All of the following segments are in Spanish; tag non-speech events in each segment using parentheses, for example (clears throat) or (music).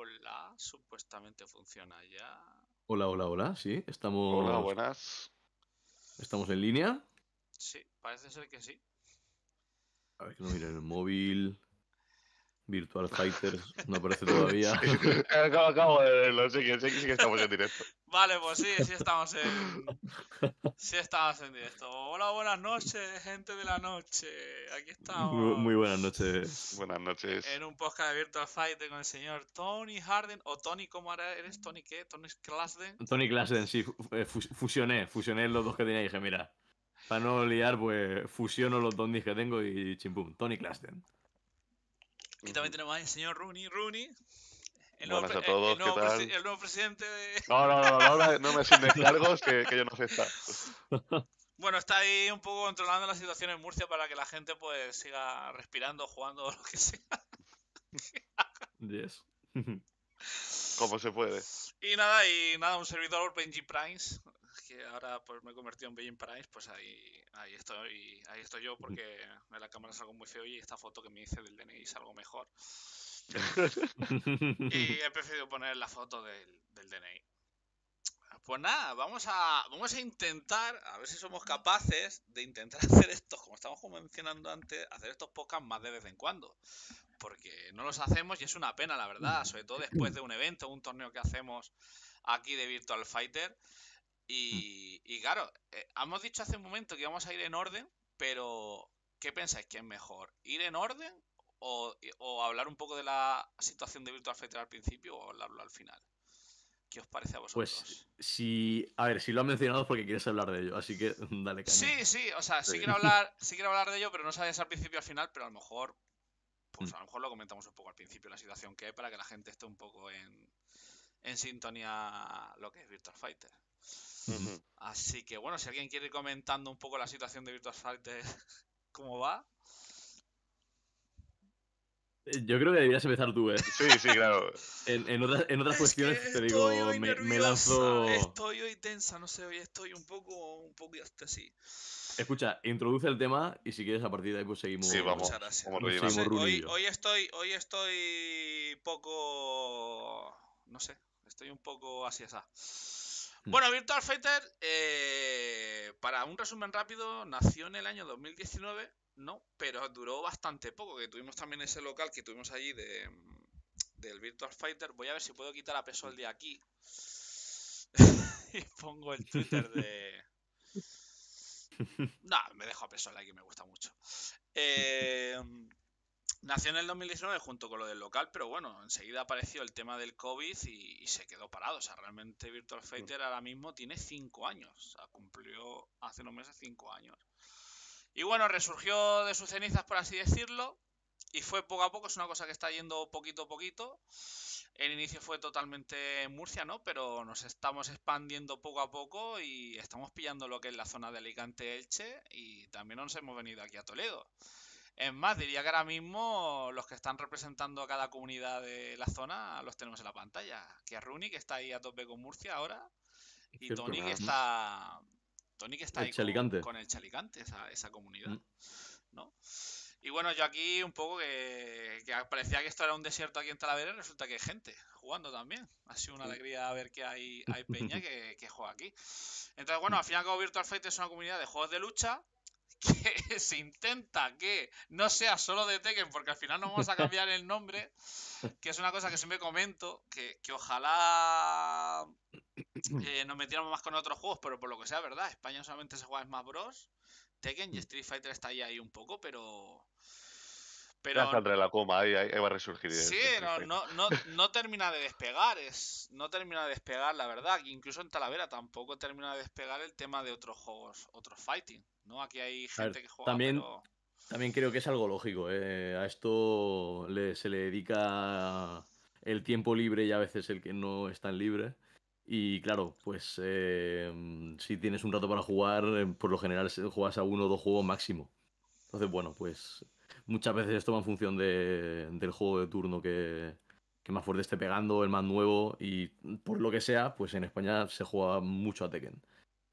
Hola, supuestamente funciona ya. Hola, hola, hola, sí, estamos. Hola, buenas. ¿Estamos en línea? Sí, parece ser que sí. A ver que no mire el móvil. Virtual (laughs) Fighters no aparece todavía. Acabo, de verlo, sí que, sí, que, estamos en directo. (laughs) Vale, pues sí, sí estamos en. Sí estamos en directo. Hola, buenas noches, gente de la noche. Aquí estamos. Muy, buenas noches. Buenas noches. En un podcast de Virtual Fighter con el señor Tony Harden. O Tony, ¿cómo era? ¿Eres Tony qué? ¿Tony Klasden? Tony Klasden, sí. Eh, fusioné, fusioné los dos que tenía y dije, mira. Para no liar, pues fusiono los dos que tengo y chimpum. Tony Clasden. Y también tenemos al señor Rooney. Rooney. El nuevo, a todos, el, nuevo presidente de... No, no, no, no, no, me asignes cargos que, que, yo no sé estar. (laughs) Bueno, está ahí un poco controlando la situación en Murcia para que la gente pues siga respirando, jugando (laughs) lo que sea. yes. Como se puede. Y nada, y nada, un servidor Benji Primes, que ahora pues me he convertido en Beijing Paradise pues ahí, ahí estoy, ahí estoy yo porque de mm. la cámara salgo muy feo y esta foto que me hice del DNI algo mejor. (laughs) y he preferido poner la foto del, DNI. Pues nada, vamos a, vamos a intentar, a ver si somos capaces de intentar (laughs) hacer estos, como estamos mencionando antes, hacer estos podcasts más de vez en cuando. Porque no los hacemos y es una pena, la verdad, sobre todo después de un evento, un torneo que hacemos aquí de Virtual Fighter. Mm. Y, claro, eh, hemos dicho hace un momento que íbamos a ir en orden, pero ¿qué pensáis que es mejor? ¿Ir en orden o, hablar un poco de la situación de Virtual Fighter al principio o hablarlo al final? ¿Qué os parece a pues, vosotros? Pues si, a ver, si lo han mencionado es porque quieres hablar de ello, así que (laughs) dale caña. Sí, sí, o sea, sí, quiero hablar, (laughs) sí quiero hablar de ello, pero no sabes al principio al final, pero a lo mejor, pues mm. a lo mejor lo comentamos un poco al principio la situación que hay para que la gente esté un poco en, en sintonía lo que es Virtual Fighter. Así que bueno, si alguien quiere ir comentando un poco la situación de Virtual Fighter, (laughs) cómo va. Eh, yo creo que deberías empezar tú, ¿eh? Sí, sí, claro. (laughs) en, otras cuestiones te digo, me, lanzo. Estoy hoy tensa, no sé, hoy estoy un poco, un poco así. Escucha, introduce el tema y si quieres a partir de ahí pues seguimos. Sí, vamos. hoy, estoy, hoy estoy poco, no sé, estoy un poco así esa. Bueno, Virtual Fighter, eh, para un resumen rápido, nació en el año 2019, ¿no? Pero duró bastante poco, que tuvimos también ese local que tuvimos allí de, del Virtual Fighter. Voy a ver si puedo quitar a Pesol de aquí. (laughs) y pongo el Twitter de... (laughs) No, me dejo a Pesol aquí, me gusta mucho. Eh, Nació en el 2019 junto con lo del local, pero bueno, enseguida apareció el tema del COVID y, se quedó parado. O sea, realmente Virtual mm. Fighter ahora mismo tiene cinco años. O sea, cumplió hace unos meses cinco años. Y bueno, resurgió de sus cenizas, por así decirlo. Y fue poco a poco, es una cosa que está yendo poquito a poquito. El inicio fue totalmente en Murcia, ¿no? Pero nos estamos expandiendo poco a poco y estamos pillando lo que es la zona de Alicante-Elche y también nos hemos venido aquí a Toledo. Es más, diría que ahora mismo los que están representando a cada comunidad de la zona los tenemos en la pantalla. Que es Runi que está ahí a tope con Murcia ahora, y Tony, que está, está ahí con, el Chalicante, esa, esa comunidad. Mm. Y bueno, yo aquí un poco que, parecía que esto era un desierto aquí en Talavera, resulta que hay gente jugando también. Ha sido una alegría ver que hay, (laughs) peña que, que, juega aquí. Entonces, bueno, al final como Virtual Fight es una comunidad de juegos de lucha (laughs) que se intenta que no sea solo de Tekken, porque al final no vamos a (laughs) cambiar el nombre, que es una cosa que siempre comento, que, que ojalá (coughs) eh, nos metiéramos más con otros juegos, pero por lo que sea, ¿verdad? España solamente se juega Smash Bros. Tekken y mm. Street Fighter está ahí, ahí un poco, pero... Pero, entre la coma, ahí, ahí, va a resurgir. Sí, no, no, no, termina de despegar, es, no termina de despegar, la verdad. Incluso en Talavera tampoco termina de despegar el tema de otros juegos, otros fighting. Aquí hay gente que juega. También, también creo que es algo lógico. ¿eh? A esto se le dedica el tiempo libre y a veces el que no es tan libre. Y claro, pues eh, si tienes un rato para jugar, eh, por lo general juegas a uno o dos juegos máximo. Entonces, bueno, pues muchas veces esto va en función del juego de turno que, que más fuerte esté pegando, el más nuevo, y por lo que sea, pues en España se juega mucho a Tekken.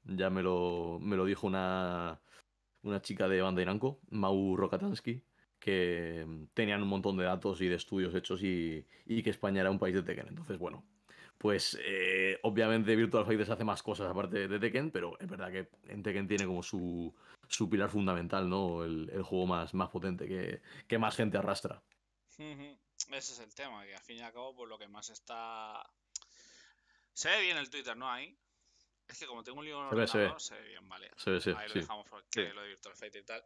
Ya me lo, me lo dijo una, una chica de Bandai Namco, Mau Rokatansky, que mm, tenían un montón de datos y de estudios hechos y, que España era un país de Tekken. Entonces, bueno, pues eh, obviamente Virtual se hace más cosas aparte de Tekken, pero es verdad que en Tekken tiene como su, pilar fundamental, ¿no? El, juego más, más potente que, que, más gente arrastra. Ese es el tema, que al fin y al cabo, pues, lo que más está... Se ve bien el Twitter, ¿no? Ahí. Es que como tengo un libro no se ve bien, vale. sí, Ahí lo dejamos porque lo de Virtual Fighter y tal.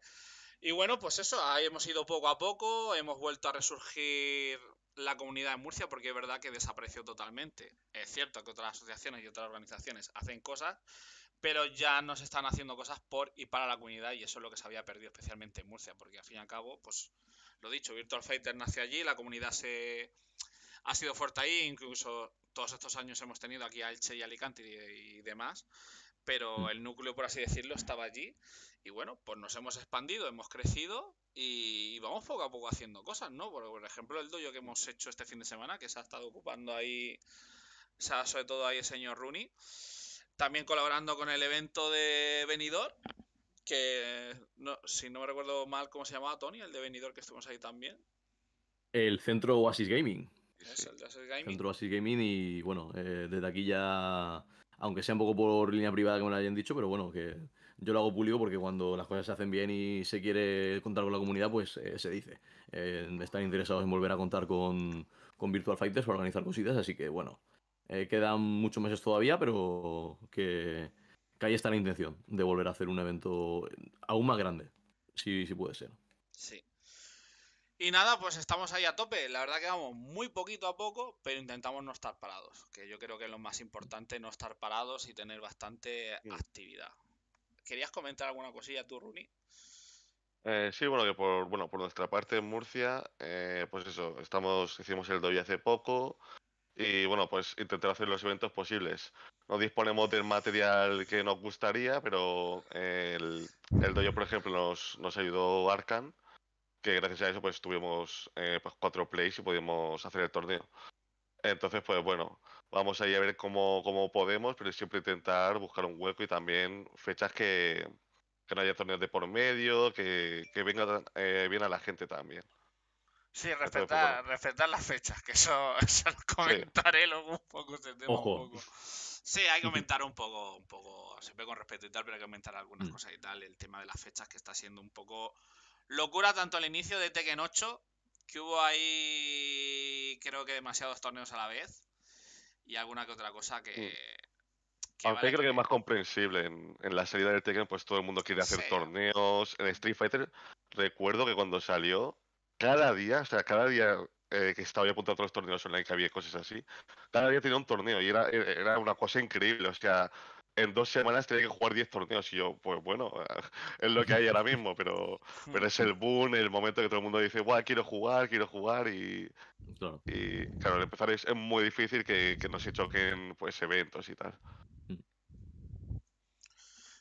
Y bueno, pues eso, ahí hemos ido poco a poco, hemos vuelto a resurgir la comunidad en Murcia porque es verdad que desapareció totalmente. Es cierto que otras asociaciones y otras organizaciones hacen cosas, pero ya no se están haciendo cosas por y para la comunidad y eso es lo que se había perdido especialmente en Murcia, porque al fin y al cabo, pues lo dicho, Virtual Fighter nació allí, la comunidad se ha sido fuerte ahí, incluso todos estos años hemos tenido aquí a Elche y Alicante y, demás, pero mm. el núcleo, por así decirlo, estaba allí. Y bueno, pues nos hemos expandido, hemos crecido y, vamos poco a poco haciendo cosas, ¿no? Por, ejemplo, el doyo que hemos hecho este fin de semana, que se ha estado ocupando ahí, sobre todo ahí el señor Rooney, también colaborando con el evento de Benidorm, que si no me recuerdo mal cómo se llamaba Tony, el de Benidorm que estuvimos ahí también. El centro Oasis Gaming. Centro el Gaming. y bueno, eh, desde aquí ya, aunque sea un poco por línea privada que me lo hayan dicho, pero bueno, que yo lo hago público porque cuando las cosas se hacen bien y se quiere contar con la comunidad, pues eh, se dice. Eh, están interesados en volver a contar con, Virtual Fighters para organizar cositas, así que bueno, quedan muchos meses todavía, pero que, ahí está la intención de volver a hacer un evento aún más grande, si, si puede ser. Sí. Y nada, pues estamos ahí a tope. La verdad que vamos muy poquito a poco, pero intentamos no estar parados. Que yo creo que es lo más importante, no estar parados y tener bastante mm. actividad. ¿Querías comentar alguna cosilla tú, Runi? Eh, sí, bueno, que por, bueno, por nuestra parte en Murcia, eh, pues eso, estamos, hicimos el doy hace poco y bueno, pues intentar hacer los eventos posibles. No disponemos del material que nos gustaría, pero el, el por ejemplo, nos, nos ayudó Arcan que gracias a eso pues tuvimos eh, pues, cuatro plays y pudimos hacer el torneo. Entonces, pues bueno, vamos ahí a ver cómo, cómo podemos, pero siempre intentar buscar un hueco y también fechas que, no haya torneos de por medio, que, que venga eh, bien a la gente también. Sí, pues, respetar, respetar las fechas, que eso, (laughs) comentaré luego un poco, Sí, hay que comentar (laughs) un poco, un poco, siempre con respeto y tal, pero hay que aumentar algunas mm. cosas y tal. El tema de las fechas que está siendo un poco Locura tanto al inicio de Tekken 8, que hubo ahí creo que demasiados torneos a la vez, y alguna que otra cosa que... Aunque mm. creo que, es más comprensible. En, la salida de Tekken, pues todo el mundo quiere hacer torneos. En Street Fighter, recuerdo que cuando salió, cada día, o sea, cada día eh, que estaba yo apuntando a los torneos online que había cosas así, cada día tenía un torneo y era, era una cosa increíble. O sea, en dos semanas tenía que jugar 10 torneos. Y yo, pues bueno, (laughs) es lo que hay ahora mismo, pero, (laughs) pero es el boom, el momento que todo el mundo dice, guau, quiero jugar, quiero jugar. Y claro, al empezar es, muy difícil que, que, no choquen pues eventos y tal. Mm.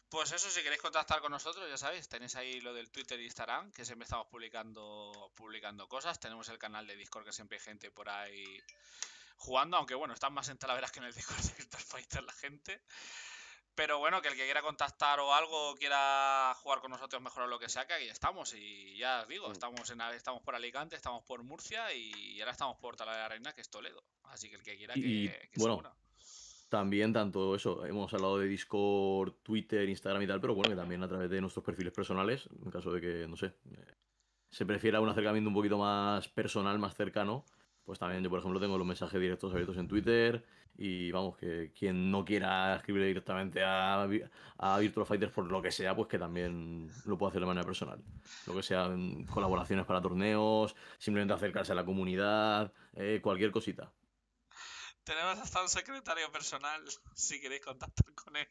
Pues eso, si queréis contactar con nosotros, ya sabéis, tenéis ahí lo del Twitter e Instagram, que siempre estamos publicando, publicando cosas. Tenemos el canal de Discord, que siempre hay gente por ahí jugando, aunque bueno, están más en Talaveras que en el Discord (laughs) de Virtual Fighter la gente. Pero bueno, que el que quiera contactar o algo, quiera jugar con nosotros mejor o lo que sea, que aquí estamos. Y ya digo, mm. estamos, en, estamos por Alicante, estamos por Murcia y ahora estamos por Tala de la Reina, que es Toledo. Así que el que quiera que, y, bueno, También tanto eso, hemos hablado de Discord, Twitter, Instagram y tal, pero bueno, que también a través de nuestros perfiles personales, en caso de que, no sé, eh, se prefiera un acercamiento un poquito más personal, más cercano, pues también yo, por ejemplo, tengo los mensajes directos abiertos en Twitter y vamos, que quien no quiera escribir directamente a, a Virtual Fighters por lo que sea, pues que también lo puedo hacer de manera personal. Lo que sean colaboraciones para torneos, simplemente acercarse a la comunidad, eh, cualquier cosita. Tenemos hasta un secretario personal si queréis contactar con él.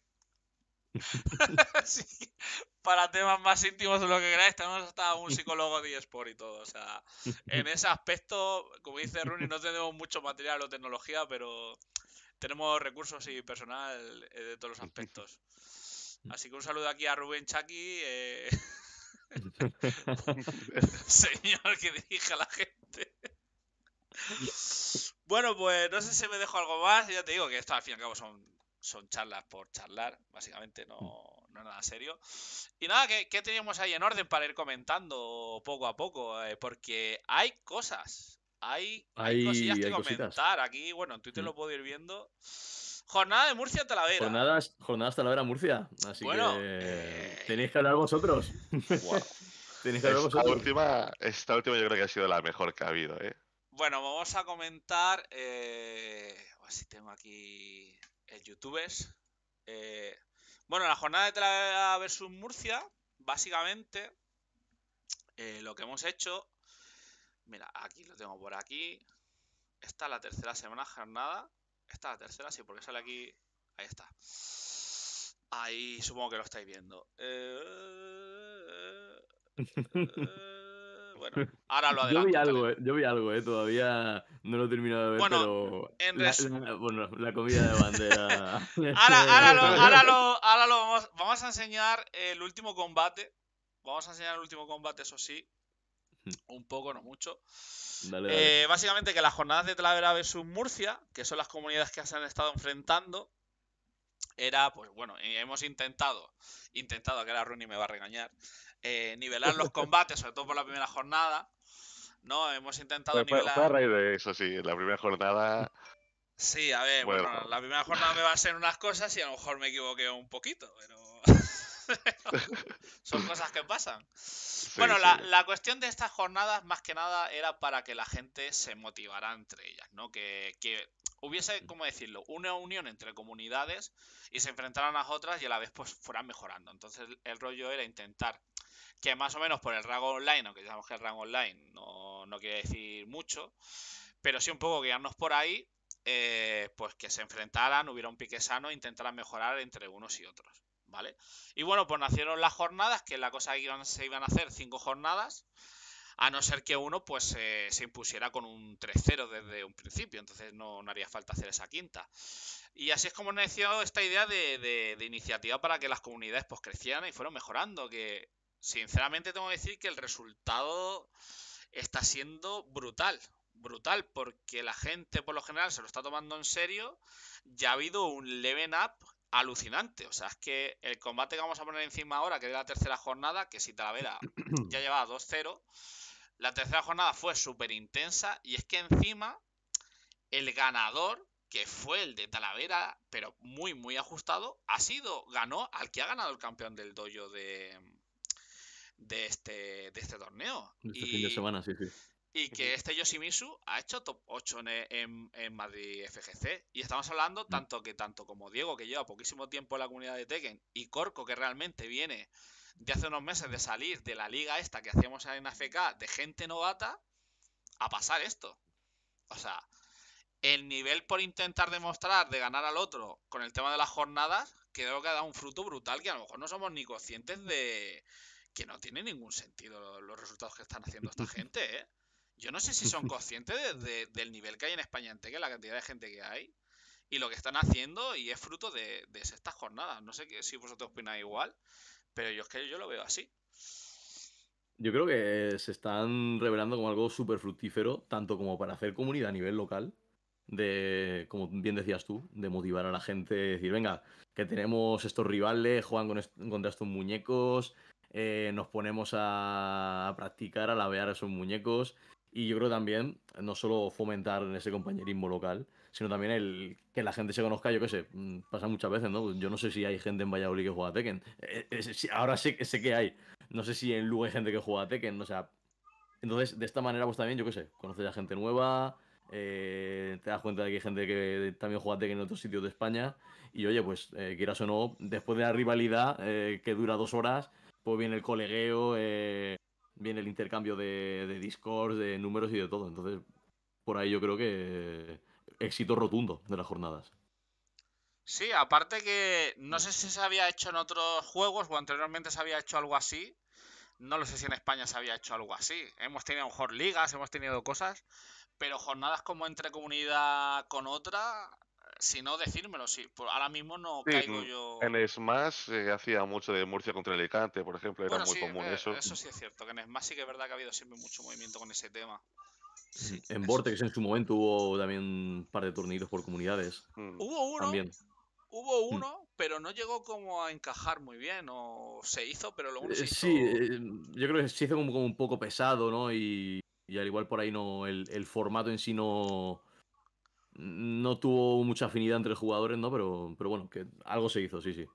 (laughs) para temas más íntimos de lo que queráis, tenemos hasta un psicólogo de eSport y todo. O sea, en ese aspecto, como dice Runi, no tenemos mucho material o tecnología, pero tenemos recursos y personal eh, de todos los aspectos. Así que un saludo aquí a Rubén Chaki, eh... (laughs) señor que dirige a la gente. bueno, pues no sé si me dejo algo más. Ya te digo que esto al fin y al cabo son son charlas por charlar, básicamente, no, mm. nada serio. Y nada, ¿qué, ¿qué, teníamos ahí en orden para ir comentando poco a poco? Eh, porque hay cosas, hay, hay, cosillas que comentar. Aquí, bueno, en Twitter mm. lo puedo ir viendo. Jornada de Murcia Talavera. Jornadas, jornadas Talavera Murcia. Así que eh, tenéis que hablar vosotros. (laughs) esta Última, esta última yo creo que ha sido la mejor que ha habido, ¿eh? Bueno, vamos a comentar. Eh... A ver si tengo aquí youtubers. Eh, bueno, la jornada de Tela versus Murcia, básicamente, eh, lo que hemos hecho. Mira, aquí lo tengo por aquí. Esta es la tercera semana jornada. Esta es la tercera, sí, porque sale aquí. Ahí está. Ahí supongo que lo estáis viendo. Eh, (laughs) bueno, (laughs) ahora lo yo vi algo, eh, yo vi algo, eh, todavía no lo he terminado de ver, bueno, pero bueno, la comida de bandera. (laughs) ahora, lo, (laughs) vamos, a enseñar el último combate. Vamos a enseñar el último combate, eso sí. Un poco, no mucho. Eh, básicamente que las jornadas de Talavera versus Murcia, que son las comunidades que se han estado enfrentando, era, pues bueno, hemos intentado, intentado, que ahora Runi me va a regañar, eh, nivelar los combates, sobre todo por la primera jornada. ¿no? Hemos intentado nivelar. eso, sí. La primera jornada. Sí, a ver, bueno, la primera jornada me va a ser unas cosas y a lo mejor me equivoqué un poquito, pero. (laughs) Son cosas que pasan. bueno, La, cuestión de estas jornadas, más que nada, era para que la gente se motivara entre ellas, ¿no? Que, que hubiese, ¿cómo decirlo?, una unión entre comunidades y se enfrentaran a las otras y a la vez pues fueran mejorando. Entonces el rollo era intentar que más o menos por el rango online, aunque digamos que el rango online no, quiere decir mucho, pero sí un poco guiarnos por ahí, eh, pues que se enfrentaran, hubiera un pique sano, intentaran mejorar entre unos y otros. ¿Vale? Y bueno, pues nacieron las jornadas, que la cosa que iban, se iban a hacer cinco jornadas a no ser que uno pues eh, se impusiera con un 3-0 desde un principio, entonces no, haría falta hacer esa quinta. Y así es como nació esta idea de, iniciativa para que las comunidades pues crecieran y fueron mejorando, que sinceramente tengo que decir que el resultado está siendo brutal, brutal, porque la gente por lo general se lo está tomando en serio, ya ha habido un level up alucinante. O sea, es que el combate que vamos a poner encima ahora, que es la tercera jornada, que si Talavera (clears throat) ya llevaba 2-0, la tercera jornada fue súper intensa y es que encima el ganador, que fue el de Talavera, pero muy, muy ajustado, ha sido, ganó al que ha ganado el campeón del dojo de, de, este, de este torneo. Este fin de semana, sí, sí. Y que este Yoshimisu ha hecho top 8 en, en, Madrid FGC. Y estamos hablando mm. tanto que tanto como Diego, que lleva poquísimo tiempo en la comunidad de Tekken, y Corco, que realmente viene de hace unos meses de salir de la liga esta que hacíamos en AFK de gente novata, a pasar esto. O sea, el nivel por intentar demostrar de ganar al otro con el tema de las jornadas, creo que ha dado un fruto brutal que a lo mejor no somos ni conscientes de que no tiene ningún sentido los resultados que están haciendo esta (laughs) gente, ¿eh? Yo no sé si son conscientes del nivel que hay en España que la cantidad de gente que hay y lo que están haciendo y es fruto de, estas jornadas. No sé si vosotros opináis igual, pero yo es que yo lo veo así. Yo creo que se están revelando como algo súper fructífero, tanto como para hacer comunidad a nivel local, de, como bien decías tú, de motivar a la gente, decir, venga, que tenemos estos rivales, juegan contra estos muñecos, eh, nos ponemos a, a practicar, a lavear a esos muñecos. Y yo creo también, no solo fomentar ese compañerismo local, sino también el que la gente se conozca, yo qué sé, mm, pasa muchas veces, ¿no? Yo no sé si hay gente en Valladolid que juega a Tekken. Eh, eh, eh, ahora sé, sé que hay. No sé si en Lugo hay gente que juega a Tekken, o sea. Entonces, de esta manera, pues también, yo qué sé, conoces a gente nueva, te das cuenta de que hay gente que también juega a Tekken en otros sitios de España. Y oye, pues quieras o no, después de la rivalidad que dura dos horas, pues viene el colegueo, viene el intercambio de, de de números y de todo. Entonces, por ahí yo creo que éxito rotundo de las jornadas. Sí, aparte que no sé si se había hecho en otros juegos o anteriormente se había hecho algo así. No lo sé si en España se había hecho algo así. Hemos tenido mejor ligas, hemos tenido cosas, pero jornadas como entre comunidad con otra, si no, decírmelo. Si, ahora mismo no caigo yo. En Smash se eh, hacía mucho de Murcia contra Alicante, por ejemplo, era muy común eh, eso. Eso sí es cierto, que en Smash sí que es verdad que ha habido siempre mucho movimiento con ese tema. Sí, en Vortex en su momento hubo también un par de turnidos por comunidades. Mm. Hubo uno. Hubo mm. uno, pero no llegó como a encajar muy bien, o se hizo, pero luego no se eh, Sí, yo creo que se hizo como, un poco pesado, ¿no? Y, al igual por ahí no, el formato en sí no, no tuvo mucha afinidad entre jugadores, ¿no? Pero, pero bueno, que algo se hizo, sí, sí.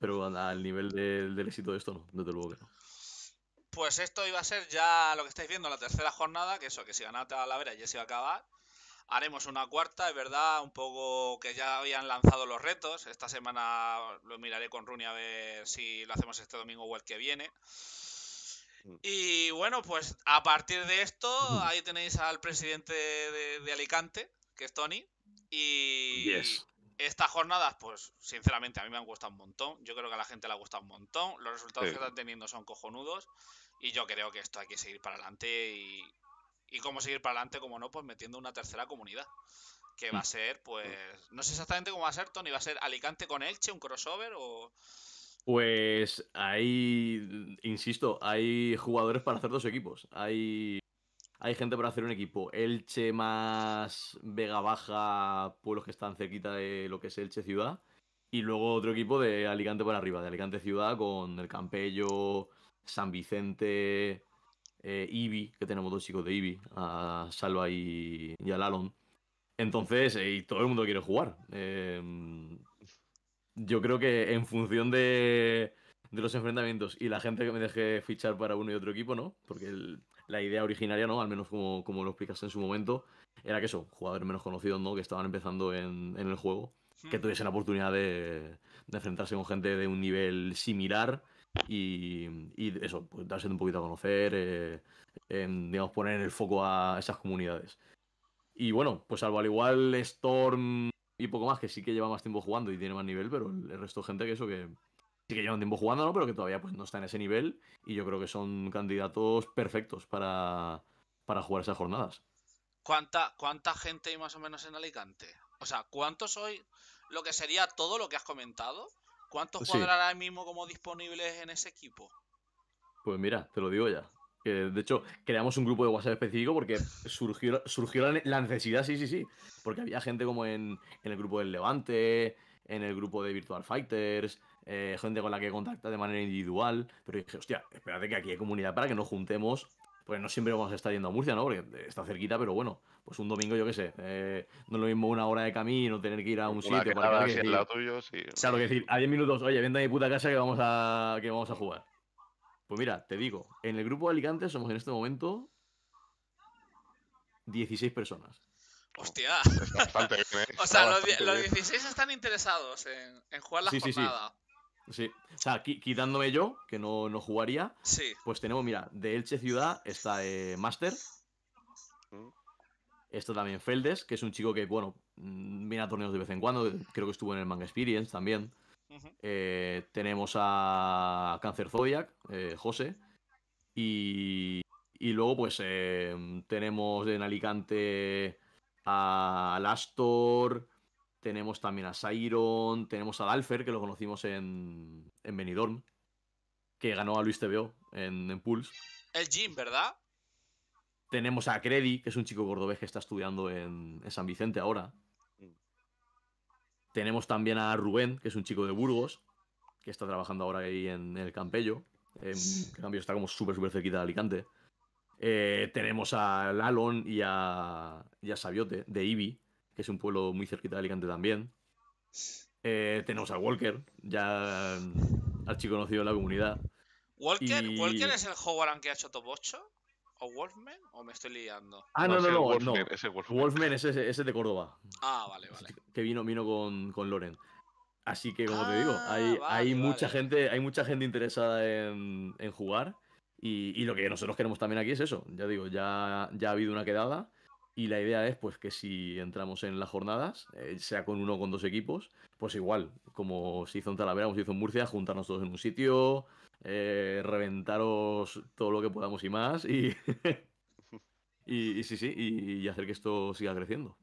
Pero al nivel del éxito de esto, no, desde luego que no. Pues esto iba a ser ya lo que estáis viendo la tercera jornada, que eso, que si la vera ya se iba a acabar. Haremos una cuarta, es verdad, un poco que ya habían lanzado los retos. Esta semana lo miraré con Runi a ver si lo hacemos este domingo o el que viene. Mm. Y bueno, pues a partir de esto, ahí tenéis al presidente de Alicante, que es Tony. Y estas jornadas, pues sinceramente a mí me han gustado un montón. Yo creo que a la gente le ha gustado un montón. Los resultados que están teniendo son cojonudos. Y yo creo que esto hay que seguir para adelante. Y, y cómo seguir para adelante, como no, pues metiendo una tercera comunidad. Que va a mm. ser, pues, mm. no sé exactamente cómo va a ser, Tony. ¿Va a ser Alicante con Elche, un crossover o...? Pues hay, insisto, hay jugadores para hacer dos equipos. Hay hay gente para hacer un equipo. Elche más Vega Baja, pueblos que están cerquita de lo que es Elche Ciudad. Y luego otro equipo de Alicante para arriba, de Alicante Ciudad con el Campello, San Vicente, eh, Ibi, que tenemos dos chicos de Ibi, a Salva y, y Lalon. Entonces, eh, todo el mundo quiere jugar. Em, yo creo que en función de, de los enfrentamientos y la gente que me deje fichar para uno y otro equipo, ¿no? Porque el, la idea originaria, ¿no? Al menos como, como lo explicaste en su momento, era que eso, jugadores menos conocidos, ¿no? Que estaban empezando en, el juego, que tuviesen la oportunidad de, enfrentarse con gente de un nivel similar y, y eso, pues, darse un poquito a conocer, eh, en, digamos, poner el foco a esas comunidades. Y bueno, pues al igual Storm y poco más, que sí que lleva más tiempo jugando y tiene más nivel, pero el resto de gente que eso que sí que llevan tiempo jugando, Pero que todavía pues, no está en ese nivel. Y yo creo que son candidatos perfectos para, para jugar esas jornadas. ¿Cuánta, ¿Cuánta gente hay más o menos en Alicante? O sea, ¿cuántos hoy? Lo que sería todo lo que has comentado. ¿Cuántos jugadores mismo como disponibles en ese equipo? Pues mira, te lo digo ya. de hecho, creamos un grupo de WhatsApp específico porque surgió, surgió la necesidad, sí, sí, sí. Porque había gente como en, en el grupo del Levante, en el grupo de Virtual Fighters, eh, gente con la que contacta de manera individual, pero dije, hostia, espérate que aquí hay comunidad para que nos juntemos. Pues no siempre vamos a estar yendo a Murcia, ¿no? Porque está cerquita, pero bueno, pues un domingo, yo qué sé. Eh, no es lo mismo una hora de camino, tener que ir a un sitio para que. Decir, tuyo, sí. Claro, que decir, a 10 minutos, oye, vende a mi puta casa que vamos a, que vamos a jugar. Pues mira, te digo, en el grupo de Alicante somos en este momento 16 personas. Hostia. Pues ¿eh? (laughs) O sea, los, 16 están interesados en, jugar la jornada. Sí, O sea, quitándome yo, que no, jugaría, sí. pues tenemos, mira, de Elche Ciudad está eh, Master. Mm. Está también Feldes, que es un chico que, bueno, mm, viene a torneos de vez en cuando. Creo que estuvo en el Manga Experience también. Eh, tenemos a Cáncer Zodiac, José. Y, y luego, pues, tenemos en Alicante a Astor, tenemos también a Sairon, tenemos a Dalfer, que lo conocimos en, Benidorm, que ganó a Luis TVO en, en Pulse. El Jim, ¿verdad? Tenemos a Credi, que es un chico cordobés que está estudiando en, San Vicente ahora. Tenemos también a Rubén, que es un chico de Burgos, que está trabajando ahora ahí en, en el Campello. En cambio, está como súper, súper cerquita de Alicante. Eh, tenemos a Lalon y a, y Sabiote de Ibi, que es un pueblo muy cerquita de Alicante también. Eh, tenemos a Walker, ya archiconocido en la comunidad. ¿Walker, ¿Walker es el Hogwarts que ha hecho Top 8? ¿O Wolfman? ¿O me estoy liando? Ah, no, no, no. Wolfman, no. Wolfman, Wolfman es ese, de Córdoba. Ah, vale, vale. Que vino, vino con, con Loren. Así que, como te digo, ah, hay, hay, mucha gente, hay mucha gente interesada en, en jugar. Y, lo que nosotros queremos también aquí es eso. Ya digo, ya, ya ha habido una quedada. Y la idea es pues que si entramos en las jornadas, eh, sea con uno o con dos equipos, pues igual, como se hizo en Talavera, como se hizo en Murcia, juntarnos todos en un sitio, eh, reventaros todo lo que podamos y más, y, (laughs) y, sí, sí, y, hacer que esto siga creciendo.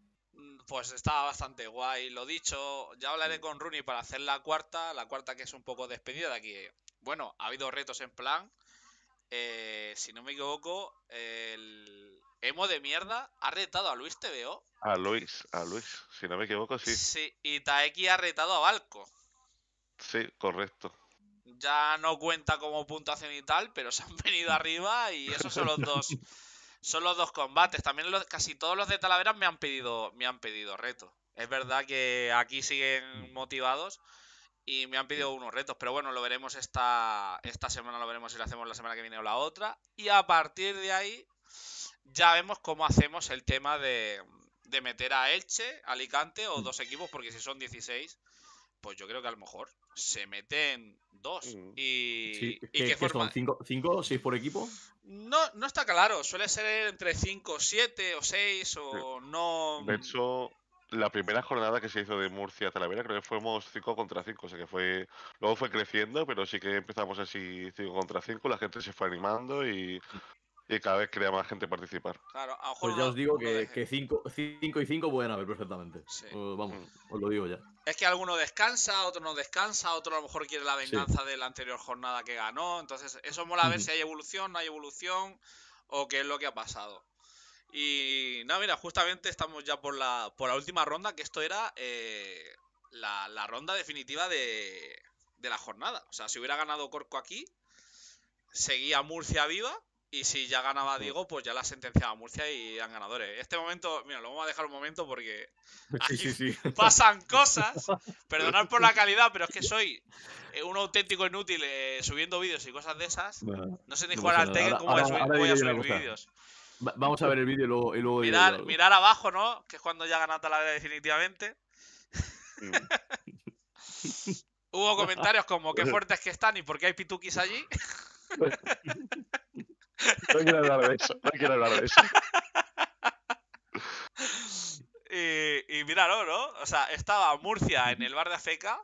Pues está bastante guay, lo dicho, ya hablaré con Runi para hacer la cuarta, la cuarta que es un poco despedida de aquí. Bueno, ha habido retos en plan, eh, si no me equivoco, el emo de mierda ha retado a Luis TVO. A Luis, a Luis, si no me equivoco, sí. Sí, y Taeki ha retado a Balco. Sí, correcto. Ya no cuenta como puntuación y tal, pero se han venido arriba y esos son los dos. (laughs) son los dos combates. También casi todos los de Talaveras me han pedido, me han pedido reto. Es verdad que aquí siguen mm. motivados, y me han pedido unos retos, pero bueno, lo veremos esta, esta semana, lo veremos si lo hacemos la semana que viene o la otra. Y a partir de ahí ya vemos cómo hacemos el tema de, de meter a Elche, Alicante o dos equipos, porque si son 16, pues yo creo que a lo mejor se meten dos. Y, son cinco, o seis por equipo. No, no está claro, suele ser entre 5, siete o seis o no la primera jornada que se hizo de Murcia a Talavera, creo que fuimos 5 contra 5, o sea que fue, luego fue creciendo, pero sí que empezamos así 5 contra 5, la gente se fue animando y, cada vez crea más gente participar. pues ya os digo que 5 y 5 pueden haber perfectamente. vamos, mm. os lo digo ya. Es que alguno descansa, otro no descansa, otro a lo mejor quiere la venganza de la anterior jornada que ganó, entonces eso mola a ver si hay evolución, no hay evolución o qué es lo que ha pasado. Y no, mira, justamente estamos ya por la, por la última ronda, que esto era eh, la, ronda definitiva de, la jornada. O sea, si hubiera ganado Corco aquí, seguía Murcia viva. Y si ya ganaba Diego, pues ya la sentenciaba Murcia y han ganadores. Este momento, mira, lo vamos a dejar un momento porque aquí (laughs) pasan cosas. (laughs) Perdonad por la calidad, pero es que soy eh, un auténtico inútil eh, subiendo vídeos y cosas de esas. no sé ni cuál jugar al Tekken cómo voy a subir, vídeos. Vamos a ver el vídeo y luego. mirar, abajo, ¿no? Que es cuando ya gana Talavera definitivamente. Mm. Hubo comentarios como qué fuertes que están y por qué hay pituquis allí. (laughs) no quiero hablar de eso, no quiero hablar de eso. Y, mirar míralo, ¿no? O sea, estaba Murcia en el bar de Afeca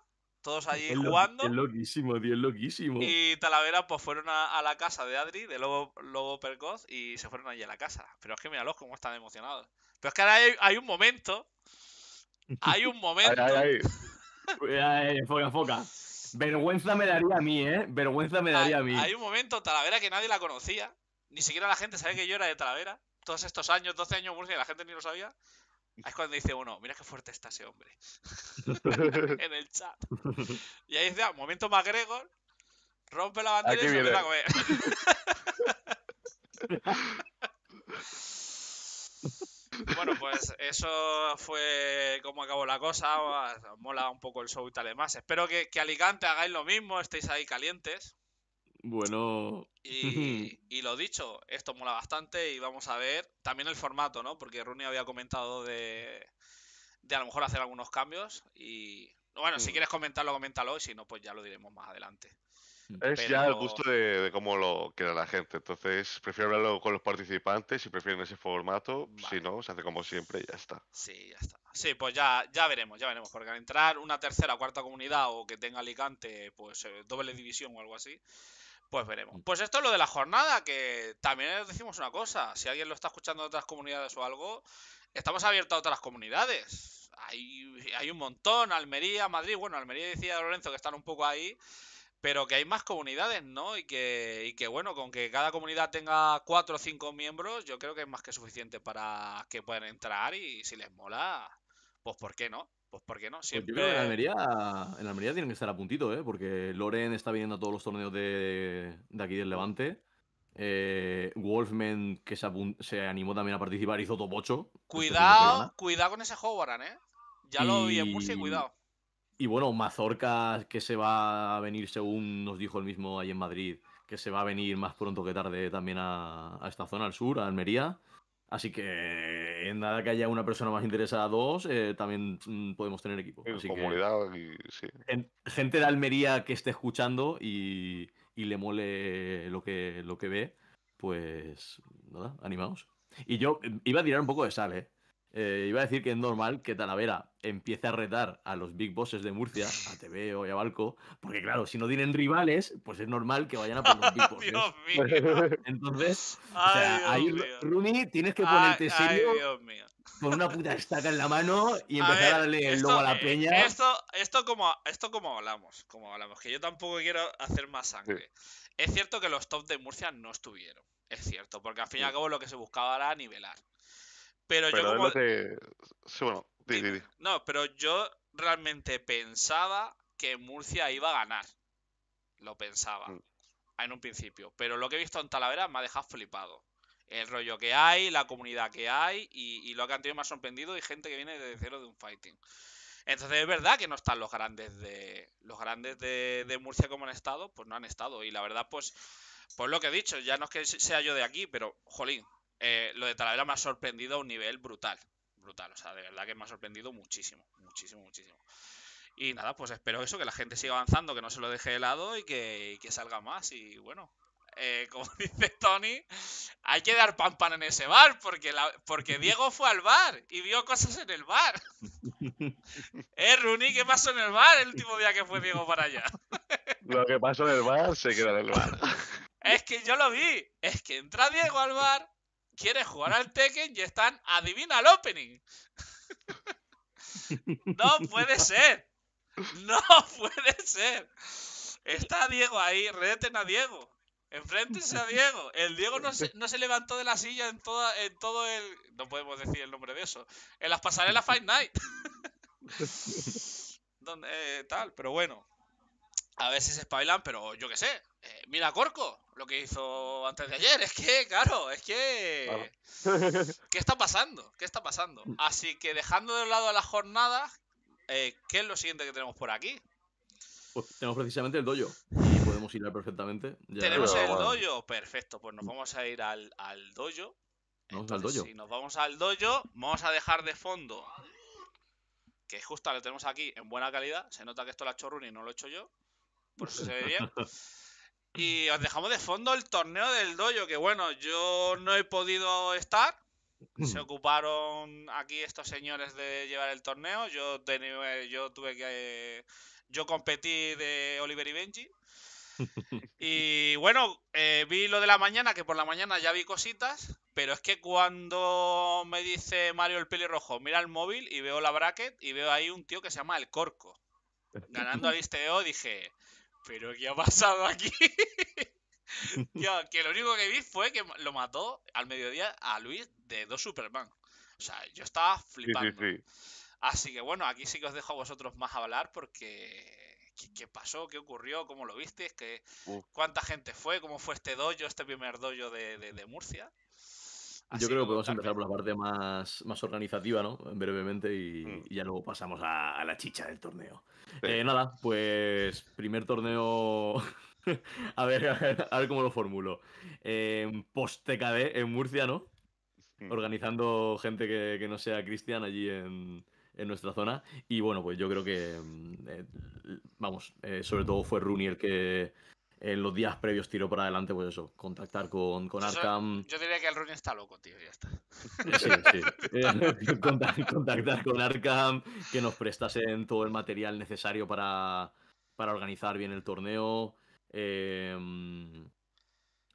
todos (laughs) allí jugando. es loquísimo, tío, es loquísimo. Y Talavera, pues fueron a, la casa de Adri, de Lobo, Lobo, Percoz, y se fueron allí a la casa. Pero es que los cómo están emocionados. Pero es que ahora hay, hay un momento. Hay un momento. (laughs) ay, ay, Vergüenza me daría a mí, ¿eh? Vergüenza me daría hay, a mí. Hay un momento, Talavera, que nadie la conocía. Ni siquiera la gente sabía que yo era de Talavera. Todos estos años, 12 años la gente ni lo sabía es cuando dice uno, mira qué fuerte está ese hombre. (laughs) en el chat. Y ahí dice, ah, momento McGregor, rompe la bandera y se a comer. (laughs) bueno, pues eso fue como acabó la cosa. Mola un poco el show y tal y demás. Espero que, que Alicante hagáis lo mismo, estéis ahí calientes. Bueno. (laughs) Y, lo dicho, esto mola bastante y vamos a ver también el formato, ¿no? Porque Rooney había comentado de, de a lo mejor hacer algunos cambios y... Bueno, si mm. quieres comentarlo, coméntalo y si no, pues ya lo diremos más adelante. Mm. Es ya el gusto de, cómo lo queda la gente. Entonces, prefiero hablarlo con los participantes si prefieren ese formato. Si no, se hace como siempre y ya está. Sí, ya está. Sí, pues ya, ya veremos, ya veremos. Porque al entrar una tercera o cuarta comunidad o que tenga Alicante, pues eh, doble división o algo así, pues veremos. Mm. Pues esto es lo de la jornada, que también decimos una cosa, si alguien lo está escuchando de otras comunidades o algo, estamos abiertos a otras comunidades. Hay, hay un montón, Almería, Madrid, bueno, Almería decía Lorenzo que están un poco ahí, pero que hay más comunidades, ¿no? Y que, y que bueno, con que cada comunidad tenga cuatro o cinco miembros, yo creo que es más que suficiente para que puedan entrar y si les mola, pues ¿por qué no? Pues, no? Pues Siempre... en Almería, tienen que estar a puntito, ¿eh? Porque Loren está viniendo a todos los torneos de, aquí del Levante. Eh, Wolfman, que se, animó también a participar, hizo top 8. Cuidado, cuidado con ese Howard, ¿eh? Ya lo vi en Murcia, cuidado. Y bueno, Mazorca, que se va a venir, según nos dijo el mismo ahí en Madrid, que se va a venir más pronto que tarde también a esta zona, al sur, a Almería. Así que en nada que haya una persona más interesada, dos, eh, también mm, podemos tener equipo. comunidad y, sí. gente de Almería que esté escuchando y, y, le mole lo que, lo que ve, pues nada, animaos. Y yo eh, iba a tirar un poco de sal, ¿eh? Eh, iba a decir que es normal que Talavera empiece a retar a los big bosses de Murcia, a (laughs) TV y a Balco, porque claro, si no tienen rivales, pues es normal que vayan a por los big (laughs) (laughs) Entonces, ahí, Rooney, tienes que ponerte serio con una puta estaca en la mano y empezar a, darle el lobo a la peña. esto, como, esto como hablamos, como hablamos, que yo tampoco quiero hacer más sangre. Es cierto que los top de Murcia no estuvieron, es cierto, porque al fin y al cabo lo que se buscaba era nivelar. Pero, yo No, pero yo realmente pensaba que Murcia iba a ganar. Lo pensaba mm. en un principio. Pero lo que he visto en Talavera me ha dejado flipado. El rollo que hay, la comunidad que hay y, lo que han tenido más sorprendido y gente que viene desde cero de un fighting. Entonces es verdad que no están los grandes de los grandes de, Murcia como han estado, pues no han estado. Y la verdad, pues, pues lo que he dicho, ya no es que sea yo de aquí, pero jolín, eh, lo de Talavera me ha sorprendido a un nivel brutal. Brutal, o sea, de verdad que me ha sorprendido muchísimo, muchísimo, muchísimo. Y nada, pues espero eso, que la gente siga avanzando, que no se lo deje de lado y que, salga más. Y bueno, eh, (laughs) como dice Tony, hay que dar pan pan en ese bar, porque, porque Diego fue al bar y vio cosas en el bar. (laughs) ¿Eh, Runi, ¿Qué pasó en el bar el último día que fue Diego para allá? (laughs) lo que pasó en el bar se queda en el bar. es que yo lo vi. Es que entra Diego al bar, quiere jugar al Tekken y están, adivina el opening. (laughs) no puede ser. No (laughs) puede ser. Está Diego ahí, reten a Diego. Enfréntense a Diego. El Diego no se, levantó de la silla en, toda, en todo el. No podemos decir el nombre de eso. En las pasarelas Fight Night. (laughs) Eh, tal, pero bueno. A ver si se pero yo qué sé. Eh, mira Corco, lo que hizo antes de ayer. (laughs) Es que, claro, es que. ¿Qué está pasando? ¿Qué está pasando? Mm. Así que dejando de lado a las jornadas, eh, ¿qué es lo siguiente que tenemos por aquí? Pues tenemos precisamente el dojo. Y podemos ir perfectamente. tenemos el dojo, perfecto. Pues nos vamos a ir al, al dojo. Vamos al dojo. Si nos vamos al dojo, vamos a dejar de fondo. Que justo lo tenemos aquí en buena calidad. Se nota que esto lo ha hecho y no lo he hecho yo. Por eso se ve bien. (laughs) Y os dejamos de fondo el torneo del dojo, que bueno, yo no he podido estar. Mm. Se ocuparon aquí estos señores de llevar el torneo. Yo, tenía, yo tuve que... Yo competí de Oliver y Benji. (laughs) Y bueno, eh, vi lo de la mañana, que por la mañana ya vi cositas, pero es que cuando me dice Mario el pelirrojo, mira el móvil y veo la bracket y veo ahí un tío que se llama El Corco. (laughs) Ganando al Visteo, dije, ¿pero qué ha pasado aquí? (laughs) que lo único que vi fue que lo mató al mediodía a Luis de dos Superman. O sea, yo estaba flipando. Así que bueno, aquí sí que os dejo a vosotros más a hablar porque qué, pasó, qué ocurrió, cómo lo visteis, cuánta gente fue, cómo fue este dojo, este primer dojo de, de Murcia. Yo creo que podemos empezar por la parte más, más organizativa, ¿no? Brevemente y, mm. ya luego pasamos a, la chicha del torneo. Eh, nada, pues primer torneo... (laughs) a, ver, a, cómo lo formulo. Eh, em, Post-TKD en Murcia, ¿no? Mm. Organizando gente que, no sea Cristian allí en, nuestra zona. Y bueno, pues yo creo que, em, eh, vamos, eh, sobre todo fue Rooney el que en los días previos tiro para adelante, pues eso, contactar con, con Arkham. Yo diría que el running está loco, tío, ya está. Sí, sí. (laughs) (laughs) contactar, contactar, con Arkham, que nos prestasen todo el material necesario para, para organizar bien el torneo. Eh,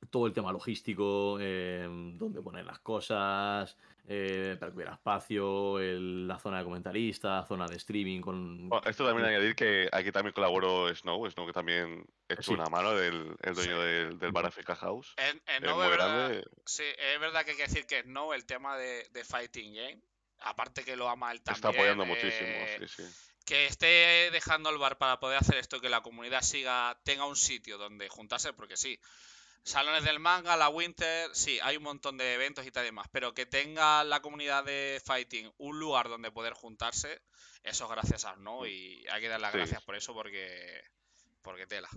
todo el tema logístico, donde eh, dónde poner las cosas, eh, para que hubiera espacio, la zona de comentaristas, zona de streaming. Con... esto también añadir que aquí también colaboró Snow, Snow que también es una mano del el dueño del, bar FK House. es, verdad, sí, es verdad que hay que decir que Snow, el tema de, Fighting Game, ¿eh? aparte que lo ama él también. Está apoyando muchísimo, sí, sí. Que esté dejando el bar para poder hacer esto, que la comunidad siga, tenga un sitio donde juntarse, porque sí. Salones del manga, la Winter, sí, hay un montón de eventos y tal y demás, pero que tenga la comunidad de Fighting un lugar donde poder juntarse, eso es gracias a ¿no? Y hay que dar las gracias por eso porque, porque tela.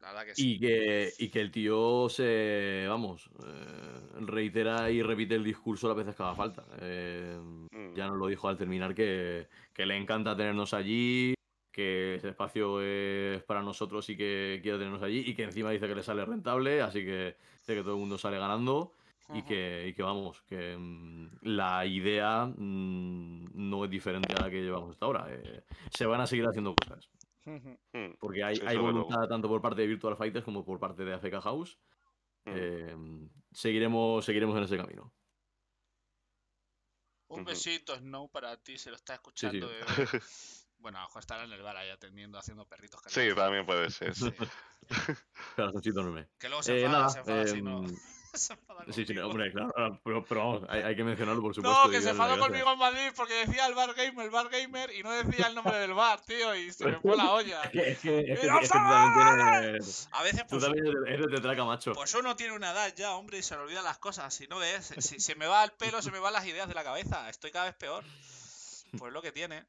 La que sí. Y que, y que el tío se, vamos, eh, reitera y repite el discurso las veces que haga falta. Eh, mm. Ya nos lo dijo al terminar que, que le encanta tenernos allí, que ese espacio es para nosotros y que quiere tenernos allí y que encima dice que le sale rentable, así que sé que todo el mundo sale ganando y que, vamos, que mm, la idea mm, no es diferente a la que llevamos hasta ahora. Eh, se van a seguir haciendo cosas. Porque hay, voluntad tanto por parte de Virtual Fighters como por parte de AFK House. Mm. Eh, seguiremos, seguiremos en ese camino. Un besito, Snow, para ti, se lo está escuchando. (laughs) Bueno, a lo mejor estará en el bar ahí atendiendo, haciendo perritos. Que sí, también puede ser. Sí. (laughs) Que luego se eh, enfada, se enfada no... Em, (laughs) sí, sí, hombre, claro, pero, vamos, hay, que mencionarlo, por supuesto. No, que se enfadó conmigo en Madrid porque decía el bar gamer, el bar gamer, y no decía el nombre del bar, tío, y se me fue la (laughs) olla. es que, es que, A veces, tú pues, también eres de traca, macho. Pues uno tiene una edad ya, hombre, y se le olvida las cosas. Si no ves, si se me va el pelo, se me van las ideas de la cabeza. Estoy cada vez peor. Pues lo que tiene.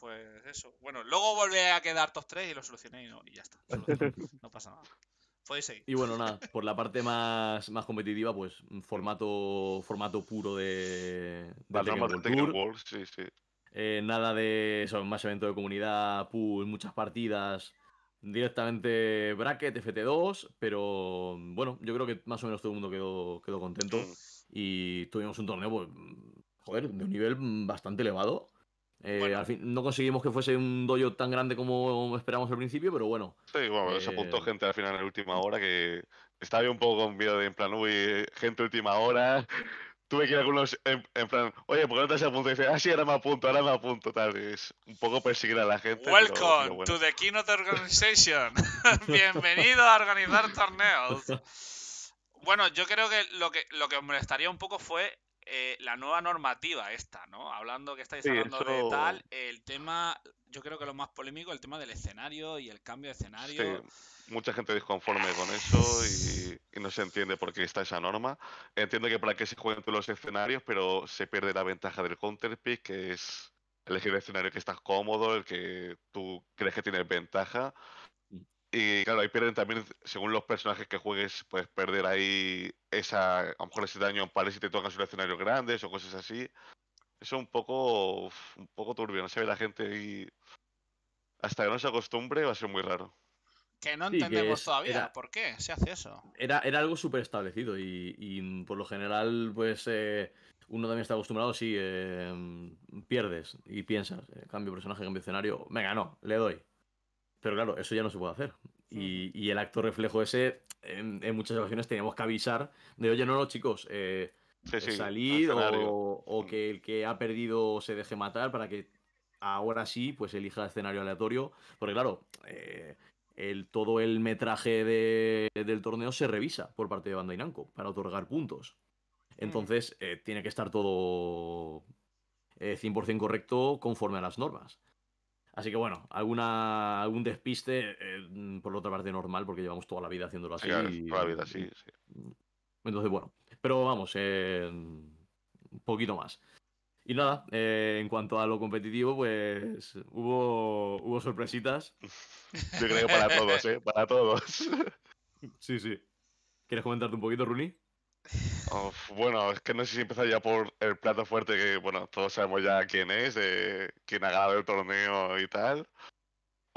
Pues eso. Bueno, luego volví a quedar top 3 y lo solucioné y, no, y ya está. (laughs) No pasa nada. Y bueno, nada, por la parte más, más competitiva, pues formato, formato puro de, sí, sí. Eh, nada de más evento de comunidad, pool, muchas partidas. Directamente bracket, FT2, pero bueno, yo creo que más o menos todo el mundo quedó, quedó contento. Mm. Y tuvimos un torneo, pues, joder, de un nivel bastante elevado eh, no conseguimos que fuese un dojo tan grande como esperábamos al principio, pero bueno. Sí, bueno, se apuntó eh, gente al final en la última mm. hora que estaba yo un poco con miedo de en plan, uy, eh, gente última hora. Tuve que ir a algunos en, plan, oye, ¿por qué no te has apuntado? Y dice, ah, sí, ahora me apunto, ahora me apunto, tal. vez un poco perseguir a la gente. Welcome to the Keynote Organization. (laughs) Bienvenido a organizar torneos. (laughs) Bueno, yo creo que lo que, lo que molestaría un poco fue eh, la nueva normativa esta, ¿no? Hablando que estáis hablando de tal, el tema, yo creo que lo más polémico, el tema del escenario y el cambio de escenario. Sí, mucha gente disconforme con eso y, no se entiende por qué está esa norma. Entiendo que para que se juegan todos los escenarios, pero se pierde la ventaja del counterpick, que es elegir el escenario que estás cómodo, el que tú crees que tienes ventaja y claro, ahí pierden también, según los personajes que juegues, puedes perder ahí esa, a lo mejor ese daño en pares si te tocan escenario grandes o cosas así. Eso es un poco, un poco turbio, no se ve la gente y hasta que no se acostumbre va a ser muy raro. Que no entendemos todavía por qué se hace eso. Era, era algo súper establecido y, por lo general, pues eh, uno también está acostumbrado, sí, eh, mm, pierdes y piensas, eh, cambio personaje, cambio escenario, venga, no, le doy. Pero claro, eso ya no se puede hacer. Y, el acto reflejo ese, en, muchas ocasiones tenemos que avisar de, oye, no, no, chicos, eh, o, mm. que el que ha perdido se deje matar para que ahora sí, pues elija escenario aleatorio. Porque claro, eh, el, todo el metraje del torneo se revisa por parte de banda Namco para otorgar puntos. Mm. Entonces, eh, tiene que estar todo 100% eh, correcto conforme a las normas. Así que bueno, alguna, algún despiste, eh, por por otra parte normal, porque llevamos toda la vida haciéndolo así. Claro, toda la vida, así, sí. Entonces, bueno, pero vamos, eh, un poquito más. Y nada, eh, en cuanto a lo competitivo, pues hubo, hubo sorpresitas. Yo creo que para todos, ¿eh? Para todos. Sí, sí. ¿Quieres comentarte un poquito, Runi? bueno, es que no sé si empezar ya por el plato fuerte, que bueno, todos sabemos ya quién es, eh, quién ha ganado el torneo y tal.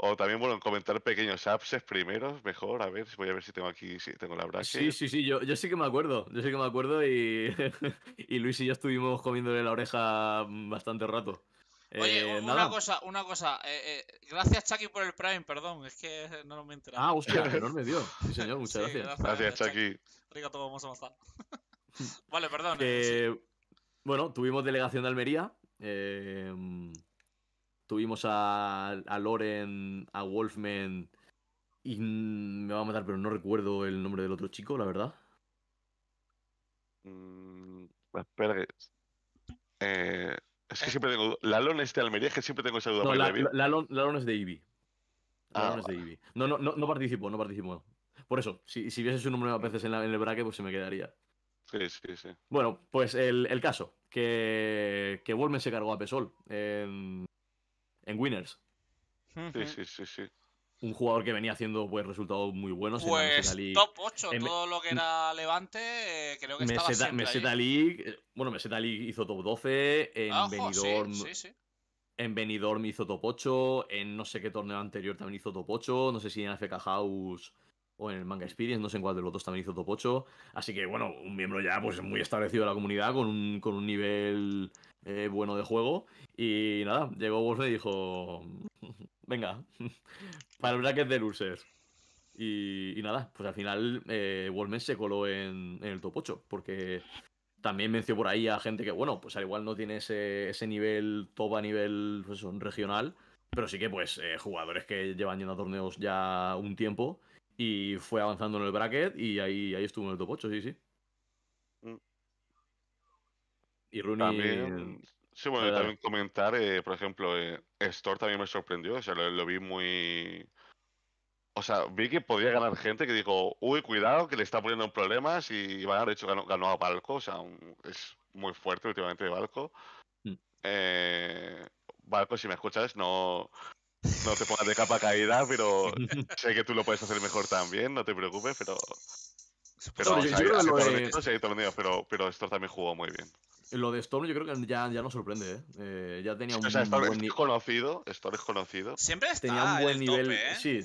O también, bueno, comentar pequeños apps primeros, mejor, a ver, voy a ver si tengo aquí, si tengo la bracket. Sí, sí, sí, yo, sí que me acuerdo, yo sí que me acuerdo y, (laughs) y Luis y yo estuvimos comiéndole la oreja bastante rato. Oye, eh, una cosa, una cosa. Eh, eh, gracias, Chucky, por el Prime, perdón, es que (laughs) no lo me enterado. Ah, hostia, enorme Dios. (laughs) Sí, señor, muchas gracias. gracias. Chucky. Rica, todo vamos a avanzar. (laughs) vale, perdón. Bueno, tuvimos delegación de Almería. tuvimos a, a, Loren, a Wolfman. Y me va a matar, pero no recuerdo el nombre del otro chico, la verdad. Espera mm, que... Eh. Es que siempre tengo. Lalón es de Almería, es que siempre tengo esa duda. No, la, Lalón, es de Ibi. Ah, Lalón de Ibi. No, no, no, participo, no participo. Por eso, si, si viese su número de veces en, el braque, pues se me quedaría. Sí, sí, sí. Bueno, pues el, el caso, que, que Wolmen se cargó a Pesol en, en Winners. Sí, sí, sí, sí un jugador que venía haciendo pues, resultados muy buenos. Pues en Meseta League. top 8, eh, todo lo que era Levante, eh, creo que Meseta, estaba Meseta ahí. League, eh, bueno, Meseta League hizo top 12, en Benidorm, sí, sí, sí. En Benidorm hizo top 8, en no sé qué torneo anterior también hizo top 8, no sé si en AFK House o en el Manga Experience, no sé en cuál de los dos también hizo top 8. Así que, bueno, un miembro ya pues muy establecido de la comunidad, con un, nivel bueno de juego. Y nada, llegó Wolf y dijo, venga, (laughs) para el bracket de losers. Y, nada, pues al final eh, se coló en, el top 8, porque también venció por ahí a gente que, bueno, pues al igual no tiene ese, nivel top a nivel pues, regional, pero sí que pues eh, jugadores que llevan yendo a torneos ya un tiempo y fue avanzando en el bracket y ahí, ahí estuvo en el top 8, sí, sí. Mm. Y Rooney... También Sí, bueno, también comentar, eh, por ejemplo, eh, también me sorprendió, o sea, lo, vi muy... O sea, vi que podía ganar gente que dijo, uy, cuidado, que le está poniendo problemas y van de hecho ganó, a Balco, o sea, es muy fuerte últimamente de Balco. Balco, mm. eh, si me escuchas, no, no te pongas de capa caída, pero (laughs) sé que tú lo puedes hacer mejor también, no te preocupes, pero... Pero, no, también jugó muy bien. Lo de Storm yo creo que ya, ya no sorprende, ¿eh? ¿eh? ya tenía un, buen nivel. Storm es conocido, Storm es conocido. Siempre está tenía un buen nivel, ¿eh? sí,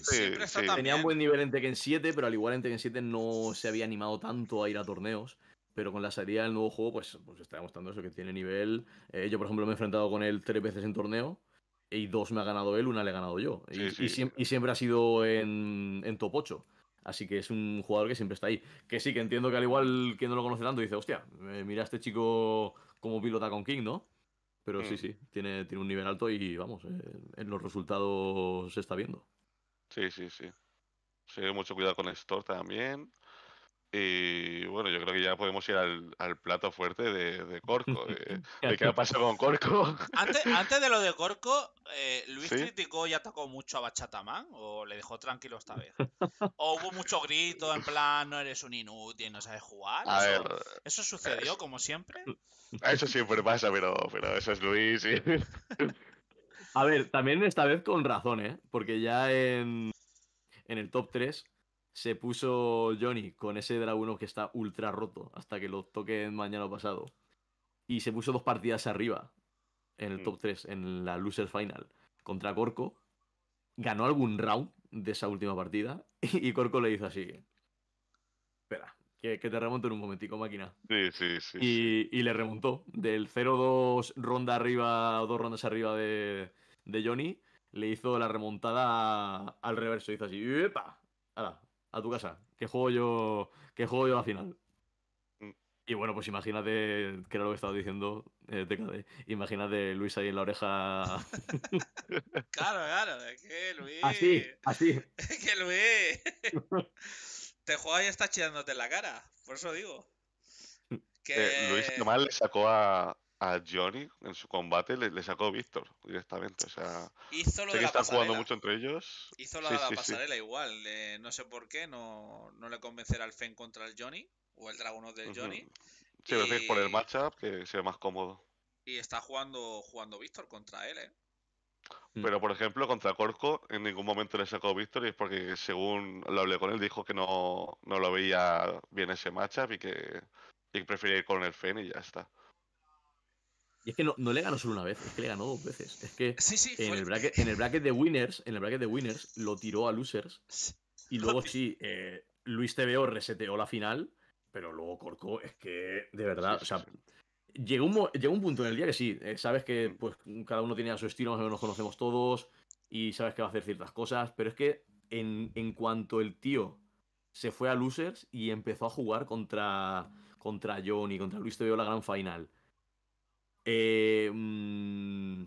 Tenía buen nivel en Tekken 7, pero al igual en Tekken 7 no se había animado tanto a ir a torneos. Pero con la salida del nuevo juego, pues, pues está demostrando eso, que tiene nivel. Eh, yo, por ejemplo, me he enfrentado con él tres veces en torneo y dos me ha ganado él, una le he ganado yo. y, siempre, ha sido en, en top 8. Así que es un jugador que siempre está ahí. Que sí, que entiendo que al igual que no lo conoce tanto, dice, hostia, mira a este chico como pilota con King, ¿no? Pero sí, hmm. sí, tiene, tiene un nivel alto y vamos, eh, en los resultados se está viendo. Sí, sí, sí. Sí, mucho cuidado con esto también. Y bueno, yo creo que ya podemos ir al, plato fuerte de, Corco. (laughs) qué ha pasado con Corco? (laughs) Antes, de lo de Corco, eh, Luis criticó y atacó mucho a Bachatamán, o le dejó tranquilo esta vez. O hubo mucho grito en plan, no eres un inútil, no sabes jugar. eso, sucedió, como siempre. Eso siempre pasa, pero, pero eso es Luis. (laughs) a ver, también esta vez con razón, ¿eh? Porque ya en, en el top 3 se puso Johnny con ese Dragunov que está ultra roto hasta que lo toquen mañana pasado. Y se puso dos partidas arriba en el mm. top 3, en la Loser Final, contra Corco. Ganó algún round de esa última partida (laughs) y Corco le hizo así. Espera, que, te remonto en un momentico, máquina. Sí, sí, sí. Y, le remontó. Del 0-2 ronda arriba, dos rondas arriba de, Johnny, le hizo la remontada al reverso. Hizo así, ¡epa! a tu casa, ¿Qué juego yo, juego yo a final. Mm. Y bueno, pues imagínate, que era lo que estaba diciendo, eh, TKD. imagínate Luis ahí en la oreja. (laughs) claro, claro, ¿Qué, que Luis. Así, así. (laughs) que Luis. (laughs) Te juega y estás chillándote en la cara, por eso digo. Eh, que... Luis nomás le sacó a, a Johnny en su combate le, sacó Víctor directamente. O sea, hizo jugando mucho entre ellos. Hizo la pasarela igual. no sé por qué, no, no le convencerá al Fen contra el Johnny o el Dragonos del Johnny. Sí, y... por el matchup que sea más cómodo. Y está jugando, jugando Víctor contra él, ¿eh? mm. Pero, por ejemplo, contra Corco en ningún momento le sacó Víctor y es porque, según lo hablé con él, dijo que no, no lo veía bien ese matchup y que, y que prefería ir con el Fen y ya está. Y es que no, le ganó solo una vez, es que le ganó dos veces. Es que en, el bracket, de winners, en el bracket de winners lo tiró a losers. Y luego sí, eh, Luis TVO reseteó la final, pero luego corcó, es que, de verdad, o sea, llegó un, punto en el día que sí, eh, sabes que mm. pues cada uno tiene su estilo, más o menos nos conocemos todos y sabes que va a hacer ciertas cosas, pero es que en, cuanto el tío se fue a losers y empezó a jugar contra contra John y contra Luis TVO la gran final eh, mm,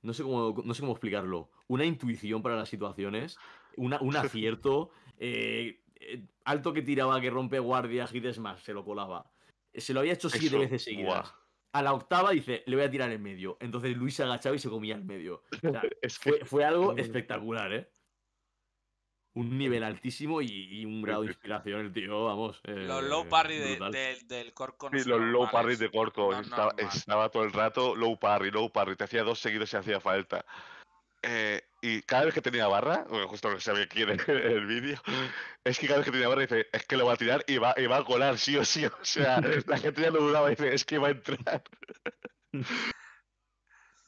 no, sé cómo, no sé cómo explicarlo. Una intuición para las situaciones, un (laughs) acierto. Eh, eh, alto que tiraba, que rompe guardias y más. se lo colaba. Se lo había hecho siete veces seguidas. A la octava dice, le voy a tirar en medio. Entonces Luis se agachaba y se comía en medio. (laughs) fue, fue, algo espectacular, ¿eh? un nivel altísimo y, un grado de inspiración, el tío, vamos. Eh, los low parry de, del Corco. No sí, los low parry de Corco. estaba, estaba, todo el rato low parry, low parry. Te hacía dos seguidos si hacía falta. Eh, y cada vez que tenía barra, justo lo que sabía quién en el, vídeo, es que cada vez que tenía barra dice, es que lo va a tirar y va, y va a colar, sí o sí. O sea, (laughs) la gente ya lo dudaba y dice, es que va a entrar. (laughs)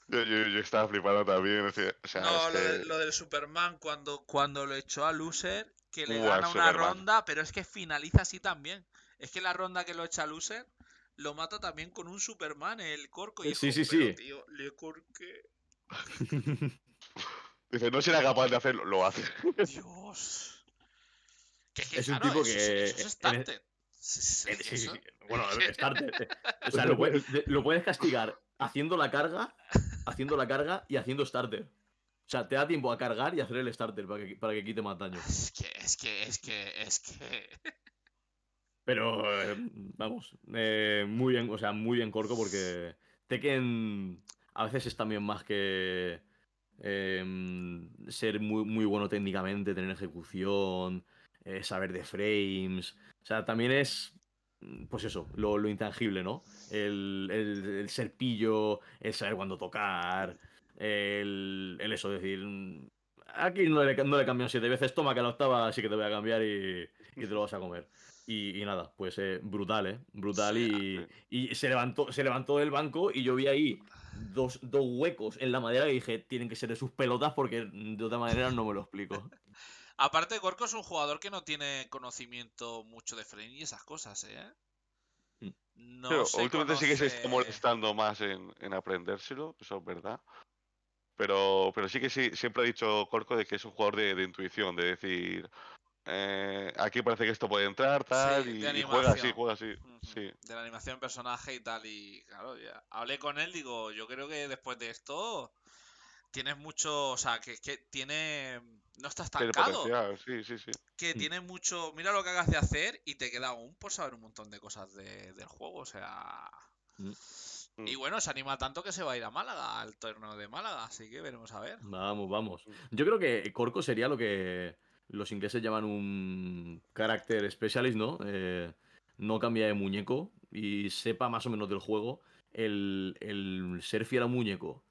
Yo, yo, yo, estaba flipando también. O sea, no, lo, del Superman cuando, cuando lo echó a Loser, que le uh, gana una ronda, pero es que finaliza así también. Es que la ronda que lo echa a Loser lo mata también con un Superman, el Corco. Y eh, sí, sí, sí. le corque. (laughs) Dice, no será capaz de hacerlo, lo hace. (laughs) (laughs) Dios. es un tipo que. Eso es starter. Eh, bueno, starter. Eh, o sea, lo puedes castigar haciendo la carga haciendo la carga y haciendo starter. O sea, te da tiempo a cargar y hacer el starter para que, para que quite más daño. Ah, es que, es que, es que, es que. Pero, eh, vamos, eh, muy bien, o sea, muy bien Corco porque Tekken a veces es también más que em, ser muy, muy bueno técnicamente, tener ejecución, eh, saber de frames. O sea, también es Mm, pues eso, lo, lo intangible, ¿no? El, el, serpillo, el saber cuándo tocar, el, el eso, decir, mm, aquí no le, no le cambian siete veces, toma que a la octava sí que te voy a cambiar y, te lo vas a comer. Y, y nada, pues eh, brutal, ¿eh? Brutal ah, eh. y, se, levantó, se levantó del banco y yo vi ahí dos, dos huecos en la madera que dije, tienen que ser de sus pelotas porque de otra manera no me lo explico. Aparte, Gorko es un jugador que no tiene conocimiento mucho de frame y esas cosas, ¿eh? Hmm. No pero últimamente sí que se está molestando más en, en, aprendérselo, eso es verdad. Pero, pero sí que sí, siempre ha dicho Corco de que es un jugador de, intuición, de decir, eh, aquí parece que esto puede entrar, tal, y, juega así, juega así. De la animación personaje y tal, y claro, ya. hablé con él, digo, yo creo que después de esto tienes mucho, o sea, que, tiene, no estás estancado. Sí, sí, sí. Que mm. tiene mucho, mira lo que hagas de hacer y te queda aún por saber un montón de cosas del juego, o sea... Mm. Mm. Y bueno, se anima tanto que se va a ir a Málaga, al torneo de Málaga, así que veremos a ver. Vamos, vamos. Yo creo que Corco sería lo que los ingleses llaman un character specialist, ¿no? Eh, no cambia de muñeco y sepa más o menos del juego. El, el ser fiel a muñeco,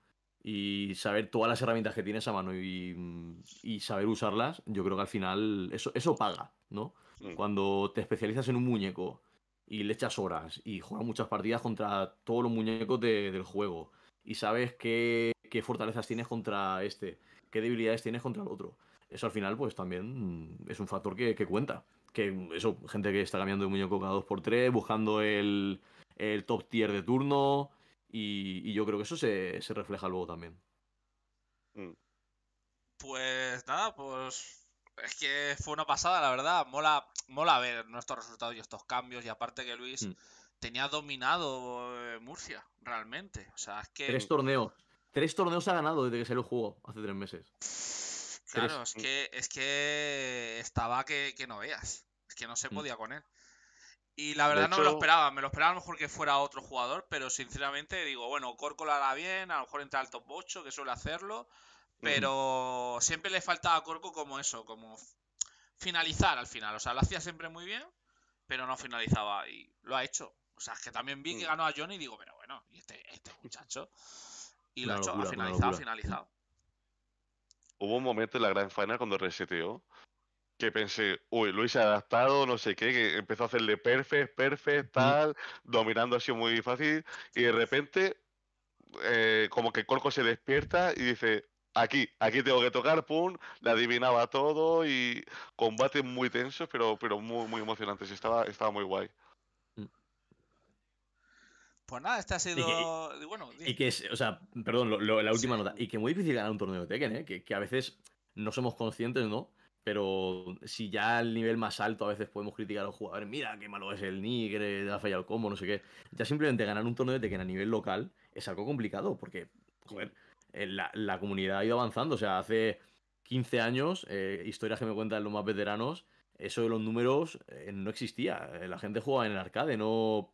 y saber todas las herramientas que tienes a mano y, saber usarlas, yo creo que al final eso, eso paga, ¿no? Mm. Cuando te especializas en un muñeco y le echas horas y juegas muchas partidas contra todos los muñecos del juego y sabes qué, qué, fortalezas tienes contra este, qué debilidades tienes contra el otro. Eso al final, pues también es un factor que, cuenta. Que eso, gente que está cambiando de muñeco cada 2 por 3 buscando el, el top tier de turno, y, yo creo que eso se, refleja luego también. Mm. Pues nada, pues es que fue una pasada, la verdad. Mola, mola ver nuestros resultados y estos cambios. Y aparte que Luis mm. tenía dominado eh, Murcia, realmente. O sea, es que... Tres torneos. Tres torneos ha ganado desde que se lo jugó hace tres meses. Claro, es que, es que estaba que, no veas. Es que no se mm. podía con él. Y la verdad no me lo esperaba, me lo esperaba a mejor que fuera otro jugador, pero sinceramente digo, bueno, Corco lo hará bien, a lo mejor entra al top 8, que suele hacerlo, pero siempre le faltaba a Corco como eso, como finalizar al final. O sea, lo hacía siempre muy bien, pero no finalizaba y lo ha hecho. O sea, es que también vi que mm. ganó a Johnny y digo, pero bueno, y este, este muchacho. Y lo ha hecho, ha finalizado, ha finalizado. Hubo un momento en la gran final cuando reseteó que pensé, uy, Luis se ha adaptado, no sé qué, que empezó a hacerle perfect, perfect, tal, dominando así muy fácil, y de repente, eh, como que Corco se despierta y dice, aquí, aquí tengo que tocar, pum, le adivinaba todo y combates muy tensos, pero, pero muy, muy emocionantes, estaba, estaba muy guay. Mm. Pues nada, este ha sido. bueno, y que es, o sea, perdón, la última nota. Y que es muy difícil ganar un torneo de Tekken, ¿eh? Que, que a veces no somos conscientes, ¿no? Pero si ya al nivel más alto a veces podemos criticar a los jugadores, mira qué malo es el Nigre, ha fallado el combo, no sé qué. Ya simplemente ganar un torneo de Tekken a nivel local es algo complicado, porque, joder, eh, la, comunidad ha ido avanzando. O sea, hace 15 años, eh, historias que me cuentan los más veteranos, eso de los números eh, no existía. La gente jugaba en el arcade, no. O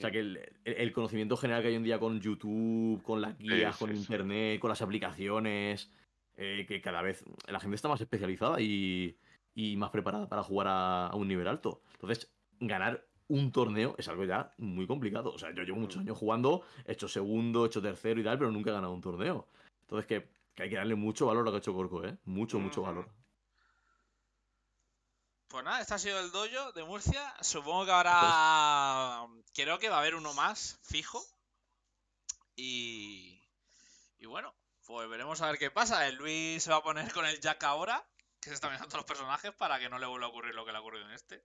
sea que el, conocimiento general que hay hoy en día con YouTube, con las guías, con internet, con las aplicaciones, eh, que cada vez la gente está más especializada y, más preparada para jugar a, un nivel alto. Entonces, ganar un torneo es algo ya muy complicado. O sea, yo llevo muchos mm. años jugando, he hecho segundo, he hecho tercero y tal, pero nunca he ganado un torneo. Entonces, que, hay que darle mucho valor a lo que ha hecho Corco, ¿eh? Mucho, mucho mm. valor. Pues nada, este ha sido el dojo de Murcia. Supongo que ahora creo que va a haber uno más fijo. Y, y bueno, pues veremos a ver qué pasa. El Luis se va a poner con el Jack ahora, que se está mirando todos los personajes, para que no le vuelva a ocurrir lo que le ha ocurrido en este.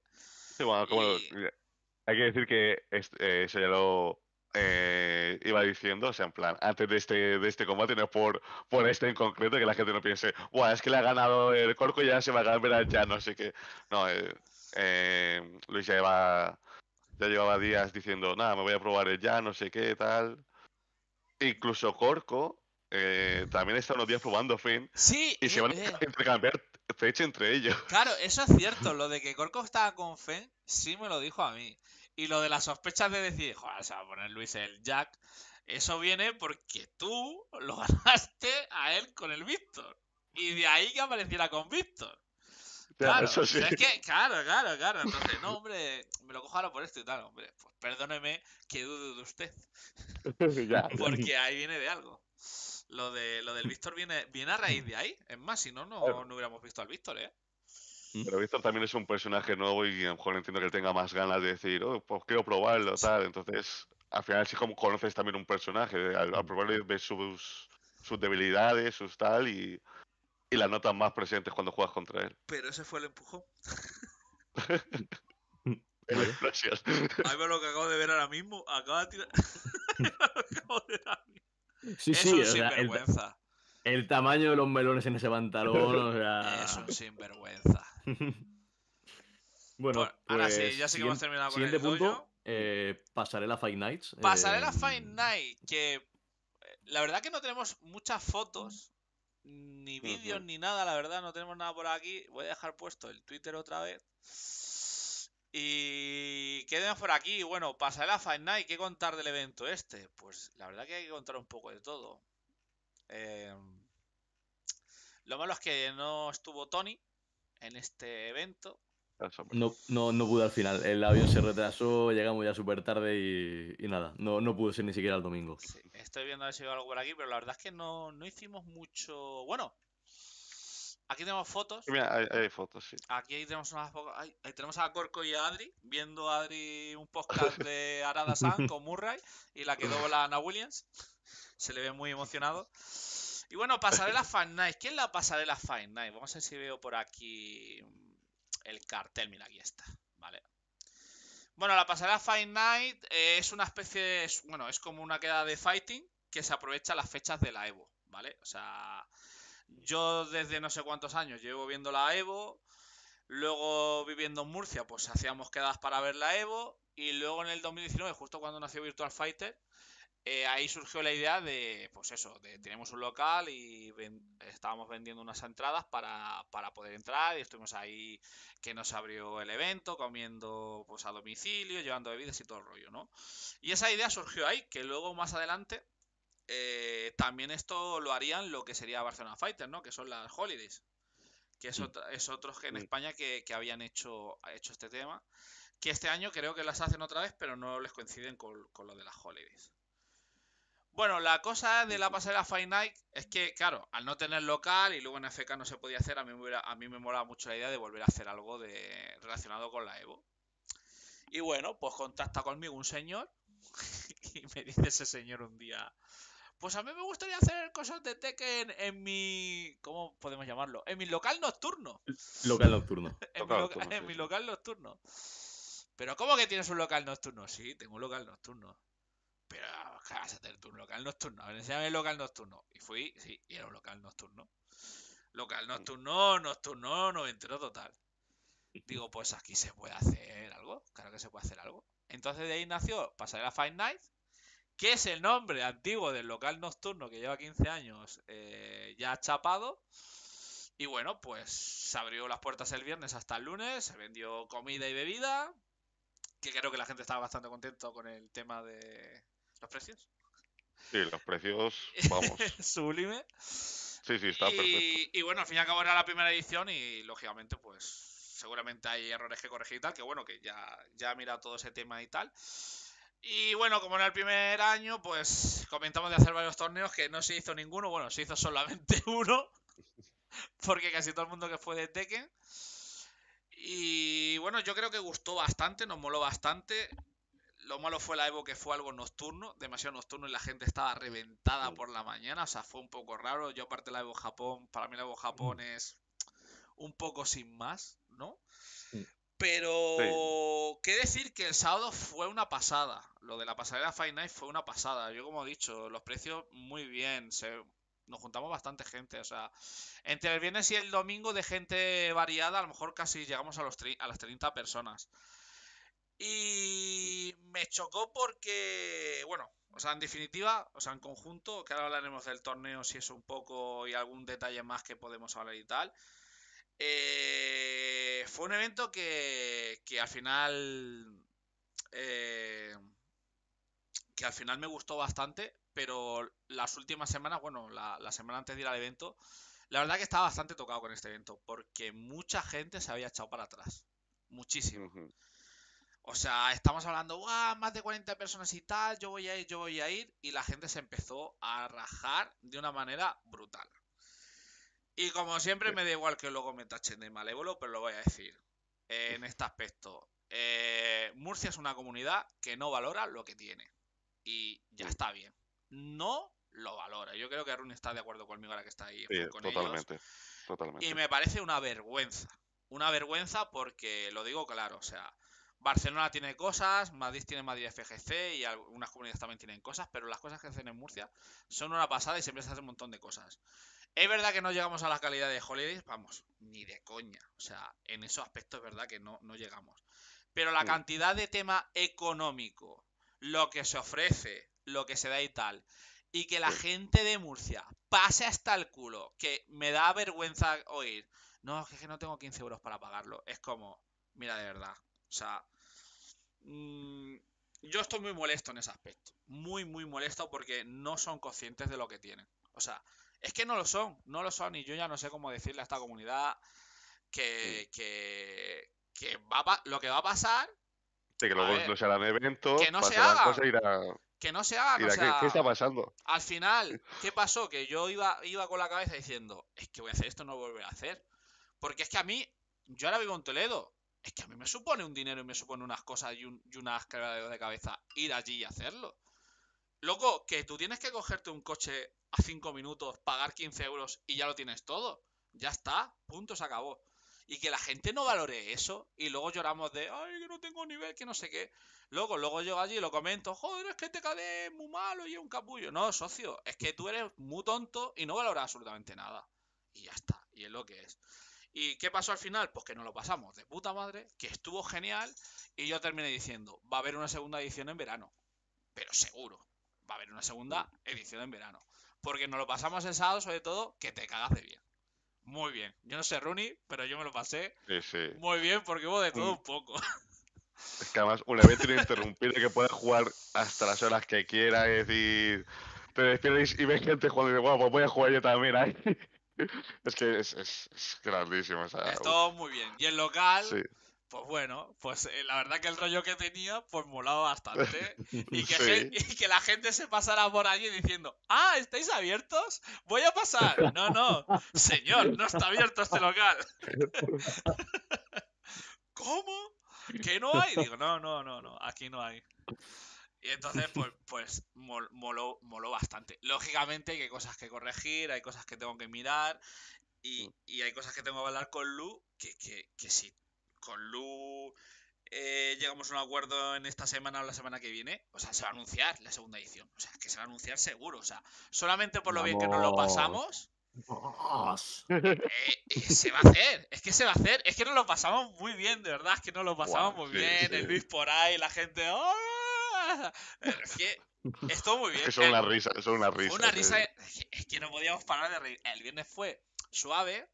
hay que decir que eh, eso ya lo eh, iba diciendo, o sea, en plan, antes de este, de este combate, no por, por este en concreto, que la gente no piense, Buah, es que le ha ganado el Corco y ya se va a ganar ya, no sé qué. No, eh, eh, Luis ya lleva, ya llevaba días diciendo, nada, me voy a probar el ya, no sé qué, tal. Incluso Corco eh, también están los días probando FEN Sí. Y se eh, van a intercambiar eh. fecha entre ellos. Claro, eso es cierto. Lo de que Corco estaba con FEN, sí me lo dijo a mí. Y lo de las sospechas de decir, joder, se va a poner Luis el Jack. Eso viene porque tú lo (laughs) ganaste a él con el Víctor. Y de ahí que apareciera con Víctor. Claro, claro, claro, Entonces, no, hombre, me lo cojo ahora por esto y tal, hombre. Pues perdóneme que dudo de usted. (laughs) Porque ahí viene de algo. Lo, de, lo del Víctor viene, viene a raíz de ahí. Es más, si no, no, hubiéramos visto al Víctor, ¿eh? Pero Víctor también es un personaje nuevo y a lo mejor entiendo que él tenga más ganas de decir, oh, pues quiero probarlo, tal. Entonces, al final, sí como conoces también un personaje, al, mm. probarle ves sus, sus debilidades, sus tal, y, las notas más presentes cuando juegas contra él. Pero ese fue el empujón. (laughs) Gracias. Ahí lo que acabo de ver ahora mismo. Acaba de tirar. (laughs) de ver Sí, sí, el, tamaño de los melones en ese pantalón, o sea... Es un sinvergüenza. (laughs) bueno, ahora sí, pues, ya sé que hemos terminado con siguiente punto, eh, Pasarela Five Nights. Eh. Pasarela Night, que eh, la verdad que no tenemos muchas fotos, ni vídeos, ni nada, la verdad, no tenemos nada por aquí. Voy a dejar puesto el Twitter otra vez. Y quedemos por aquí. Bueno, pasa la Fight Night. ¿Qué contar del evento este? Pues la verdad que hay que contar un poco de todo. Eh, lo malo es que no estuvo Tony en este evento. No, no, no pude al final. El avión se retrasó, llegamos ya súper tarde y, nada. No, no ser ni siquiera el domingo. estoy viendo a ver si veo algo por aquí, pero la verdad es que no, no hicimos mucho. Bueno, Aquí tenemos fotos. Mira, hay, fotos, sí. Aquí tenemos tenemos a Corco y a Adri, viendo a Adri un podcast de (laughs) Arada San con Murray y la que (laughs) dobla Ana Williams. Se le ve muy emocionado. Y bueno, pasarela Fine Night. ¿Quién la pasarela Fine Night? Vamos a ver si veo por aquí mm, el cartel. Mira, aquí está. Vale. Bueno, la pasarela Fight Night eh, es una especie, de, bueno, es como una queda de fighting que se aprovecha las fechas de la Evo, ¿vale? O sea, yo desde no sé cuántos años llevo viendo la Evo, luego viviendo en Murcia, pues hacíamos quedadas para ver la Evo, y luego en el 2019, justo cuando nació Virtual Fighter, eh, ahí surgió la idea de, pues eso, tenemos un local y estábamos vendiendo unas entradas para, poder entrar y estuvimos ahí que nos abrió el evento, comiendo pues, a domicilio, llevando bebidas y todo el rollo, ¿no? Y esa idea surgió ahí, que luego más adelante eh, también esto lo harían lo que sería Barcelona Fighter, ¿no? Que son las Holidays, que es, mm. otros que en mm. España que, habían hecho, hecho este tema, que este año creo que las hacen otra vez, pero no les coinciden con, lo de las Holidays. Bueno, la cosa de la pasarela Fight Night es que, claro, al no tener local y luego en FK no se podía hacer, a mí, me, a mí me molaba mucho la idea de volver a hacer algo de, relacionado con la Evo. Y bueno, pues contacta conmigo un señor (laughs) y me dice ese señor un día, pues a mí me gustaría hacer cosas de Tekken en mi. ¿Cómo podemos llamarlo? En mi local nocturno. Local nocturno. (laughs) en, mi, local nocturno. Pero ¿cómo que tienes un local nocturno? Sí, tengo un local nocturno. Pero, ¿qué vas a tener tú un local nocturno? A ver, enséñame el local nocturno. Y fui, sí, y era un local nocturno. Local nocturno, nocturno, no entró total. Digo, pues aquí se puede hacer algo. Claro que se puede hacer algo. Entonces de ahí nació a Five Night que es el nombre antiguo del local nocturno que lleva 15 años eh, ya chapado. Y bueno, pues se abrió las puertas el viernes hasta el lunes, se vendió comida y bebida, que creo que la gente estaba bastante contento con el tema de los precios. Sí, los precios, (laughs) vamos. Sublime. Sí, sí, está y, perfecto. Y bueno, al fin y al cabo era la primera edición y lógicamente, pues seguramente hay errores que corregir y tal, que bueno, que ya, ya mira todo ese tema y tal. Y bueno, como en el primer año, pues comentamos de hacer varios torneos que no se hizo ninguno, bueno, se hizo solamente (laughs) uno, porque casi todo el mundo que fue de Tekken. Y bueno, yo creo que gustó bastante, nos moló bastante. Lo malo fue la Evo que fue algo nocturno, demasiado nocturno y la gente estaba reventada por la mañana, o sea, fue un poco raro. Yo aparte la Evo Japón, para mí la Evo Japón mm. es un poco sin más, ¿no? Mm. Pero qué decir que el sábado fue una pasada. Lo de la pasarela Five Night fue una pasada. Yo, como he dicho, los precios muy bien. Se, nos juntamos bastante gente. O sea, entre el viernes y el domingo de gente variada, a lo mejor casi llegamos a, los a las 30 personas. Y me chocó porque, bueno, o sea, en definitiva, o sea, en conjunto, que ahora hablaremos del torneo si es un poco y algún detalle más que podemos hablar y tal. Eh, fue un evento que, al final. Eh, que al final me gustó bastante, pero las últimas semanas, bueno, la, semana antes de ir al evento, la verdad que estaba bastante tocado con este evento, porque mucha gente se había echado para atrás. Muchísimo. O sea, estamos hablando, Más de 40 personas y tal, yo voy a ir, yo voy a ir. Y la gente se empezó a rajar de una manera brutal. Y como siempre, me da igual que luego me tachen de malévolo, pero lo voy a decir. en este aspecto, eh, Murcia es una comunidad que no valora lo que tiene. Y ya está bien. No lo valora. Yo creo que Arun está de acuerdo conmigo ahora que está ahí. con totalmente, totalmente. Y me parece una vergüenza. Una vergüenza porque, lo digo claro, o sea, Barcelona tiene cosas, Madrid tiene Madrid FGC y algunas comunidades también tienen cosas, pero las cosas que hacen en Murcia son una pasada y siempre se hacen un montón de cosas. Es verdad que no llegamos a la calidad de Holidays, vamos, ni de coña. O sea, en esos aspectos es verdad que no, no llegamos. Pero la mm. cantidad de tema económico, lo que se ofrece, lo que se da y tal, y que la gente de Murcia pase hasta el culo, que me da vergüenza oír, no, es que no tengo 15 euros para pagarlo. Es como, mira, de verdad. O sea, mm, yo estoy muy molesto en ese aspecto. Muy, muy molesto porque no son conscientes de lo que tienen. O sea, es que no lo son, no lo son y yo ya no sé cómo decirle a esta comunidad que, va lo que va a pasar... que luego no se harán eventos, que no se haga. ¿qué, está pasando? Al final, ¿qué pasó? Que yo iba, iba con la cabeza diciendo, es que voy a hacer esto, no volver a hacer. Porque es que a mí, yo ahora vivo en Toledo, es que a mí me supone un dinero y me supone unas cosas y, y unas cargas de cabeza ir allí y hacerlo. Loco, que tú tienes que cogerte un coche a 5 minutos, pagar 15 euros y ya lo tienes todo. Ya está, punto, se acabó. Y que la gente no valore eso y luego lloramos de, ay, que no tengo nivel, que no sé qué. Luego, luego llego allí y lo comento, joder, es que te este cae muy malo y es un capullo. No, socio, es que tú eres muy tonto y no valoras absolutamente nada. Y ya está, y es lo que es. ¿Y qué pasó al final? Pues que nos lo pasamos de puta madre, que estuvo genial y yo terminé diciendo, va a haber una segunda edición en verano, pero seguro va a haber una segunda edición en verano. Porque nos lo pasamos el sábado, sobre todo, que te cagas de bien. Muy bien. Yo no sé Rooney, pero yo me lo pasé muy bien porque hubo de todo mm. un poco. (laughs) Es que además un evento ininterrumpido que puedes jugar hasta las horas que quieras, es decir, te despierta y ves gente jugando y dices, wow, pues voy a jugar yo también ahí. (laughs) Es que es, grandísimo. O muy bien. Y el local, pues bueno, pues eh, la verdad que el rollo que tenía, pues molaba bastante. (laughs) Y que, la gente se pasara por allí diciendo, ah, ¿estáis abiertos? Voy a pasar. No, no, (laughs) señor, no está abierto este local. (laughs) ¿Cómo? ¿Que no hay? Digo, no, no, no, no, aquí no hay. Y entonces, pues, pues moló, moló bastante. Lógicamente hay cosas que corregir, hay cosas que tengo que mirar. Y, hay cosas que tengo que hablar con Lu que, que, que con Lu. Eh, llegamos a un acuerdo en esta semana o la semana que viene, o sea, se va a anunciar la segunda edición. O sea, que se va a anunciar seguro. O sea, solamente por lo bien que nos lo pasamos. Eh, eh, se va a hacer, es que se va a hacer, es que nos lo pasamos muy bien, de verdad, es que nos lo pasamos muy bien, el Luis por ahí, la gente... ¡Oh! Es que estuvo muy bien. Es son una risa, son una risa. Una risa, es que no podíamos parar de reír. El viernes fue suave,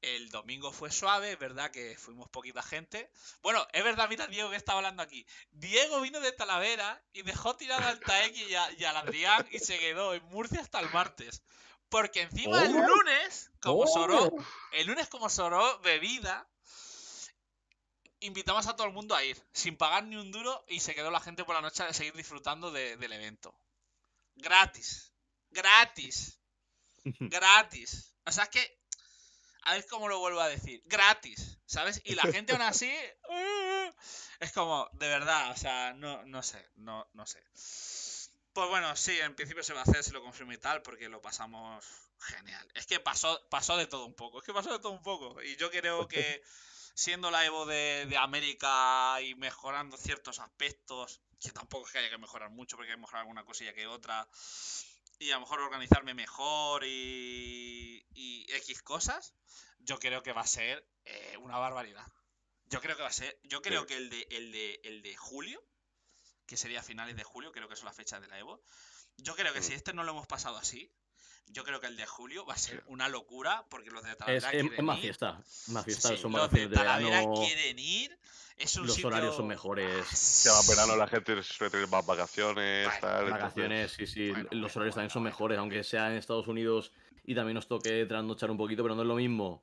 el domingo fue suave, es verdad que fuimos poquita gente. Bueno, es verdad, mira, Diego, que estaba hablando aquí. Diego vino de Talavera y dejó tirado al Taek y, al Adrián y se quedó en Murcia hasta el martes. Porque encima el oh. lunes, como oh. Soró, el lunes como Soró, bebida, invitamos a todo el mundo a ir, sin pagar ni un duro, y se quedó la gente por la noche a seguir disfrutando del evento. Gratis. Gratis. (laughs) Gratis. O sea, es que a cómo lo vuelvo a decir, gratis, ¿sabes? Y la gente aún así (laughs) es como, de verdad, o sea, no, no sé, no, no sé. Pues bueno, sí, en principio se va a hacer, se lo confirmo y tal, porque lo pasamos genial. Es que pasó, pasó de todo un poco, es que pasó de todo un poco. Y yo creo que siendo la Evo de, de América y mejorando ciertos aspectos, que tampoco es que haya que mejorar mucho, porque hay que mejorar alguna cosilla que otra y a lo mejor organizarme mejor y, X cosas, yo creo que va a ser eh, una barbaridad. Yo creo que va a ser, yo creo que el de, el de, el de julio, que sería finales de julio, creo que son la fecha de la Evo, yo creo que si mm. este no lo hemos pasado así, yo creo que el de julio va a ser una locura porque los de Talavera es, quieren es más ir. más los de Talavera quieren ir los horarios son mejores. Ah, Se va verano, la gente suele tener más vacaciones. vacaciones, sí, sí. los horarios también son mejores, aunque sea en Estados Unidos y también nos toque trasnochar un poquito, pero no es lo mismo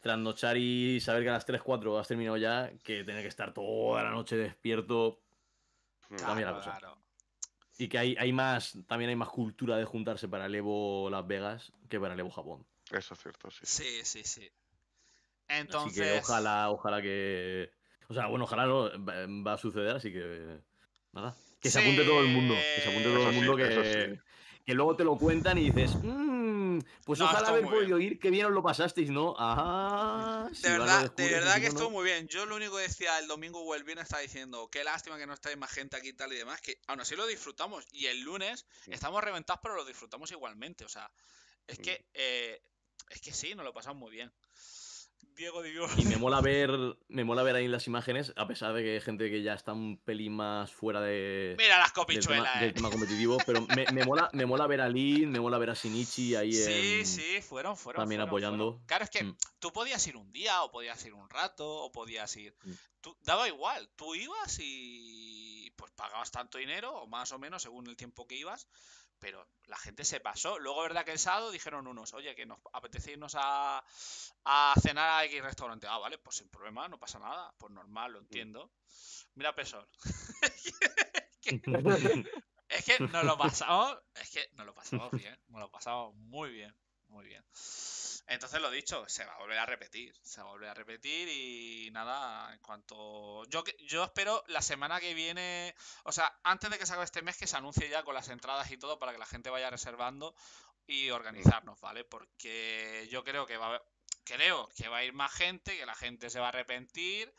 trasnochar y saber que a las 3, 4 has terminado ya que tener que estar toda la noche despierto. también la cosa. Y que hay, hay más, también hay más cultura de juntarse para el Evo Las Vegas que para el Evo Japón. Eso es cierto, sí. Sí, sí, sí. Entonces. ojalá, ojalá que o sea, bueno, ojalá no, va a suceder, así que nada. Que se apunte todo el mundo. Que se apunte todo el mundo, que, luego te lo cuentan y dices, mm, pues ojalá haber podido ir, que bien os lo pasasteis, ¿no? de, verdad, de verdad que estuvo muy bien. Yo lo único que decía el domingo o el viernes estaba diciendo, qué lástima que no estáis más gente aquí y tal y demás, que aún así lo disfrutamos. Y el lunes estamos reventados, pero lo disfrutamos igualmente. O sea, es mm. que, eh, es que sí, nos lo pasamos muy bien. Y me mola (laughs) ver, me mola ver ahí las imágenes, a pesar de que hay gente que ya está un pelín más fuera de. las Del tema, eh. competitivo, pero me, mola, me mola ver a Lin, me mola ver a Shinichi ahí. Sí, sí, fueron, fueron. También apoyando. Claro, es que mm. tú podías ir un día, o podías ir un rato, o podías ir. Mm. Tú, daba igual, tú ibas y pues pagabas tanto dinero, o más o menos, según el tiempo que ibas pero la gente se pasó. Luego, verdad que el sábado dijeron unos, oye, que nos apetece irnos a, a cenar a X restaurante. Ah, vale, pues sin problema, no pasa nada. Pues normal, lo mm. entiendo. Mira, Pesor. (laughs) (laughs) es que nos lo pasamos, es que nos lo pasamos bien, nos lo pasamos muy bien, muy bien. Entonces lo dicho, se va a volver a repetir, se va a volver a repetir y nada, en cuanto... Yo, yo espero la semana que viene, o sea, antes de que salga este mes, que se anuncie ya con las entradas y todo para que la gente vaya reservando y organizarnos, ¿vale? Porque yo creo que va a creo que va a ir más gente, que la gente se va a arrepentir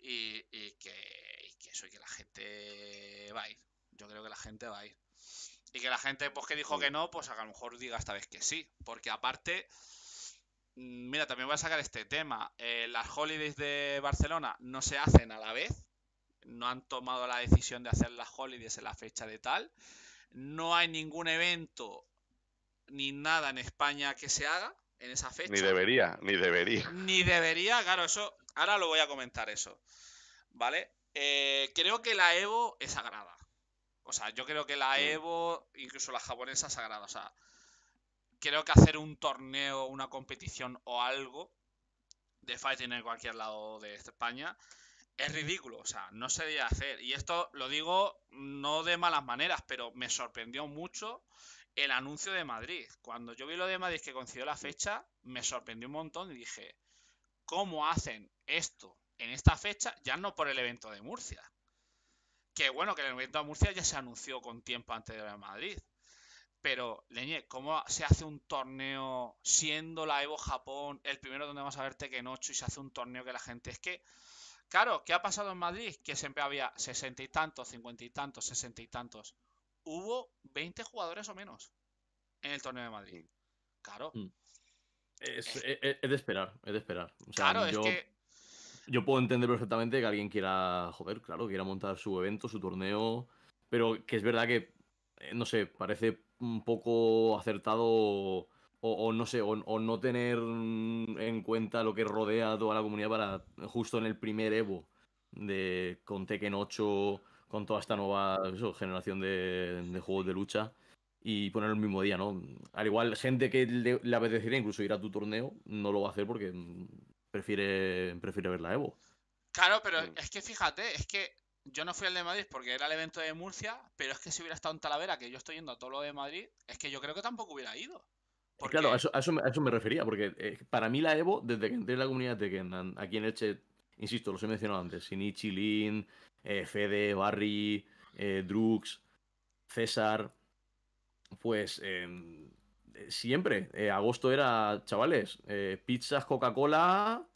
y, y, que, y que eso, y que la gente va a ir. Yo creo que la gente va a ir. Y que la gente pues que dijo que no, pues a lo mejor diga esta vez que sí. Porque aparte, Mm, mira, también voy a sacar este tema. Eh, las holidays de Barcelona no se hacen a la vez. No han tomado la decisión de hacer las holidays en la fecha de tal. No hay ningún evento ni nada en España que se haga en esa fecha. Ni debería, ni debería. Ni debería, claro, eso. Ahora lo voy a comentar eso. ¿Vale? Eh, creo que la Evo es sagrada. O sea, yo creo que la mm. Evo, incluso la japonesa, es sagrada. O sea, creo que hacer un torneo, una competición o algo de fighting en cualquier lado de España es ridículo, o sea, no se debe hacer. Y esto lo digo no de malas maneras, pero me sorprendió mucho el anuncio de Madrid. Cuando yo vi lo de Madrid que coincidió la fecha, me sorprendió un montón y dije, ¿cómo hacen esto en esta fecha? Ya no por el evento de Murcia. Que bueno, que el evento de Murcia ya se anunció con tiempo antes de Madrid, pero, leñe, ¿cómo se hace un torneo siendo la Evo Japón el primero donde vamos a ver Tekken 8 y se hace un torneo que la gente es que... Claro, ¿qué ha pasado en Madrid? Que siempre había sesenta y tantos, cincuenta y tantos, sesenta y tantos. Hubo 20 jugadores o menos en el torneo de Madrid. Claro. Es, de esperar, es de esperar. claro, yo, que... Yo puedo entender perfectamente que alguien quiera, joder, claro, quiera montar su evento, su torneo, pero que es verdad que eh, no sé, parece un poco acertado o, no sé, o, no tener mm, en cuenta lo que rodea a toda la comunidad para justo en el primer Evo de con Tekken 8, con toda esta nueva generación de, juegos de lucha y poner el mismo día, ¿no? Al igual, gente que le, le apetecería incluso ir a tu torneo no lo va a hacer porque mm, prefiere, prefiere ver la Evo. Claro, pero mm. es que fíjate, es que yo no fui al de Madrid porque era el evento de Murcia, pero es que si hubiera estado en Talavera, que yo estoy yendo a todo lo de Madrid, es que yo creo que tampoco hubiera ido. Porque... Claro, a eso, me, refería, porque eh, para mí la Evo, desde que entré en la comunidad de Kenan, aquí en Elche, insisto, los he mencionado antes, Sinichi, Lin, eh, Fede, Barry, drugs eh, Drux, César, pues em, siempre, agosto era, chavales, pizzas, Coca-Cola,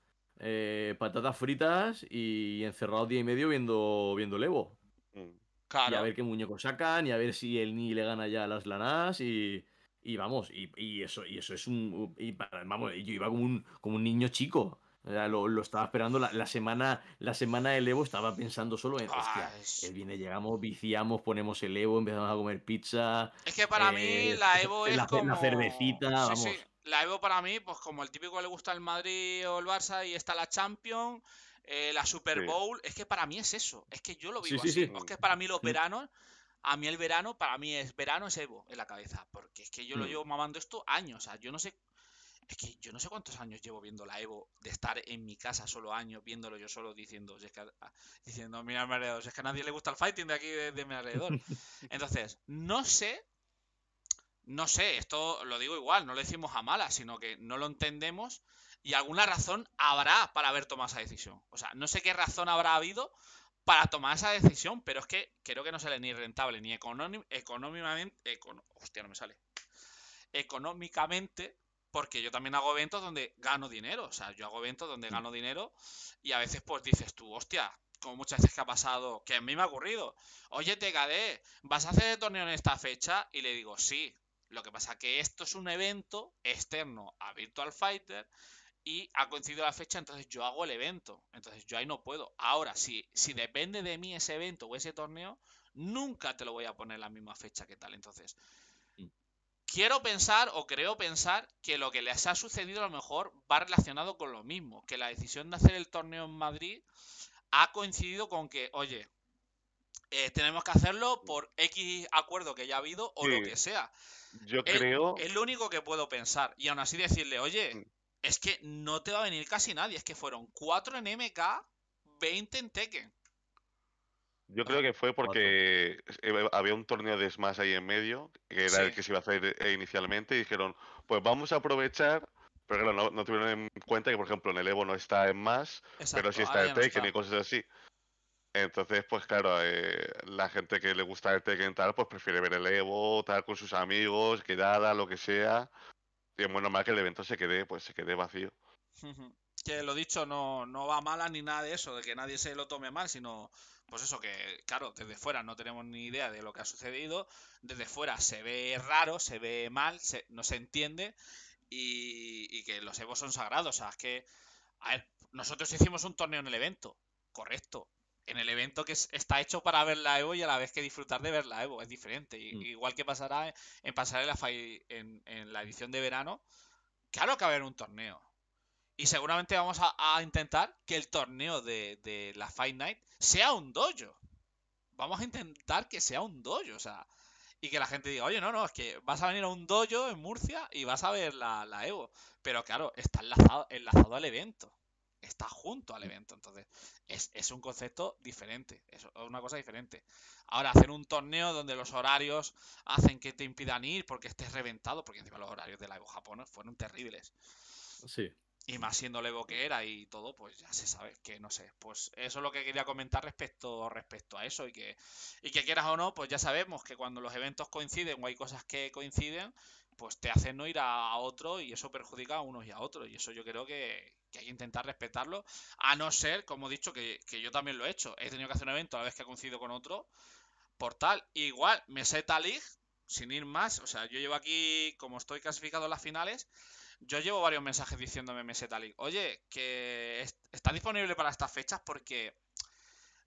eh, patatas fritas y encerrado día y medio viendo, viendo el Evo. Mm. Y a ver qué muñeco sacan y a ver si el Ni le gana ya las lanas y, vamos, y, eso, y eso es un... vamos, yo iba como un, como un niño chico. lo, estaba esperando la, semana la semana del Evo estaba pensando solo en hostia, ah, el viernes llegamos, viciamos, ponemos el Evo, empezamos a comer pizza. Es que para eh, mí la Evo es como... la cervecita, vamos la Evo para mí, pues como el típico le gusta el Madrid o el Barça y está la Champions, eh, la Super Bowl, es que para mí es eso, es que yo lo vivo así, es que para mí los veranos, a mí el verano, para mí es verano es Evo en la cabeza, porque es que yo lo mm. llevo mamando esto años, o sea, yo no sé, es que yo no sé cuántos años llevo viendo la Evo, de estar en mi casa solo años, viéndolo yo solo, diciendo, es que, ah", diciendo, mira alrededor, es que a nadie le gusta el fighting de aquí, de mi alrededor. (laughs) Entonces, no sé no sé, esto lo digo igual, no lo decimos a mala, sino que no lo entendemos y alguna razón habrá para haber tomado esa decisión. O sea, no sé qué razón habrá habido para tomar esa decisión, pero es que creo que no sale ni rentable, ni económicamente... hostia, no me sale. Económicamente, porque yo también hago eventos donde gano dinero. O sea, yo hago eventos donde mm. gano dinero y a veces pues dices tú, hostia, como muchas veces que ha pasado, que a mí me ha ocurrido. Oye, TKD, ¿vas a hacer el torneo en esta fecha? Y le digo, sí. Lo que pasa que esto es un evento externo a Virtual Fighter y ha coincidido la fecha, entonces yo hago el evento. Entonces yo ahí no puedo. Ahora, si, si depende de mí ese evento o ese torneo, nunca te lo voy a poner la misma fecha que tal. Entonces, mm. quiero pensar o creo pensar que lo que les ha sucedido a lo mejor va relacionado con lo mismo, que la decisión de hacer el torneo en Madrid ha coincidido con que, oye, eh, tenemos que hacerlo por X acuerdo que ya ha habido o lo que sea. Yo eh, creo. Es lo único que puedo pensar. Y aún así decirle, oye, mm. es que no te va a venir casi nadie. Es que fueron 4 en MK, 20 en Tekken. Yo creo que fue porque eh, había un torneo de Smash ahí en medio, que era el que se iba a hacer inicialmente, y dijeron, pues vamos a aprovechar, pero claro, no, tuvieron en cuenta que, por ejemplo, en el Evo no está en más, pero sí está en Tekken y cosas así. Entonces, pues claro, eh, la gente que le gusta el Tekken tal, pues prefiere ver el Evo, tal, con sus amigos, quedada, lo que sea. Y es muy normal que el evento se quede, pues se quede vacío. Que lo dicho, no, no va mala ni nada de eso, de que nadie se lo tome mal, sino pues eso, que claro, desde fuera no tenemos ni idea de lo que ha sucedido, desde fuera se ve raro, se ve mal, no se entiende y, y, que los Evos son sagrados, o sea, es que, a ver, nosotros hicimos un torneo en el evento, correcto, en el evento que está hecho para ver la Evo y a la vez que disfrutar de ver la Evo, es diferente. Mm. Igual que pasará en pasar en, en, la edición de verano, claro que va a haber un torneo. Y seguramente vamos a, intentar que el torneo de, la Fight Night sea un dojo. Vamos a intentar que sea un dojo, o sea, y que la gente diga, oye, no, no, es que vas a venir a un dojo en Murcia y vas a ver la, la Evo. Pero claro, está enlazado, enlazado al evento está junto al evento. Entonces, es, un concepto diferente, es una cosa diferente. Ahora, hacer un torneo donde los horarios hacen que te impidan ir porque estés reventado, porque encima los horarios de la Evo Japón fueron terribles. Sí. Y más siendo Evo que era y todo, pues ya se sabe que no sé. Pues eso es lo que quería comentar respecto, respecto a eso. Y que, y que quieras o no, pues ya sabemos que cuando los eventos coinciden o hay cosas que coinciden, pues te hacen no ir a, otro y eso perjudica a unos y a otros. Y eso yo creo que, hay que intentar respetarlo, a no ser, como he dicho, que, yo también lo he hecho. He tenido que hacer un evento a la vez que coincido con otro, por tal. Igual, me sé sin ir más. O sea, yo llevo aquí, como estoy clasificado en las finales, yo llevo varios mensajes diciéndome me League, Oye, que está disponible para estas fechas porque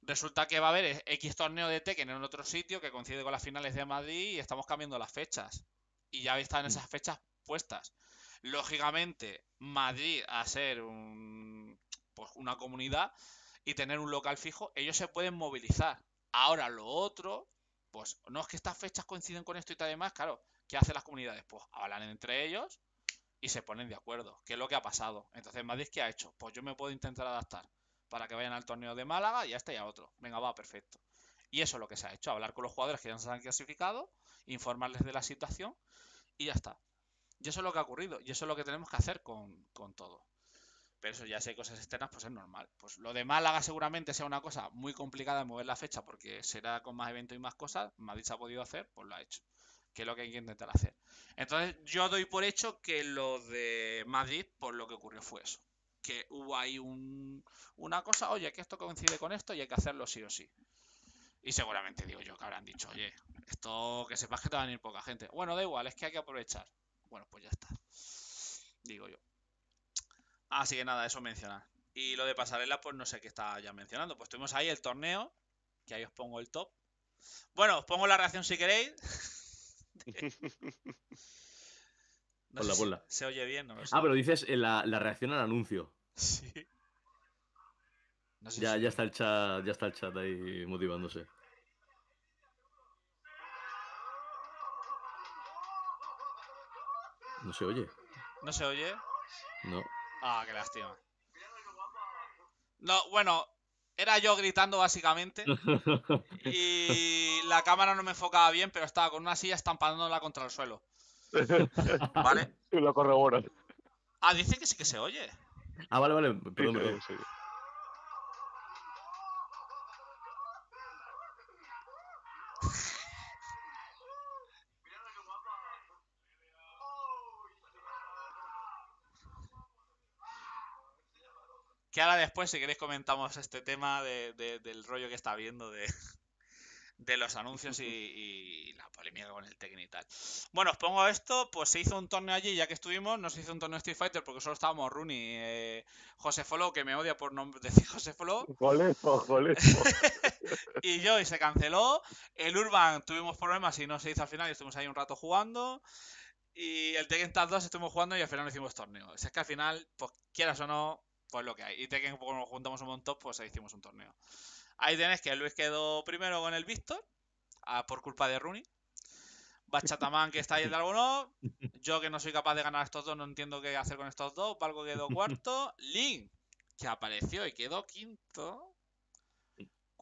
resulta que va a haber X torneo de Tekken en otro sitio que coincide con las finales de Madrid y estamos cambiando las fechas y ya están esas mm. fechas puestas. Lógicamente, Madrid, a ser un, pues una comunidad y tener un local fijo, ellos se pueden movilizar. Ahora lo otro, pues no es que estas fechas coinciden con esto y tal demás, claro, ¿qué hacen las comunidades? Pues hablan entre ellos y se ponen de acuerdo, qué es lo que ha pasado. Entonces, Madrid, ¿qué ha hecho? Pues yo me puedo intentar adaptar para que vayan al torneo de Málaga y ya este y a otro. Venga, va, perfecto. Y eso es lo que se ha hecho, hablar con los jugadores que ya se han clasificado, informarles de la situación y ya está. Y eso es lo que ha ocurrido y eso es lo que tenemos que hacer con, todo. Pero eso ya si hay cosas externas, pues es normal. Pues lo de Málaga seguramente sea una cosa muy complicada de mover la fecha porque será con más eventos y más cosas. Madrid se ha podido hacer, pues lo ha hecho. Que es lo que hay que intentar hacer. Entonces yo doy por hecho que lo de Madrid, por lo que ocurrió fue eso. Que hubo ahí un, una cosa, oye, que esto coincide con esto y hay que hacerlo sí o sí. Y seguramente digo yo que habrán dicho, oye, esto que sepas que te van a venir poca gente. Bueno, da igual, es que hay que aprovechar. Bueno, pues ya está. Digo yo. Así que nada, eso menciona. Y lo de pasarela, pues no sé qué está ya mencionando. Pues tuvimos ahí el torneo, que ahí os pongo el top. Bueno, os pongo la reacción si queréis. (laughs) no hola, se oye bien, no Ah, pero dices eh, la, la reacción al anuncio. (laughs) Sí ya, ya está el chat, ya está el chat ahí motivándose. No se oye. ¿No se oye? No. Ah, qué lástima. No, bueno, era yo gritando básicamente. (laughs) y la cámara no me enfocaba bien, pero estaba con una silla estampándola contra el suelo. (laughs) ¿Vale? Y lo Ah, dice que sí que se oye. Ah, vale, vale. perdón. Que ahora después, si queréis, comentamos este tema del rollo que está habiendo de, (laughs) los anuncios y, la polémica con el Tekken y tal. Bueno, os pongo esto, pues se hizo un torneo allí, ya que estuvimos, no se hizo un torneo Street Fighter porque solo estábamos Rooney, eh, José Follow, que me odia por nombre (laughs) decir José Follow. (laughs) y yo, y se canceló. El Urban tuvimos problemas y no se hizo al final, y estuvimos ahí un rato jugando. Y el Tekken Tag 2 estuvimos jugando y al final no hicimos torneo. O sea, es que al final, pues quieras o no, pues lo que hay. Y de que nos juntamos un montón, pues ahí hicimos un torneo. Ahí tenés que Luis quedó primero con el Víctor, ah, por culpa de Rooney. Bachataman que está ahí el Dragonov. Yo que no soy capaz de ganar estos dos, no entiendo qué hacer con estos dos. Valgo quedó (laughs) cuarto. Link, que apareció y quedó quinto.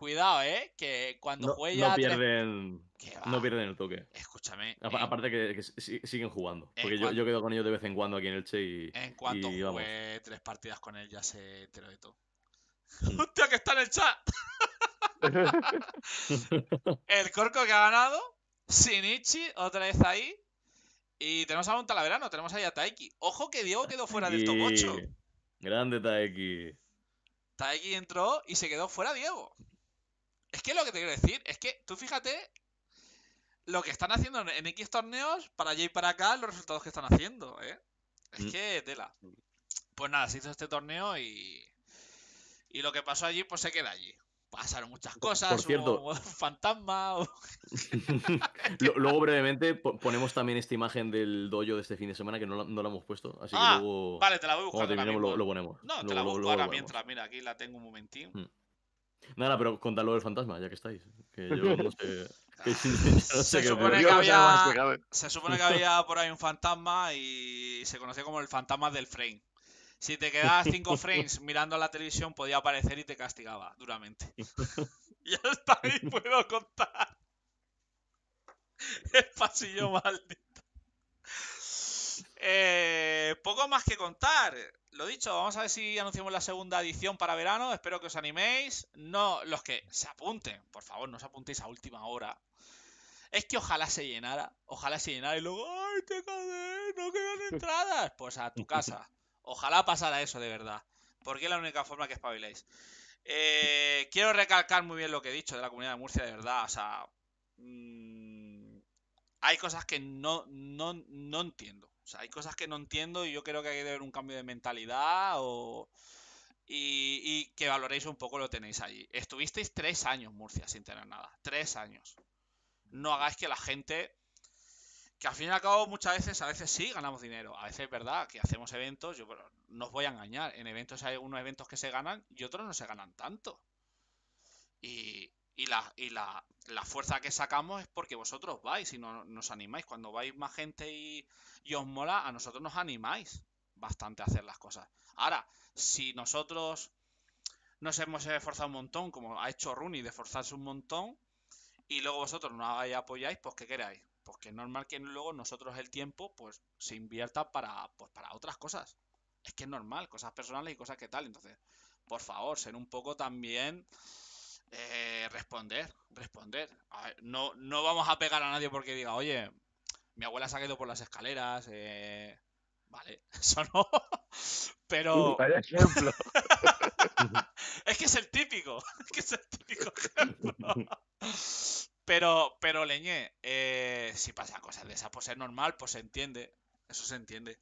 Cuidado, ¿eh? Que cuando no, No pierden, no pierden el toque. Escúchame. aparte que, siguen jugando. Porque yo, quedo con ellos de vez en cuando aquí en el Che y. En cuanto y, tres partidas con él, ya se enteró de todo. Mm. (laughs) ¡Hostia, que está en el chat! (laughs) el Corco que ha ganado. Sinichi, otra vez ahí. Y tenemos a un Talaverano, tenemos ahí a Taiki. Ojo que Diego quedó fuera del top 8. Grande Taiki. Taiki entró y se quedó fuera Diego. Es que lo que te quiero decir es que tú fíjate lo que están haciendo en, X torneos para allá y para acá, los resultados que están haciendo, ¿eh? Es mm. que tela. Pues nada, se hizo este torneo y. Y lo que pasó allí, pues se queda allí. Pasaron muchas cosas, por cierto, (laughs) fantasma. (laughs) luego brevemente ponemos también esta imagen del dojo de este fin de semana que no la, hemos puesto. Así que ah, luego. Vale, te la voy a buscar. lo, ponemos. No, te la busco ahora mientras. Mira, aquí la tengo un momentín. Mm. Nada, pero contadlo del fantasma, ya que estáis. Que yo no se, supone que había, por ahí un fantasma y se conocía como el fantasma del frame. Si te quedabas cinco frames (laughs) mirando a la televisión, podía aparecer y te castigaba duramente. (laughs) ya está ahí, puedo contar. (laughs) El pasillo maldito. Eh, poco más que contar. Lo dicho, vamos a ver si anunciamos la segunda edición para verano. Espero que os animéis. No, los que se apunten, por favor, no os apuntéis a última hora. Es que ojalá se llenara. Ojalá se llenara y luego, ¡ay, te ¡No quedan (laughs) entradas! Pues a tu casa. Ojalá pasara eso de verdad. Porque es la única forma que espabiléis. Eh, quiero recalcar muy bien lo que he dicho de la comunidad de Murcia, de verdad. O sea, mm, hay cosas que no, no entiendo. O sea, hay cosas que no entiendo y yo creo que hay que haber un cambio de mentalidad o... Y, y, que valoréis un poco lo tenéis allí. Estuvisteis tres años, Murcia, sin tener nada. Tres años. No hagáis que la gente... Que al fin y al cabo muchas veces, a veces sí ganamos dinero. A veces es verdad que hacemos eventos, yo pero no os voy a engañar. En eventos hay unos eventos que se ganan y otros no se ganan tanto. Y, y la, fuerza que sacamos es porque vosotros vais y no, nos animáis. Cuando vais más gente y, os mola, a nosotros nos animáis bastante a hacer las cosas. Ahora, si nosotros nos hemos esforzado un montón, como ha hecho Rooney, de esforzarse un montón, y luego vosotros no hagáis apoyáis, pues qué queráis. Pues que es normal que luego nosotros el tiempo pues se invierta para, pues, para otras cosas. Es que es normal, cosas personales y cosas que tal. Entonces, por favor, ser un poco también eh, responder, responder. no, no vamos a pegar a nadie porque diga, oye, mi abuela se ha caído por las escaleras, eh, Vale, (laughs) eso no. Pero. Uh, ejemplo. (laughs) es que es el típico. (laughs) Es que es el típico ejemplo. Pero, pero Leñé, eh, si pasa cosas de esas, pues es normal, pues se entiende. Eso se entiende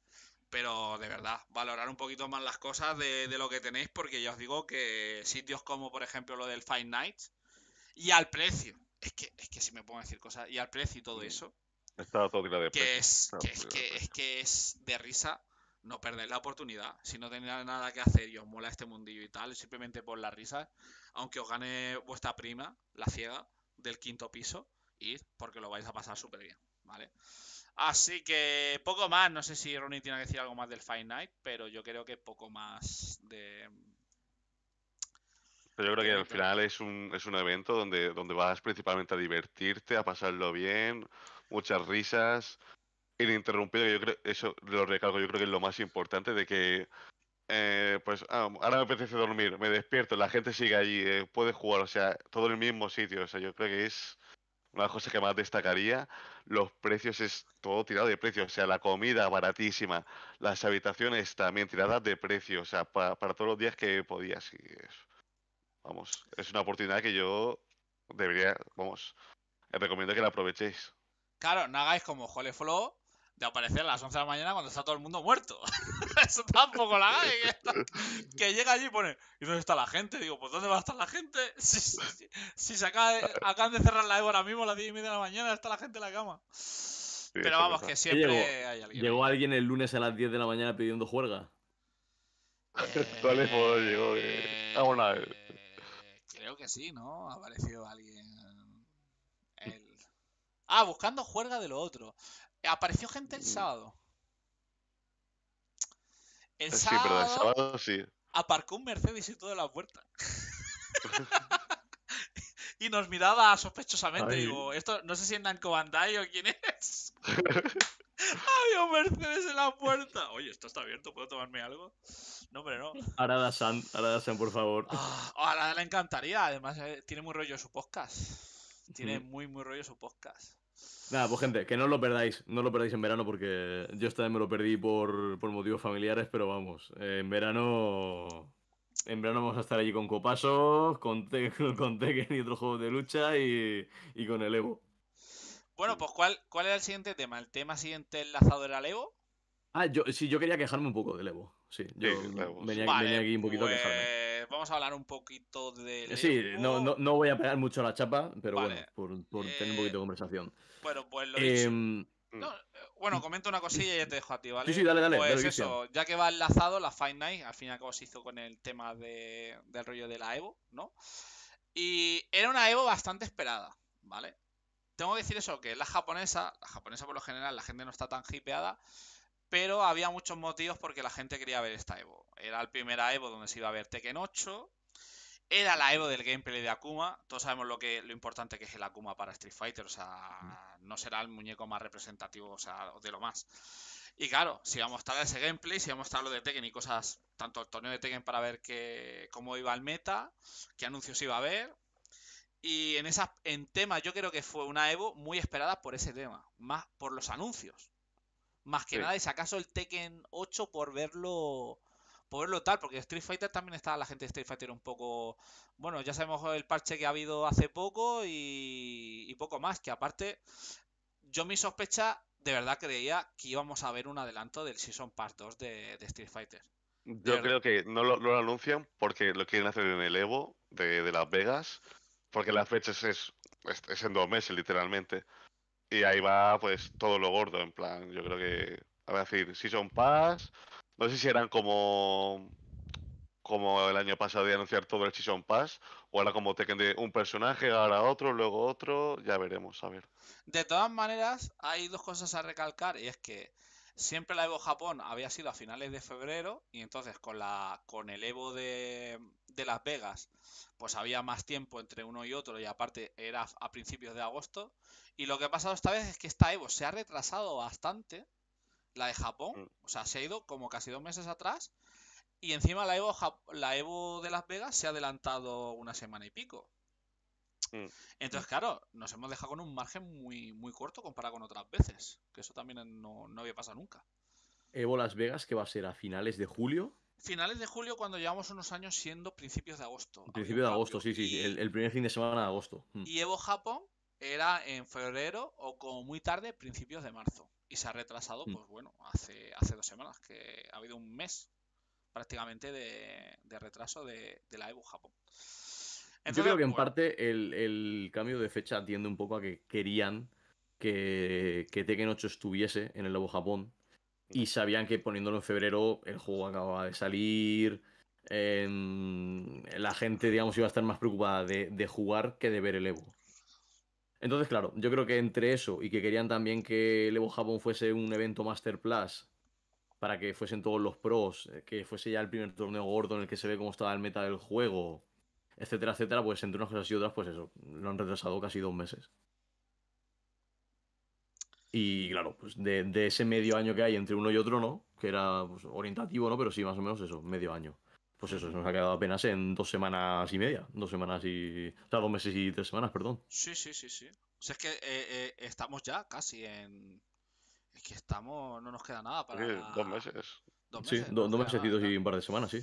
pero de verdad, valorar un poquito más las cosas de, lo que tenéis, porque ya os digo que sitios como, por ejemplo, lo del Fine Nights, y al precio, es que, es que si me pongo a decir cosas, y al precio y todo eso, Está que, es, que, es, que, es de risa, no perder la oportunidad, si no tenéis nada que hacer y os mola este mundillo y tal, simplemente por la risa, aunque os gane vuestra prima, la ciega, del quinto piso, y porque lo vais a pasar súper bien, ¿vale? Así que poco más. No sé si Ronnie tiene que decir algo más del Fight Night, pero yo creo que poco más de. yo creo que al final es un, es un evento donde, donde vas principalmente a divertirte, a pasarlo bien, muchas risas, ininterrumpido, yo creo, eso lo recalco, yo creo que es lo más importante de que eh, pues ah, ahora me apetece dormir, me despierto, la gente sigue allí, eh, puede jugar, o sea, todo en el mismo sitio, o sea, yo creo que es una cosas que más destacaría, los precios es todo tirado de precios O sea, la comida baratísima, las habitaciones también tiradas de precios O sea, para, todos los días que podías. Y vamos, es una oportunidad que yo debería, vamos, recomiendo que la aprovechéis. Claro, no hagáis como Flow de aparecer a las 11 de la mañana cuando está todo el mundo muerto. (laughs) Eso tampoco la hay. ¿eh? (laughs) Que, llega allí y pone, ¿y dónde está la gente? Digo, pues ¿dónde va a estar la gente? (laughs) Si, se acaba de, acaban de cerrar la EVO mismo a las 10 y media de la mañana, está la gente en la cama. Pero vamos, que siempre hay alguien. ¿Llegó alguien el lunes a las 10 de la mañana pidiendo juerga? Pues, llegó? Eh, e eh, creo que sí, ¿no? Ha aparecido alguien. El... Ah, buscando juerga de lo otro. Apareció gente el sábado. El sábado, sí. Aparcó un Mercedes y todo en la puerta. (laughs) (laughs) y nos miraba sospechosamente. Digo, esto no sé si es Nanko Bandai o quién es. (laughs) Había un Mercedes en la puerta. Oye, esto está abierto, ¿puedo tomarme algo? No, hombre, no. Arada San, Arada San, por favor. Arada ah, le encantaría. Además, eh, tiene muy rollo su podcast. Tiene muy, muy rollo su podcast. Nada, pues gente, que no lo perdáis, no lo perdáis en verano porque yo esta vez me lo perdí por, motivos familiares, pero vamos, en verano en verano vamos a estar allí con Copasos, con, (laughs) con Tekken y otros juegos de lucha y, con el Evo. Bueno, pues ¿cuál, ¿cuál era el siguiente tema? ¿El tema siguiente enlazado era el Evo? Ah, yo, sí, yo quería quejarme un poco del Evo. Sí, yo venía, aquí un poquito a quejarme. Pues, vamos a hablar un poquito de. Sí, no, voy a pegar mucho la chapa, pero bueno, por, tener un poquito de eh, conversación. Bueno, pues lo em, mm. eh, bueno, mm. comento una cosilla y ya te dejo a ti, ¿vale? Sí, sí, dale, dale. Pues eso, ya que va enlazado la fine Night, al fin y al cabo se hizo con el tema del rollo de la Evo, ¿no? Y era una Evo bastante esperada, ¿vale? Tengo que decir eso, que la japonesa, la japonesa por lo general, la gente no está tan hipeada, pero había muchos motivos porque la gente quería ver esta Evo. Era el primera Evo donde se iba a ver Tekken 8. Era la Evo del gameplay de Akuma. Todos sabemos lo, que, lo importante que es el Akuma para Street Fighter. O sea, no será el muñeco más representativo, o sea, de lo más. Y claro, si vamos a mostrar ese gameplay, si vamos a estar lo de Tekken y cosas, tanto el torneo de Tekken para ver que, cómo iba el meta, qué anuncios iba a haber. Y en esas, en temas, yo creo que fue una Evo muy esperada por ese tema, más por los anuncios. Más que nada, y si acaso el Tekken 8 por verlo verlo tal, porque Street Fighter también está la gente de Street Fighter un poco. Bueno, ya sabemos el parche que ha habido hace poco y, poco más. Que aparte, yo mi sospecha de verdad creía que íbamos a ver un adelanto del Season Part 2 de, Street Fighter. yo creo que no lo, anuncian porque lo quieren hacer en el Evo de, Las Vegas, porque las fechas es en dos meses, literalmente. Y ahí va pues todo lo gordo, en plan, yo creo que, a ver, decir, Season Pass, no sé si eran como como el año pasado de anunciar todo el Season Pass, o ahora como Tekken de un personaje, ahora otro, luego otro, ya veremos, a ver. De todas maneras, hay dos cosas a recalcar, y es que siempre la Evo Japón había sido a finales de febrero, y entonces con la con el Evo de, de Las Vegas pues había más tiempo entre uno y otro y aparte era a principios de agosto. Y lo que ha pasado esta vez es que esta Evo se ha retrasado bastante, la de Japón, mm. o sea, se ha ido como casi dos meses atrás. Y encima la Evo, la Evo de Las Vegas se ha adelantado una semana y pico. Mm. Entonces, claro, nos hemos dejado con un margen muy, muy corto comparado con otras veces, que eso también no, no había pasado nunca. Evo Las Vegas, que va a ser a finales de julio, finales de julio cuando llevamos unos años siendo principios de agosto. Principios de agosto, sí, sí, el, primer fin de semana de agosto. Mm. Y Evo Japón era en febrero o como muy tarde, principios de marzo. Y se ha retrasado, mm. pues bueno, hace, hace dos semanas, que ha habido un mes prácticamente de, retraso de, la Evo Japón. Yo creo que en parte el, cambio de fecha tiende un poco a que querían que, que Tekken 8 estuviese en el Evo Japón y sabían que poniéndolo en febrero el juego acababa de salir. Em, la gente, digamos, iba a estar más preocupada de, de, jugar que de ver el Evo. Entonces, claro, yo creo que entre eso y que querían también que el Evo Japón fuese un evento Master Plus para que fuesen todos los pros, eh, que fuese ya el primer torneo gordo en el que se ve cómo estaba el meta del juego, etcétera, etcétera, pues entre unas cosas y otras, pues eso, lo han retrasado casi dos meses. Y claro, pues de, ese medio año que hay entre uno y otro, ¿no? Que era pues, orientativo, ¿no? Pero sí, más o menos eso, medio año. Pues eso, se nos ha quedado apenas en dos semanas y media. Dos semanas y. O sea, dos meses y tres semanas, perdón. Sí, sí, sí, sí. O sea, es que eh, eh, estamos ya casi en. Es que estamos. No nos queda nada para. dos meses. Dos meses. Sí, dos meses y un par de semanas, sí.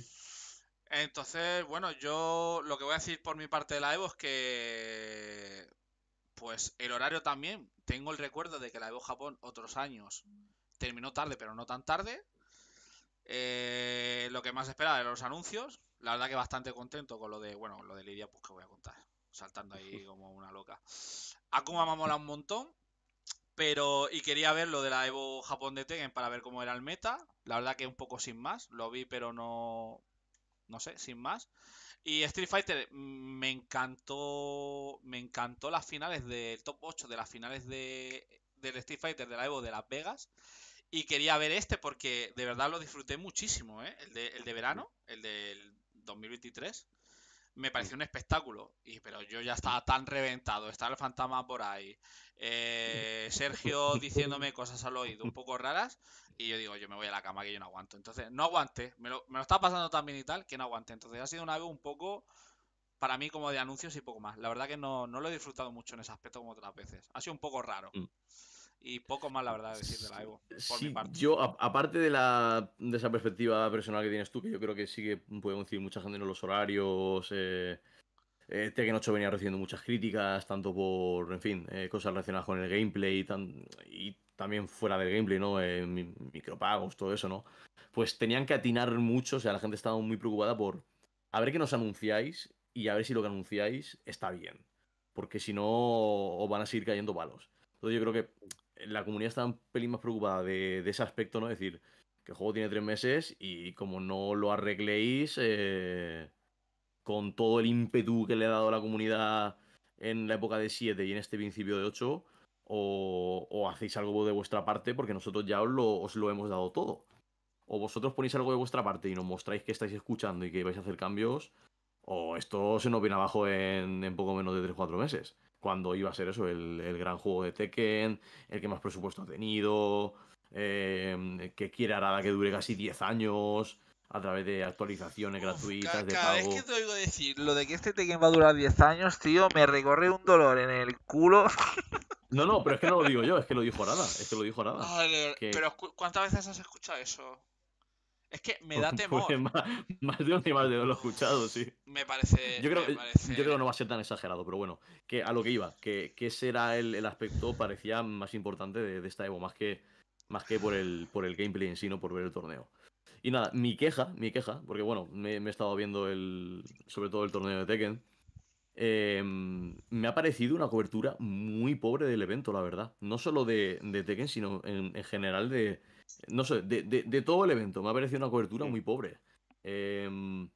Entonces, bueno, yo lo que voy a decir por mi parte de la Evo es que. Pues el horario también tengo el recuerdo de que la EVO Japón otros años. Terminó tarde, pero no tan tarde. Eh, lo que más esperaba eran los anuncios. La verdad que bastante contento con lo de, bueno, lo de Lidia, pues que voy a contar. Saltando ahí (laughs) como una loca. Akuma me mola un montón. Pero, y quería ver lo de la Evo Japón de Tekken para ver cómo era el meta. La verdad que un poco sin más. Lo vi, pero no. No sé, sin más. Y Street Fighter mm, me encantó, me encantó las finales del top 8 de las finales de, del Street Fighter de la Evo de Las Vegas. Y quería ver este porque de verdad lo disfruté muchísimo, ¿eh? el, de, verano, el del 2023 me pareció un espectáculo. Y, pero yo ya estaba tan reventado, estaba el fantasma por ahí, eh, Sergio (laughs) diciéndome cosas al oído un poco raras, y yo digo, yo me voy a la cama que yo no aguanto. Entonces, no aguanté. Me lo, me está pasando tan bien y tal que no aguanté. Entonces, ha sido una vez un poco, para mí, como de anuncios y poco más. La verdad que no, lo he disfrutado mucho en ese aspecto como otras veces. Ha sido un poco raro. Mm. Y poco más, la verdad, decir de la Evo. Por mi parte. Yo, aparte de, de esa perspectiva personal que tienes tú, que yo creo que sí que podemos decir mucha gente en los horarios. Eh, eh este que Tekken venía recibiendo muchas críticas, tanto por, en fin, eh, cosas relacionadas con el gameplay tan, y también fuera del gameplay, ¿no? Eh, micropagos, todo eso, ¿no? Pues tenían que atinar mucho, o sea, la gente estaba muy preocupada por a ver qué nos anunciáis y a ver si lo que anunciáis está bien. Porque si no, os van a seguir cayendo palos. Entonces yo creo que la comunidad está un pelín más preocupada de, ese aspecto, ¿no? Es decir, que el juego tiene tres meses y como no lo arregléis eh, con todo el ímpetu que le ha dado la comunidad en la época de 7 y en este principio de 8, o, hacéis algo de vuestra parte porque nosotros ya os lo, hemos dado todo. O vosotros ponéis algo de vuestra parte y nos mostráis que estáis escuchando y que vais a hacer cambios, o esto se nos viene abajo en, poco menos de 3-4 meses. Cuando iba a ser eso, el, gran juego de Tekken, el que más presupuesto ha tenido, em, que quiera nada que dure casi 10 años a través de actualizaciones gratuitas. de pago. vez que te oigo decir lo de que este Tekken va a durar 10 años, tío, me recorre un dolor en el culo. (laughs) No, no, pero es que no lo digo yo, es que lo dijo Arada. Es que lo dijo Arada. Ah, pero ¿cuántas veces has escuchado eso? Es que me da (laughs) pues temor. más, de uno y más de dos lo he escuchado, sí. Me parece. Yo creo, yo creo que no va a ser tan exagerado, pero bueno, que a lo que iba, que, que ese era el, aspecto, parecía más importante de, esta Evo, más que, más que por el, por el gameplay en sí, no por ver el torneo. Y nada, mi queja, mi queja, porque bueno, me, me he estado viendo el, sobre todo el torneo de Tekken. Em, me ha parecido una cobertura muy pobre del evento, la verdad. No solo de, Tekken, sino en, general de. No sé, de, todo el evento. Me ha parecido una cobertura muy pobre. Em,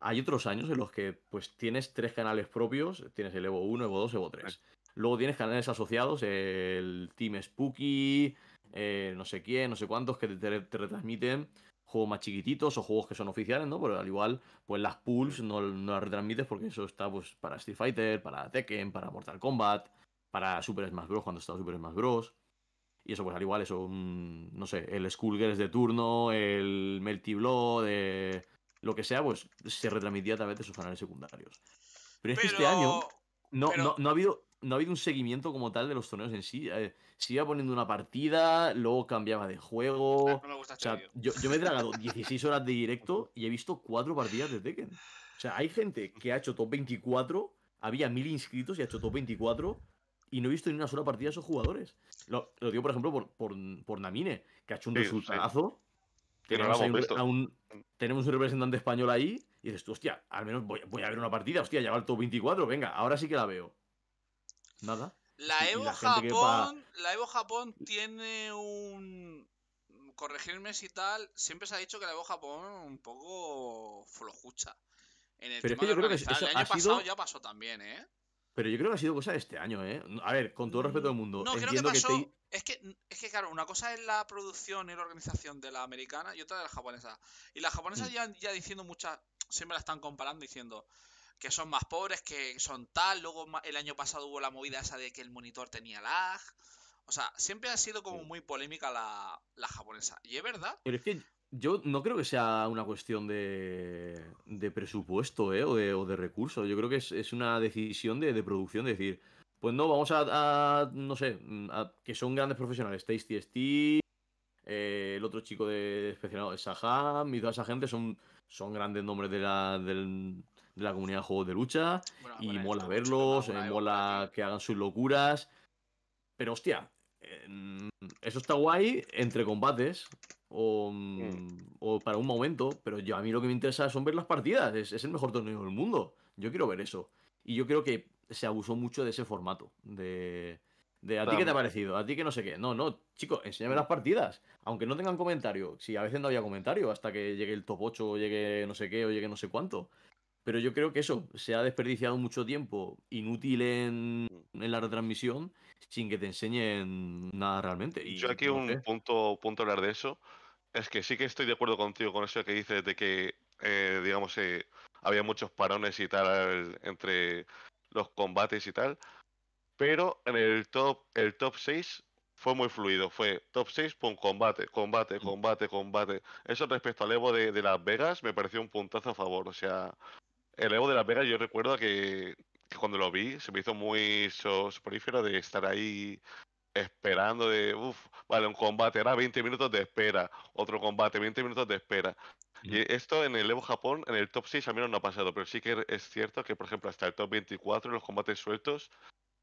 hay otros años en los que pues tienes tres canales propios. Tienes el Evo 1, Evo 2, Evo 3. Luego tienes canales asociados, el Team Spooky, eh, no sé quién, no sé cuántos, que te retransmiten juegos más chiquititos o juegos que son oficiales, ¿no? Pero al igual, pues las pools no, no las retransmites porque eso está pues para Street Fighter, para Tekken, para Mortal Kombat, para Super Smash Bros. cuando estaba Super Smash Bros. Y eso, pues al igual, eso, no sé, el Skullgirls de turno, el Melty Blood, de eh, lo que sea, pues se retransmitía a través de sus canales secundarios. Pero es que este año no, no, ha habido no ha habido un seguimiento como tal de los torneos en sí. Eh, se iba poniendo una partida, luego cambiaba de juego. Ah, o este yo, me he tragado 16 horas de directo (laughs) y he visto cuatro partidas de Tekken. O sea, hay gente que ha hecho top 24, había mil inscritos y ha hecho top 24 y no he visto ni una sola partida de esos jugadores. Lo, digo, por ejemplo, por, Namine, que ha hecho un Tenemos, un, representante español ahí y dices tú, hostia, al menos voy, voy, a ver una partida, hostia, ya va el top 24, venga, ahora sí que la veo nada. La Evo, Japón, la Evo Japón tiene un... Corregirme si tal, siempre se ha dicho que la Evo Japón un poco flojucha. En el Pero tema es que yo creo que año ha pasado ya pasó también, ¿eh? Pero yo creo que ha sido cosa de este año, ¿eh? A ver, con todo respeto del mm. mundo. No, creo que, pasó... Es que, es que, claro, una cosa es la producción y la organización de la americana y otra de la japonesa. Y la japonesa mm. ya, ya diciendo muchas, siempre la están comparando diciendo, que son más pobres, que son tal. Luego el año pasado hubo la movida esa de que el monitor tenía lag. O sea, siempre ha sido como muy polémica la, la japonesa. Y es verdad. Pero es que yo no creo que sea una cuestión de, de presupuesto ¿eh? o, de, recursos. Yo creo que es, una decisión de, producción, decir, pues no, vamos a, no sé, mm, que son grandes profesionales. Tasty Steve, eh, el otro chico de especializado, Saham y toda esa gente son son grandes nombres de la, de la comunidad de juegos de lucha y mola verlos, mola eh, eh, que hagan sus locuras. Pero hostia, eso está guay entre combates o, hmm. o, para un momento, pero yo, a mí lo que me interesa son ver las partidas. Es, es el mejor torneo del mundo. Yo quiero ver eso. Y yo creo que se abusó mucho de ese formato, de, de a ti qué te ha parecido, a ti que no sé qué. No, no, chicos, enséñame las partidas. Aunque no tengan comentario. Si a veces no había comentario hasta que llegue el top 8 o llegue no sé qué o llegue no sé cuánto. Pero yo creo que eso, se ha desperdiciado mucho tiempo inútil en, la retransmisión sin que te enseñen nada realmente. yo aquí un punto, punto hablar de eso. Es que sí que estoy de acuerdo contigo con eso que dices de que, eh, digamos, eh, había muchos parones y tal eh, entre los combates y tal pero en el top, el top 6 fue muy fluido. Fue top 6, por combate, combate, mm. combate, combate. Eso respecto al Evo de, Las Vegas me pareció un puntazo a favor. O sea, el Evo de Las Vegas yo recuerdo que, cuando lo vi se me hizo muy soporífero de estar ahí esperando de, uff, vale, un combate, era 20 minutos de espera, otro combate, 20 minutos de espera. Y esto en el Evo Japón, en el top 6 a mí no ha pasado, pero sí que es cierto que, por ejemplo, hasta el top 24 los combates sueltos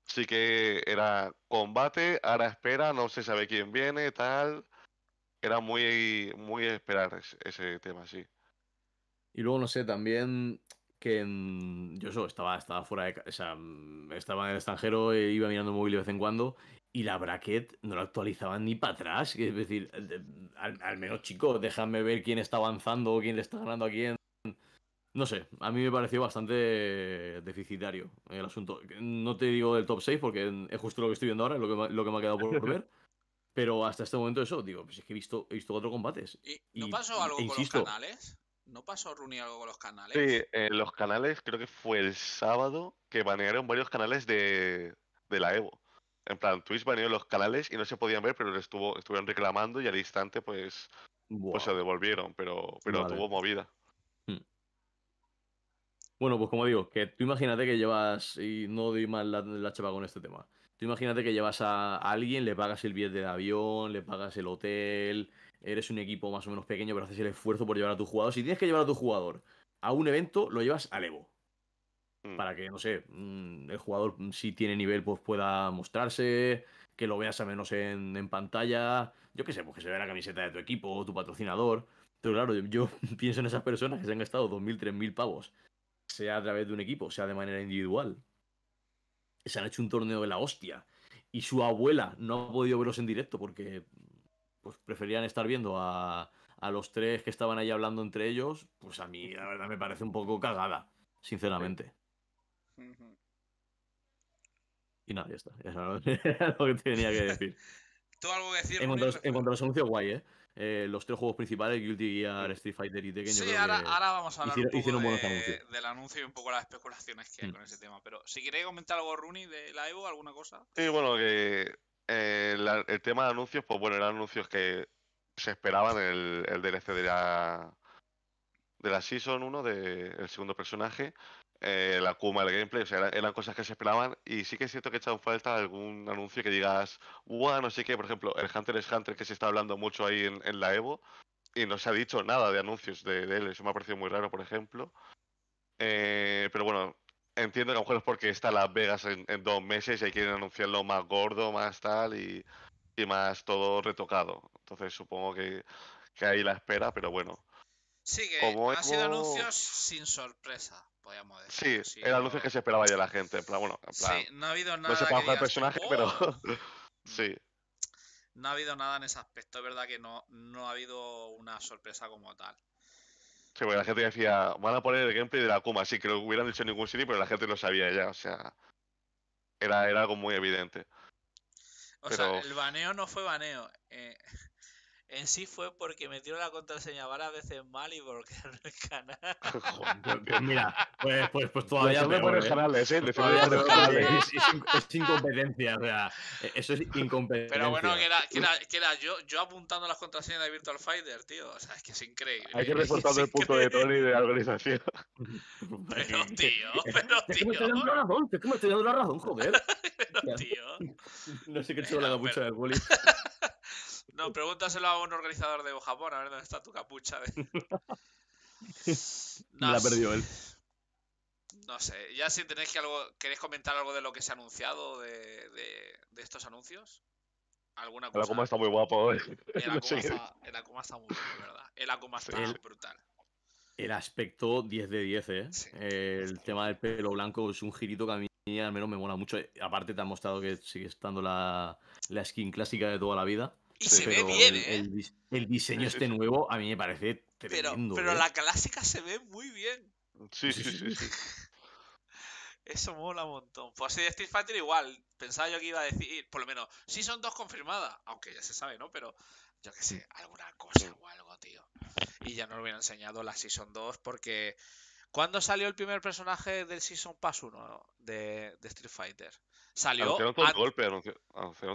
Sí que era combate, ahora espera, no se sabe quién viene, tal. Era muy, muy esperar ese, tema, sí. Y luego, no sé, también que yo estaba, estaba fuera de... O mm, estaba en el extranjero, e iba mirando el móvil de vez en cuando y la bracket no la actualizaban ni para atrás. Es decir, eh, al, menos, chicos, déjame ver quién está avanzando, quién le está ganando a quién. No sé, a mí me pareció bastante deficitario el asunto. No te digo del top 6 porque es justo lo que estoy viendo ahora, lo que, me, ha quedado por (laughs) ver. Pero hasta este momento eso, digo, pues es que he visto, he visto cuatro combates. ¿Y, ¿No pasó algo con los canales? ¿No pasó Runi algo con los canales? Sí, eh, los canales creo que fue el sábado que banearon varios canales de, la Evo. En plan, Twitch baneó los canales y no se podían ver, pero estuvo, estuvieron reclamando y al instante pues, pues se devolvieron, pero, pero tuvo movida. Bueno, pues como digo, que tú imagínate que llevas, y no doy mal la, chapa con este tema, tú imagínate que llevas a, alguien, le pagas el billete de avión, le pagas el hotel, eres un equipo más o menos pequeño, pero haces el esfuerzo por llevar a tu jugador. Si tienes que llevar a tu jugador a un evento, lo llevas al Evo. Mm. Para que, no sé, mm, el jugador mm, si tiene nivel, pues pueda mostrarse, que lo veas a menos en, pantalla, yo qué sé, pues que se vea la camiseta de tu equipo, tu patrocinador. Pero claro, yo, yo (laughs) pienso en esas personas que se han gastado 2.000, 3.000 pavos sea a través de un equipo, sea de manera individual. Se han hecho un torneo de la hostia. Y su abuela no ha podido verlos en directo porque pues, preferían estar viendo a, los tres que estaban ahí hablando entre ellos. Pues a mí, la verdad, me parece un poco cagada, sinceramente. Y nada, ya está. Ya (laughs) era lo que tenía que decir. (laughs) ¿Tú algo que decir? en cuanto a los anuncios, guay, ¿eh? eh, los tres juegos principales, Guilty Gear, Street Fighter y Tekken. Sí, ahora, ahora, vamos a hablar un poco del anuncio y un poco las especulaciones que hay mm. con ese tema. Pero si queréis comentar algo, Rooney, de la Evo, alguna cosa. Sí, bueno, que eh, el tema de anuncios, pues bueno, eran anuncios que se esperaban el, el DLC de la, de la Season 1, del segundo personaje. Eh, la Kuma, el gameplay, o sea, eran, cosas que se esperaban y sí que es cierto que echado falta algún anuncio que digas, bueno, sí que por ejemplo, el Hunter es Hunter que se está hablando mucho ahí en, la Evo y no se ha dicho nada de anuncios de, él, eso me ha parecido muy raro, por ejemplo. Eh, pero bueno, entiendo que a lo mejor es porque está Las Vegas en, dos meses y ahí quieren anunciarlo más gordo, más tal y, más todo retocado. Entonces supongo que, ahí la espera, pero bueno. Sí, que sido anuncios sin sorpresa podíamos decir. Sí, eran luces que se esperaba ya la gente. En plan, bueno, en plan, no ha habido nada. se el personaje, oh, pero. Mm, (laughs) sí. No ha habido nada en ese aspecto. Es verdad que no, no ha habido una sorpresa como tal. Sí, porque la gente decía, van a poner el gameplay de la Kuma, sí, que lo hubieran dicho en ningún sitio, pero la gente lo sabía ya, o sea. Era, era algo muy evidente. O sea, el baneo no fue baneo. Eh, en sí fue porque metió la contraseña varias veces mal y porque el canal. mira, pues, pues, pues todavía. Pues peor, ¿eh? canales, ¿eh? Todavía Es, es, incompetencia, o sea, e, eso es incompetencia. Pero bueno, que era, que era, que era yo, yo apuntando las contraseñas de Virtual Fighter, tío. O sea, es que es increíble. Hay que reforzar (laughs) el punto de Tony de la organización. Pero (laughs) tío, pero tío. Es que me estoy dando la razón, que me la razón, joder. (laughs) pero tío. No sé qué he hecho la capucha del bullying. No, pregúntaselo a un organizador de Japón a ver dónde está tu capucha. (laughs) No, la perdió él. No sé, ya si tenéis que algo, queréis comentar algo de lo que se ha anunciado de, estos anuncios. ¿Alguna cosa? (laughs) El Akuma está muy guapo. Eh. El, Akuma está, muy guapo, ¿verdad? El Akuma está brutal. El aspecto 10 de 10, ¿eh? el tema del pelo blanco es un girito que a mí al menos me mola mucho. Aparte te ha mostrado que sigue estando la skin clásica de toda la vida. Y se ve bien, el, ¿eh? El, diseño este nuevo a mí me parece tremendo. Pero, ¿eh? la clásica se ve muy bien. Sí, sí, sí. sí. (laughs) Eso mola un montón. Pues así de Street Fighter igual. Pensaba yo que iba a decir, por lo menos, Season son dos confirmadas, aunque ya se sabe, ¿no? Pero yo qué sé, alguna cosa o algo, tío. Y ya nos hubiera enseñado la Season 2 porque... ¿Cuándo salió el primer personaje del Season Pass 1 de, de Street Fighter? Salió. golpe,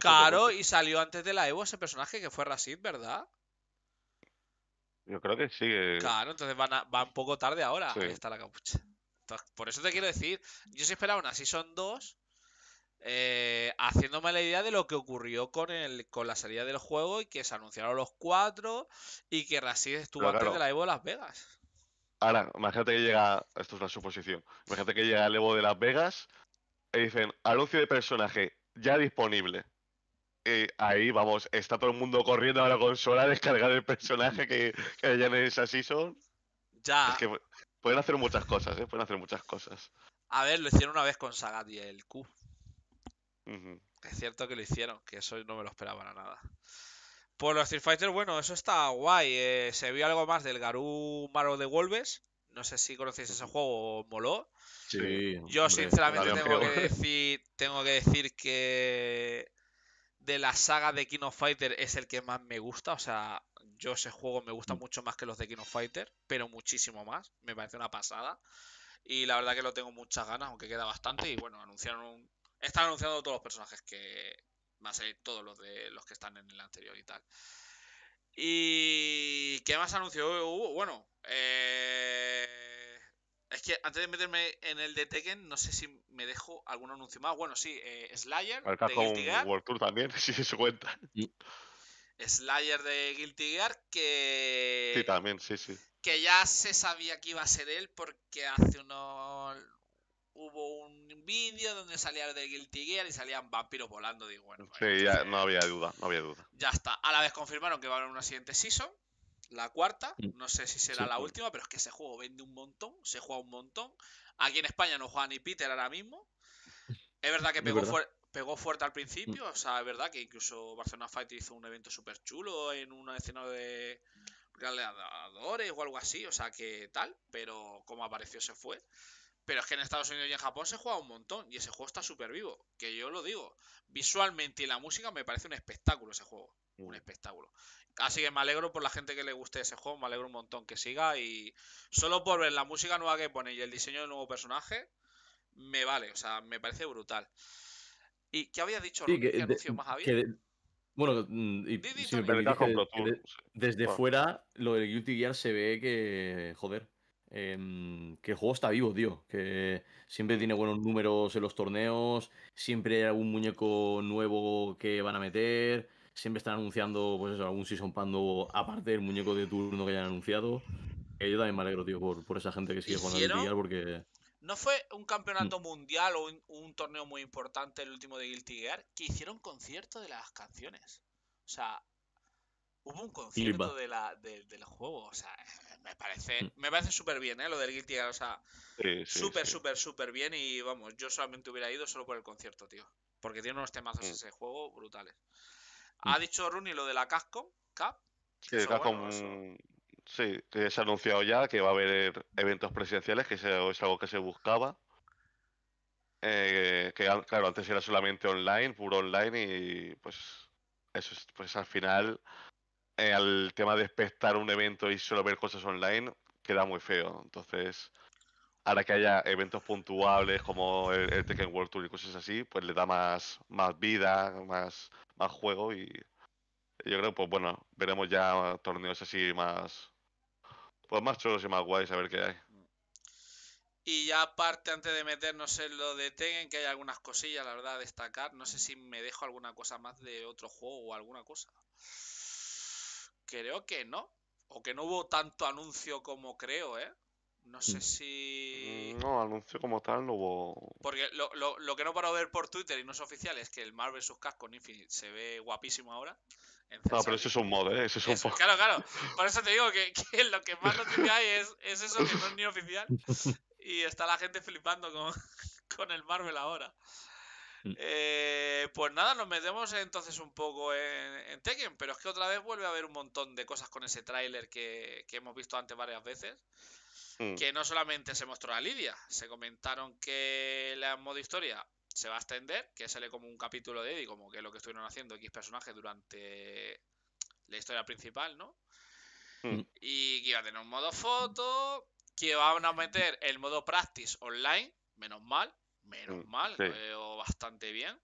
claro, y salió antes de la Evo ese personaje que fue Rasid, ¿verdad? Yo creo que sí. Claro, entonces va un poco tarde ahora. Ahí está la capucha. por eso te quiero decir, yo sí esperaba una son dos eh, haciéndome la idea de lo que ocurrió con, el, con la salida del juego y que se anunciaron los cuatro y que Rasid estuvo antes de la Evo de Las Vegas. Ahora, imagínate que llega, esto es una suposición, imagínate que llega el Evo de Las Vegas, y dicen anuncio de personaje ya disponible. Y ahí vamos, está todo el mundo corriendo a la consola a descargar el personaje que, que en esa season. Ya. Es que pueden hacer muchas cosas, ¿eh? Pueden hacer muchas cosas. A ver, lo hicieron una vez con Sagat y el Q. Es cierto que lo hicieron, que eso no me lo esperaba para nada. Por los Street Fighter, bueno, eso está guay. Eh, se vio algo más del Garú Maro de Wolves. No sé si conocéis ese juego o moló. Sí, Yo sinceramente tengo que, (laughs) decir, tengo que decir que de la saga de King of Fighter es el que más me gusta. O sea, yo ese juego me gusta mm. mucho más que los de King of Fighter, pero muchísimo más. Me parece una pasada. Y la verdad que lo tengo muchas ganas, aunque queda bastante. Y bueno, anunciaron están anunciando todos los personajes que van a salir todos los de los que están en el anterior y tal. Y qué más anunció hubo, bueno, eh, es que antes de meterme en el de Tekken, no sé si me dejo algún anuncio más. Bueno, sí, eh, Slayer. de con World Tour también, (laughs) si se cuenta. Slayer de Guilty Gear, que. Sí, también, sí, sí. Que ya se sabía que iba a ser él porque hace unos hubo un vídeo donde salía el de Guilty Gear y salían vampiros volando. Digo, bueno, sí, ya, no había duda, no había duda. Ya está. A la vez confirmaron que va a haber una siguiente season, la cuarta. Mm. No sé si será la última, pero es que ese juego vende un montón, se juega un montón. Aquí en España no juega ni Peter ahora mismo. Es verdad que pegó, fuerte al principio, mm. o sea, es verdad que incluso Barcelona Fight hizo un evento súper chulo en una escena de Galeadores o algo así, o sea, que tal, pero como apareció se fue. Pero es que en Estados Unidos y en Japón se juega un montón y ese juego está súper vivo, que yo lo digo. Visualmente y la música me parece un espectáculo ese juego, un mm. espectáculo. Así que me alegro por la gente que le guste ese juego, me alegro un montón que siga y solo por ver la música nueva que pone y el diseño del nuevo personaje, me vale, o sea, me parece brutal. ¿Y qué había dicho? bueno, mm, si desde, fuera lo de Guilty Gear se ve que, joder, Em, que el juego está vivo, tío. Que siempre tiene buenos números en los torneos, siempre hay algún muñeco nuevo que van a meter, siempre están anunciando, pues algún Season Pando aparte del muñeco de turno que hayan anunciado. Y yo también me alegro, tío, por, esa gente que sigue jugando al porque... ¿No fue un mm. campeonato mundial o un, torneo muy importante, el último de Guilty Gear, que hicieron concierto de las canciones? O sea, hubo un concierto del juego. O sea, me parece, mm. me parece súper bien, ¿eh? Lo del Guilty Gear, súper, súper, súper bien y vamos, yo solamente hubiera ido solo por el concierto, tío, porque tiene unos temazos mm. ese juego brutales. Mm. Ha dicho Runi lo de la Casco, Cap. Sí, se ha anunciado ya que va a haber eventos presidenciales. que es algo que se buscaba. Eh, que claro, antes era solamente online, puro online y pues eso pues al final eh, al tema de espectar un evento y solo ver cosas online, queda muy feo. Entonces, ahora que haya eventos puntuables como el, Tekken World Tour y cosas así, pues le da más, más vida, más, más juego y yo creo, pues bueno, veremos ya torneos así más, pues más chulos y más guays a ver qué hay. Y ya aparte, antes de meternos en lo de Tekken, que hay algunas cosillas, la verdad, a destacar. No sé si me dejo alguna cosa más de otro juego o alguna cosa. Creo que no. O que no hubo tanto anuncio como creo, ¿eh? No sé mm. si. Mm, no, anuncio como tal no hubo. Porque lo, lo, lo que no paro de ver por Twitter y no es oficial es que el Marvel sus casco Infinite se ve guapísimo ahora. No, pero eso es un mod, ¿eh? Eso es un Claro, claro. (laughs) Por eso te digo que, lo que más noticia hay es, es, eso, que no es ni oficial. (laughs) Y está la gente flipando con, (laughs) con el Marvel ahora. Mm. Eh, pues nada, nos metemos entonces un poco en, Tekken, pero es que otra vez vuelve a haber un montón de cosas con ese tráiler que, hemos visto antes varias veces. Mm. Que no solamente se mostró a Lidia, se comentaron que la modo historia se va a extender, que sale como un capítulo de Eddie, como que es lo que estuvieron haciendo X personajes durante la historia principal, ¿no? Mm. Y que iba a tener un modo foto, que van a meter el modo practice online, menos mal, menos mm, mal, veo eh, bastante bien.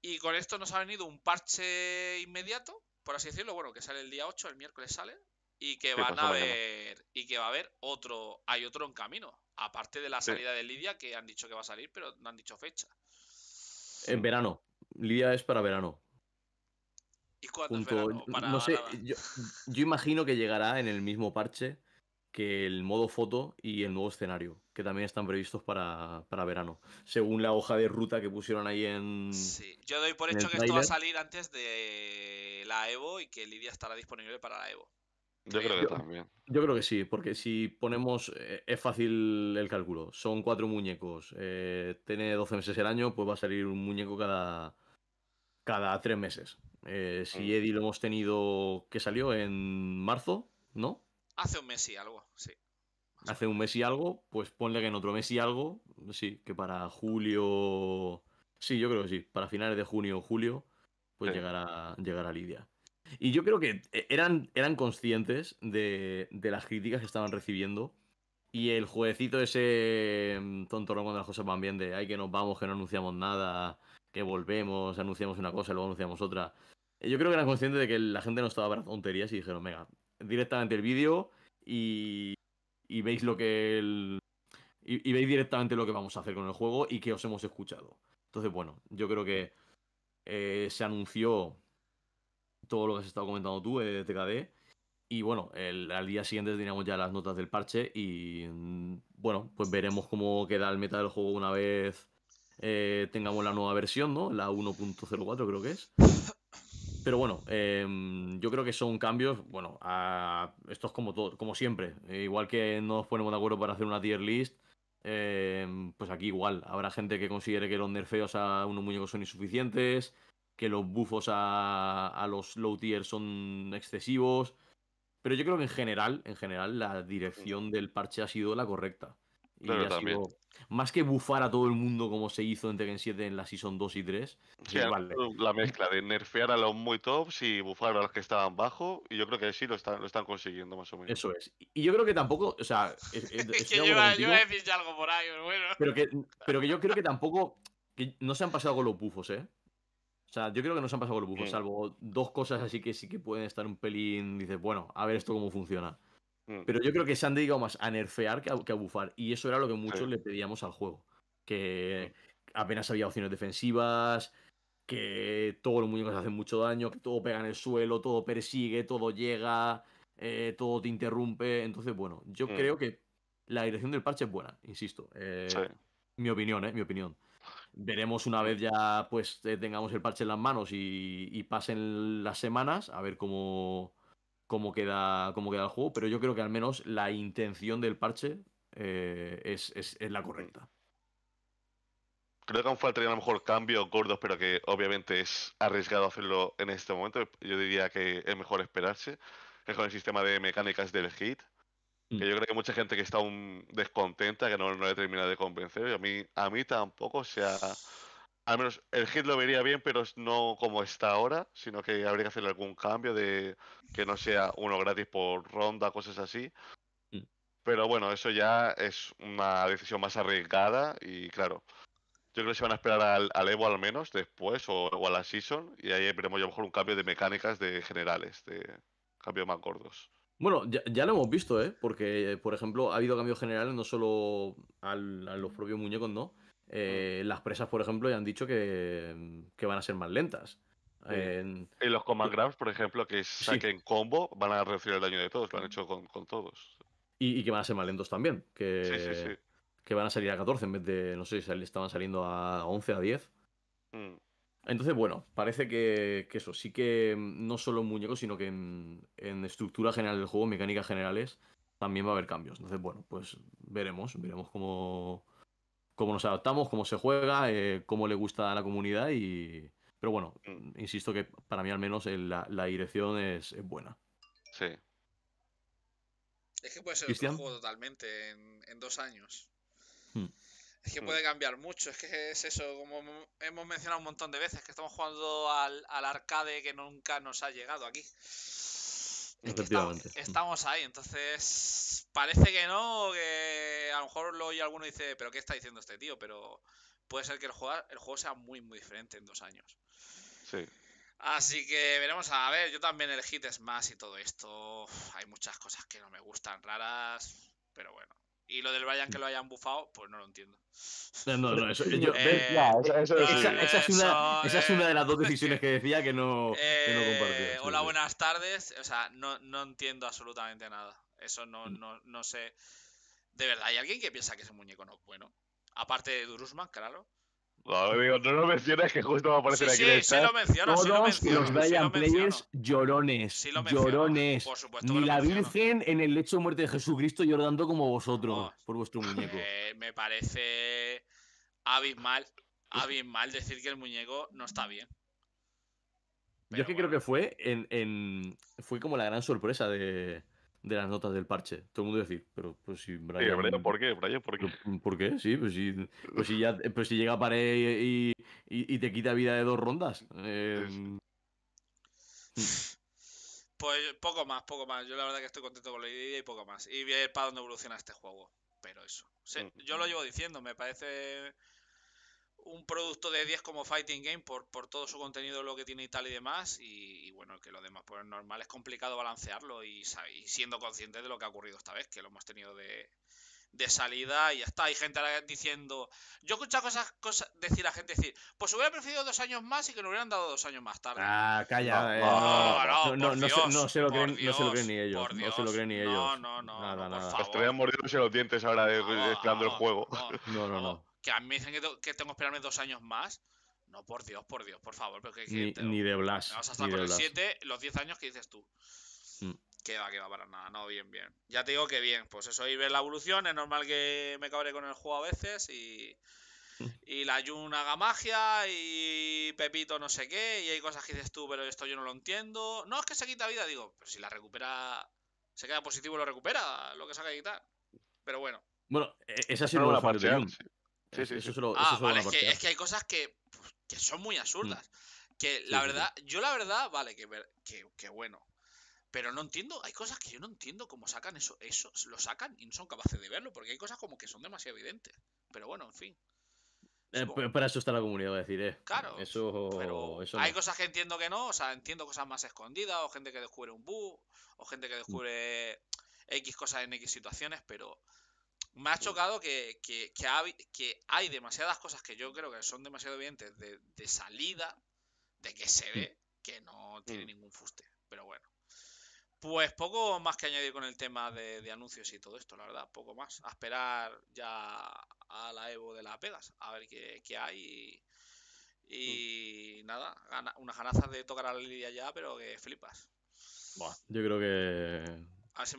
Y con esto nos ha venido un parche inmediato, por así decirlo, bueno, que sale el día 8, el miércoles sale, y que van pues a ver, y que va a haber otro, hay otro en camino, aparte de la salida de Lidia, que han dicho que va a salir, pero no han dicho fecha. En verano, Lidia es para verano. ¿Y verano? yo imagino que llegará en el mismo parche que el modo foto y el nuevo escenario que también están previstos para, verano, según la hoja de ruta que pusieron ahí en... Sí, yo doy por hecho que esto va a salir antes de la Evo y que Lidia estará disponible para la Evo. Yo creo que también. Yo creo que sí, porque si ponemos, eh, es fácil el cálculo, son cuatro muñecos, eh, tiene 12 meses el año, pues va a salir un muñeco cada, cada tres meses. Eh, si mm. Eddie lo hemos tenido, que salió en marzo, ¿no? Hace un mes, y algo, sí hace un mes y algo, pues ponle que en otro mes y algo, sí, que para julio. Sí, yo creo que sí, para finales de junio o julio, pues llegará, a Lidia. Y yo creo que eh, eran, eran conscientes de, las críticas que estaban recibiendo. Y el jueguecito ese mm, tontorón con las cosas también de ay que nos vamos, que no anunciamos nada, que volvemos, anunciamos una cosa y luego anunciamos otra. Eh, yo creo que eran conscientes de que la gente no estaba para tonterías y dijeron, venga, directamente el vídeo y, y veis lo que el, y, veis directamente lo que vamos a hacer con el juego y que os hemos escuchado. Entonces, bueno, yo creo que eh, se anunció todo lo que has estado comentando tú, eh, de TKD. Y bueno, al día siguiente teníamos ya las notas del parche y mm, bueno, pues veremos cómo queda el meta del juego una vez eh, tengamos la nueva versión, ¿no? La 1.04 creo que es. Pero bueno, em, yo creo que son cambios, bueno, a, esto es como todo, como siempre. Igual que no nos ponemos de acuerdo para hacer una tier list, em, pues aquí igual. Habrá gente que considere que los nerfeos a unos muñecos son insuficientes, que los bufos a, los low tier son excesivos. Pero yo creo que en general, en general, la dirección del parche ha sido la correcta más que bufar a todo el mundo como se hizo en Tekken 7 en la Season 2 y 3. Pues la mezcla de nerfear a los muy tops y bufar a los que estaban bajo. Y yo creo que sí lo están, lo están consiguiendo más o menos. Eso es. Y yo creo que tampoco. O sea, es, (laughs) yo voy a algo por ahí, pero bueno. Pero que, yo creo que tampoco. Que no se han pasado con los bufos, ¿eh? O sea, yo creo que no se han pasado con los bufos, mm. salvo dos cosas así que sí que pueden estar un pelín. Dices, bueno, a ver esto cómo funciona. Mm. Pero yo creo que se han dedicado más a nerfear que a, bufar. Y eso era lo que muchos le pedíamos al juego. Que mm. apenas había opciones defensivas, que todos los muñecos hacen mucho daño, que todo pega en el suelo, todo persigue, todo llega, eh, todo te interrumpe. Entonces, bueno, yo mm. creo que la dirección del parche es buena, insisto. Eh, mi opinión, ¿eh? Mi opinión. Veremos una vez ya pues eh, tengamos el parche en las manos y pasen las semanas, a ver cómo, como queda, queda el juego, pero yo creo que al menos la intención del parche eh, es, la correcta. Creo que aún faltaría a lo mejor cambio, gordos, pero que obviamente es arriesgado hacerlo en este momento. Yo diría que es mejor esperarse. Es con el sistema de mecánicas del hit. Que mm. yo creo que mucha gente que está aún descontenta, que no, no le termina de convencer. Y a mí, a mí tampoco. O sea, al menos el hit lo vería bien, pero no como está ahora, sino que habría que hacer algún cambio de que no sea uno gratis por ronda, cosas así. Mm. Pero bueno, eso ya es una decisión más arriesgada y claro, yo creo que se van a esperar al, Evo al menos después o, a la Season y ahí veremos yo a lo mejor un cambio de mecánicas de generales, de cambios más gordos. Bueno, ya, lo hemos visto, ¿eh? Porque, por ejemplo, ha habido cambios generales no solo a los propios muñecos, ¿no? Eh, las presas, por ejemplo, ya han dicho que, van a ser más lentas. En... los command grabs, por ejemplo, que saquen en combo, van a reducir el daño de todos, lo han hecho con, todos. Y, que van a ser más lentos también, que, que van a salir a 14 en vez de, no sé, si estaban saliendo a 11, a 10. Mm. Entonces, bueno, parece que, eso, sí que no solo en muñecos, sino que en, estructura general del juego, mecánicas generales, también va a haber cambios. Entonces, bueno, pues veremos, veremos cómo, cómo nos adaptamos, cómo se juega, eh, cómo le gusta a la comunidad y... Pero bueno, mm. insisto que para mí al menos la, dirección es, buena. Sí. Es que puede ser un juego totalmente en, dos años. Hmm. Es que hmm. puede cambiar mucho, es que es eso, como hemos mencionado un montón de veces, que estamos jugando al, al arcade que nunca nos ha llegado aquí estamos, ahí, entonces parece que no, que a lo mejor lo oye alguno y dice, pero ¿qué está diciendo este tío? Pero puede ser que el juego, el juego sea muy, muy diferente en dos años. Sí. Así que veremos a ver, yo también el hit es más y todo esto. Hay muchas cosas que no me gustan raras, pero bueno. Y lo del Bayern que lo hayan bufado, pues no lo entiendo. No, no, eso, esa, es una, de las dos decisiones que decía que no, (laughs) eh, compartí, Hola, buenas tardes. O sea, no, entiendo absolutamente nada. Eso no, mm. no, no sé. De verdad, ¿hay alguien que piensa que ese muñeco no bueno? Aparte de Durusman, claro. No, lo menciones que justo va a aparecer aquí. Sí, sí lo menciono, Todos los Brian Players llorones. llorones. Ni la Virgen en el lecho de muerte de Jesucristo llorando como vosotros por vuestro muñeco. Eh, me parece abismal, abismal decir que el muñeco no está bien. Yo es que creo que fue en, en, fue como la gran sorpresa de, de las notas del parche. Todo el mundo decir, pero pues si Brian. Sí, Brian ¿por qué? Brian, ¿por qué? Sí, pues si, pues, ya, eh, pues, si llega a pared y, y, te quita vida de dos rondas. Eh, mm. Pues poco más, poco más. Yo la verdad que estoy contento con la idea y poco más. Y ver para dónde evoluciona este juego. Pero eso. Mm. yo lo llevo diciendo, me parece un producto de 10 como Fighting Game por, por, todo su contenido, lo que tiene y tal y demás. Y, bueno, que lo demás por pues, normal es complicado balancearlo y, siendo consciente de lo que ha ocurrido esta vez, que lo hemos tenido de, de salida y ya está. Hay gente diciendo, yo he escuchado cosas, decir a gente decir, pues hubiera preferido dos años más y que nos hubieran dado dos años más tarde. Ah, calla. No, no, no, se lo creen, no lo creen ni ellos. No se lo creen ni ellos. No, no, no. no no, no no no no no los dientes ahora eh, no no el juego. no, no. no que a mí me dicen que, tengo que esperarme dos años más. No, por Dios, por Dios, por favor. Porque ni, de Blas. Vamos a estar con el 7, los 10 años que dices tú. Mm. Que va, que va para nada. No, bien, bien. Ya te digo que bien. Pues eso, y ver la evolución. Es normal que me cabre con el juego a veces y. Mm. Y la Jun haga magia y Pepito no sé qué, y hay cosas que dices tú, pero esto yo no lo entiendo. No, es que se quita vida, digo, pero si la recupera, se queda positivo y lo recupera, lo que saca de quitar. Pero bueno. Bueno, e, esa ha sido la parte de eso ah, vale, es, que, es, que, hay cosas que, que son muy absurdas. Mm. Que la verdad, yo la verdad, vale, que, que, bueno. Pero no entiendo, hay cosas que yo no entiendo cómo sacan eso, eso, lo sacan y no son capaces de verlo, porque hay cosas como que son demasiado evidentes. Pero bueno, en fin. Eh, para eso está la comunidad, voy a decir, eh. Claro. Eso, pero hay cosas que entiendo que no, o sea, entiendo cosas más escondidas, o gente que descubre un bug, o gente que mm. descubre X cosas en X situaciones, pero me ha chocado que, que, hay demasiadas cosas que yo creo que son demasiado evidentes de, salida, de que se mm. ve que no tiene mm. ningún fuste. Pero bueno. Pues poco más que añadir con el tema de, anuncios y todo esto, la verdad, poco más. A esperar ya a la Evo de la Pegas, a ver qué, hay. Y, mm. nada, unas ganazas de tocar a la Lidia ya, pero que flipas. Bueno, yo creo que Ah, es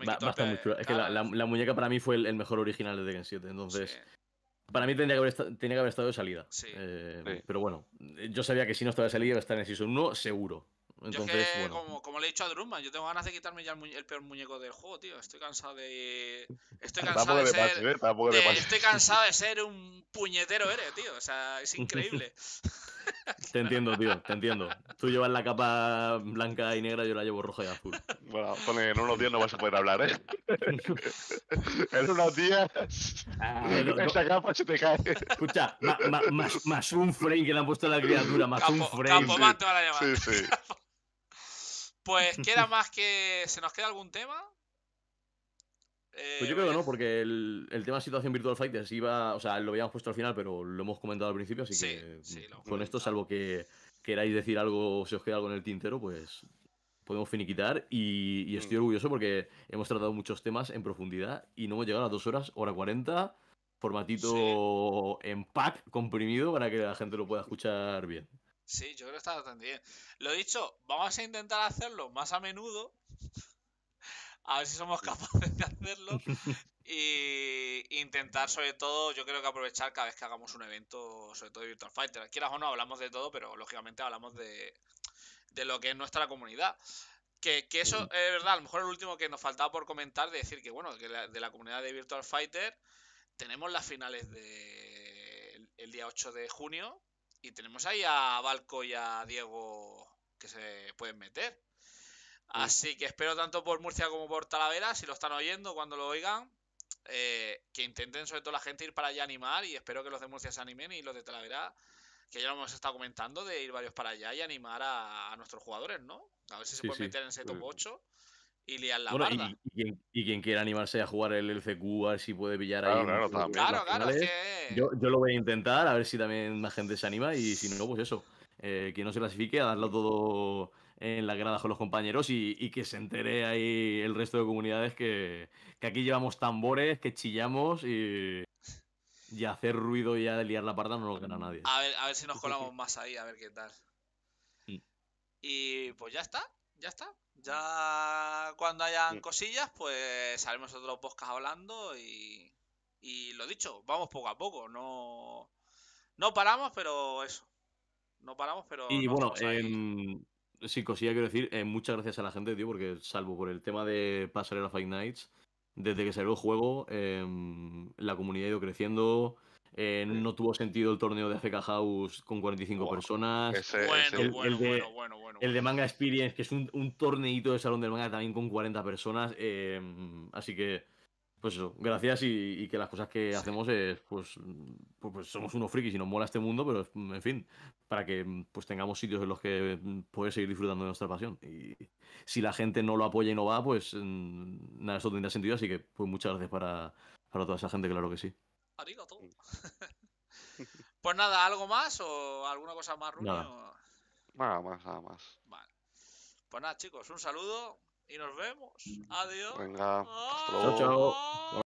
que la, muñeca para mí fue el, mejor original de Tekken 7, entonces... Para mí tendría que haber, tenía que haber estado de salida. Eh, pero bueno, yo sabía que si no estaba de salida iba a estar en el Season 1 seguro. Entonces, como, como, le he dicho a Drumman, yo tengo ganas de quitarme ya el, peor muñeco del juego, tío. Estoy cansado de. Estoy ¿eh? cansado de ser. cansado de ser un puñetero eres, tío. O sea, es (laughs) increíble. (laughs) Te entiendo, tío, te entiendo. Tú llevas la capa blanca y negra, yo la llevo roja y azul. Bueno, pone, en unos días no vas a poder hablar, ¿eh? (laughs) en unos días. Ah, (laughs) esa capa se te cae. Escucha, más, un frame que le han puesto a la criatura, más un frame. va sí. la sí, sí. Pues queda más que. ¿Se nos queda algún tema? pues yo eh, creo que no, porque el, tema situación Virtual Fighters iba, o sea, lo habíamos puesto al final, pero lo hemos comentado al principio, así que con esto, salvo que queráis decir algo, se si os queda algo en el tintero, pues podemos finiquitar y, mm. estoy orgulloso porque hemos tratado muchos temas en profundidad y no hemos llegado a dos horas, hora 40, formatito en pack comprimido para que la gente lo pueda escuchar bien. Sí, yo creo que está bastante bien. Lo dicho, vamos a intentar hacerlo más a menudo a ver si somos (laughs) capaces de hacerlo. (laughs) y intentar, sobre todo, yo creo que aprovechar cada vez que hagamos un evento, sobre todo de Virtual Fighter. Quieras o no, hablamos de todo, pero lógicamente hablamos de, lo que es nuestra comunidad. Que, eso es verdad, a lo mejor el último que nos faltaba por comentar, de decir que, bueno, que de la comunidad de Virtual Fighter tenemos las finales del día 8 de junio y tenemos ahí a Balco y a Diego que se pueden meter. Así que espero tanto por Murcia como por Talavera, si lo están oyendo, cuando lo oigan, eh, que intenten sobre todo la gente ir para allá a animar y espero que los de Murcia se animen y los de Talavera, que ya lo hemos estado comentando, de ir varios para allá y animar a, nuestros jugadores, ¿no? A ver si se puede meter en ese top 8 pues y liar la bueno, y, quien, quiera animarse a jugar el LCQ, a ver si puede pillar ahí. Claro, claro, claro es que... yo, lo voy a intentar, a ver si también más gente se anima y si no, pues eso. Eh, que no se clasifique, a darlo todo en las gradas con los compañeros y, que se entere ahí el resto de comunidades que, aquí llevamos tambores, que chillamos y, y hacer ruido y de liar la parda no lo gana nadie. A ver, a ver si nos colamos más ahí, a ver qué tal. Mm. Y pues ya está, ya está. Ya cuando hayan mm. cosillas, pues haremos otros podcast hablando y, y lo dicho, vamos poco a poco, no, no paramos, pero eso. No paramos, pero... Y bueno, en Sí, cosilla quiero decir, eh, muchas gracias a la gente, tío, porque salvo por el tema de pasarela a Fight Nights, desde que salió el juego, em, la comunidad ha ido creciendo. Eh, no tuvo sentido el torneo de AFK House con 45 personas. bueno, El, bueno, de, bueno, el de Manga Experience, que es un, un, torneito de salón del manga también con 40 personas. Em, así que pues eso, gracias y, que las cosas que hacemos es, pues, pues, pues, somos unos frikis y nos mola este mundo, pero en fin, para que pues tengamos sitios en los que mm, poder seguir disfrutando de nuestra pasión. Y si la gente no lo apoya y no va, pues mm, nada, eso tendría sentido, así que pues muchas gracias para, toda esa gente, claro que sí. Arigato. (laughs) pues nada, ¿algo más o alguna cosa más, Rubio? Nada. nada más, nada más. Vale. Pues nada, chicos, un saludo, y nos vemos. Adiós. Venga, chao.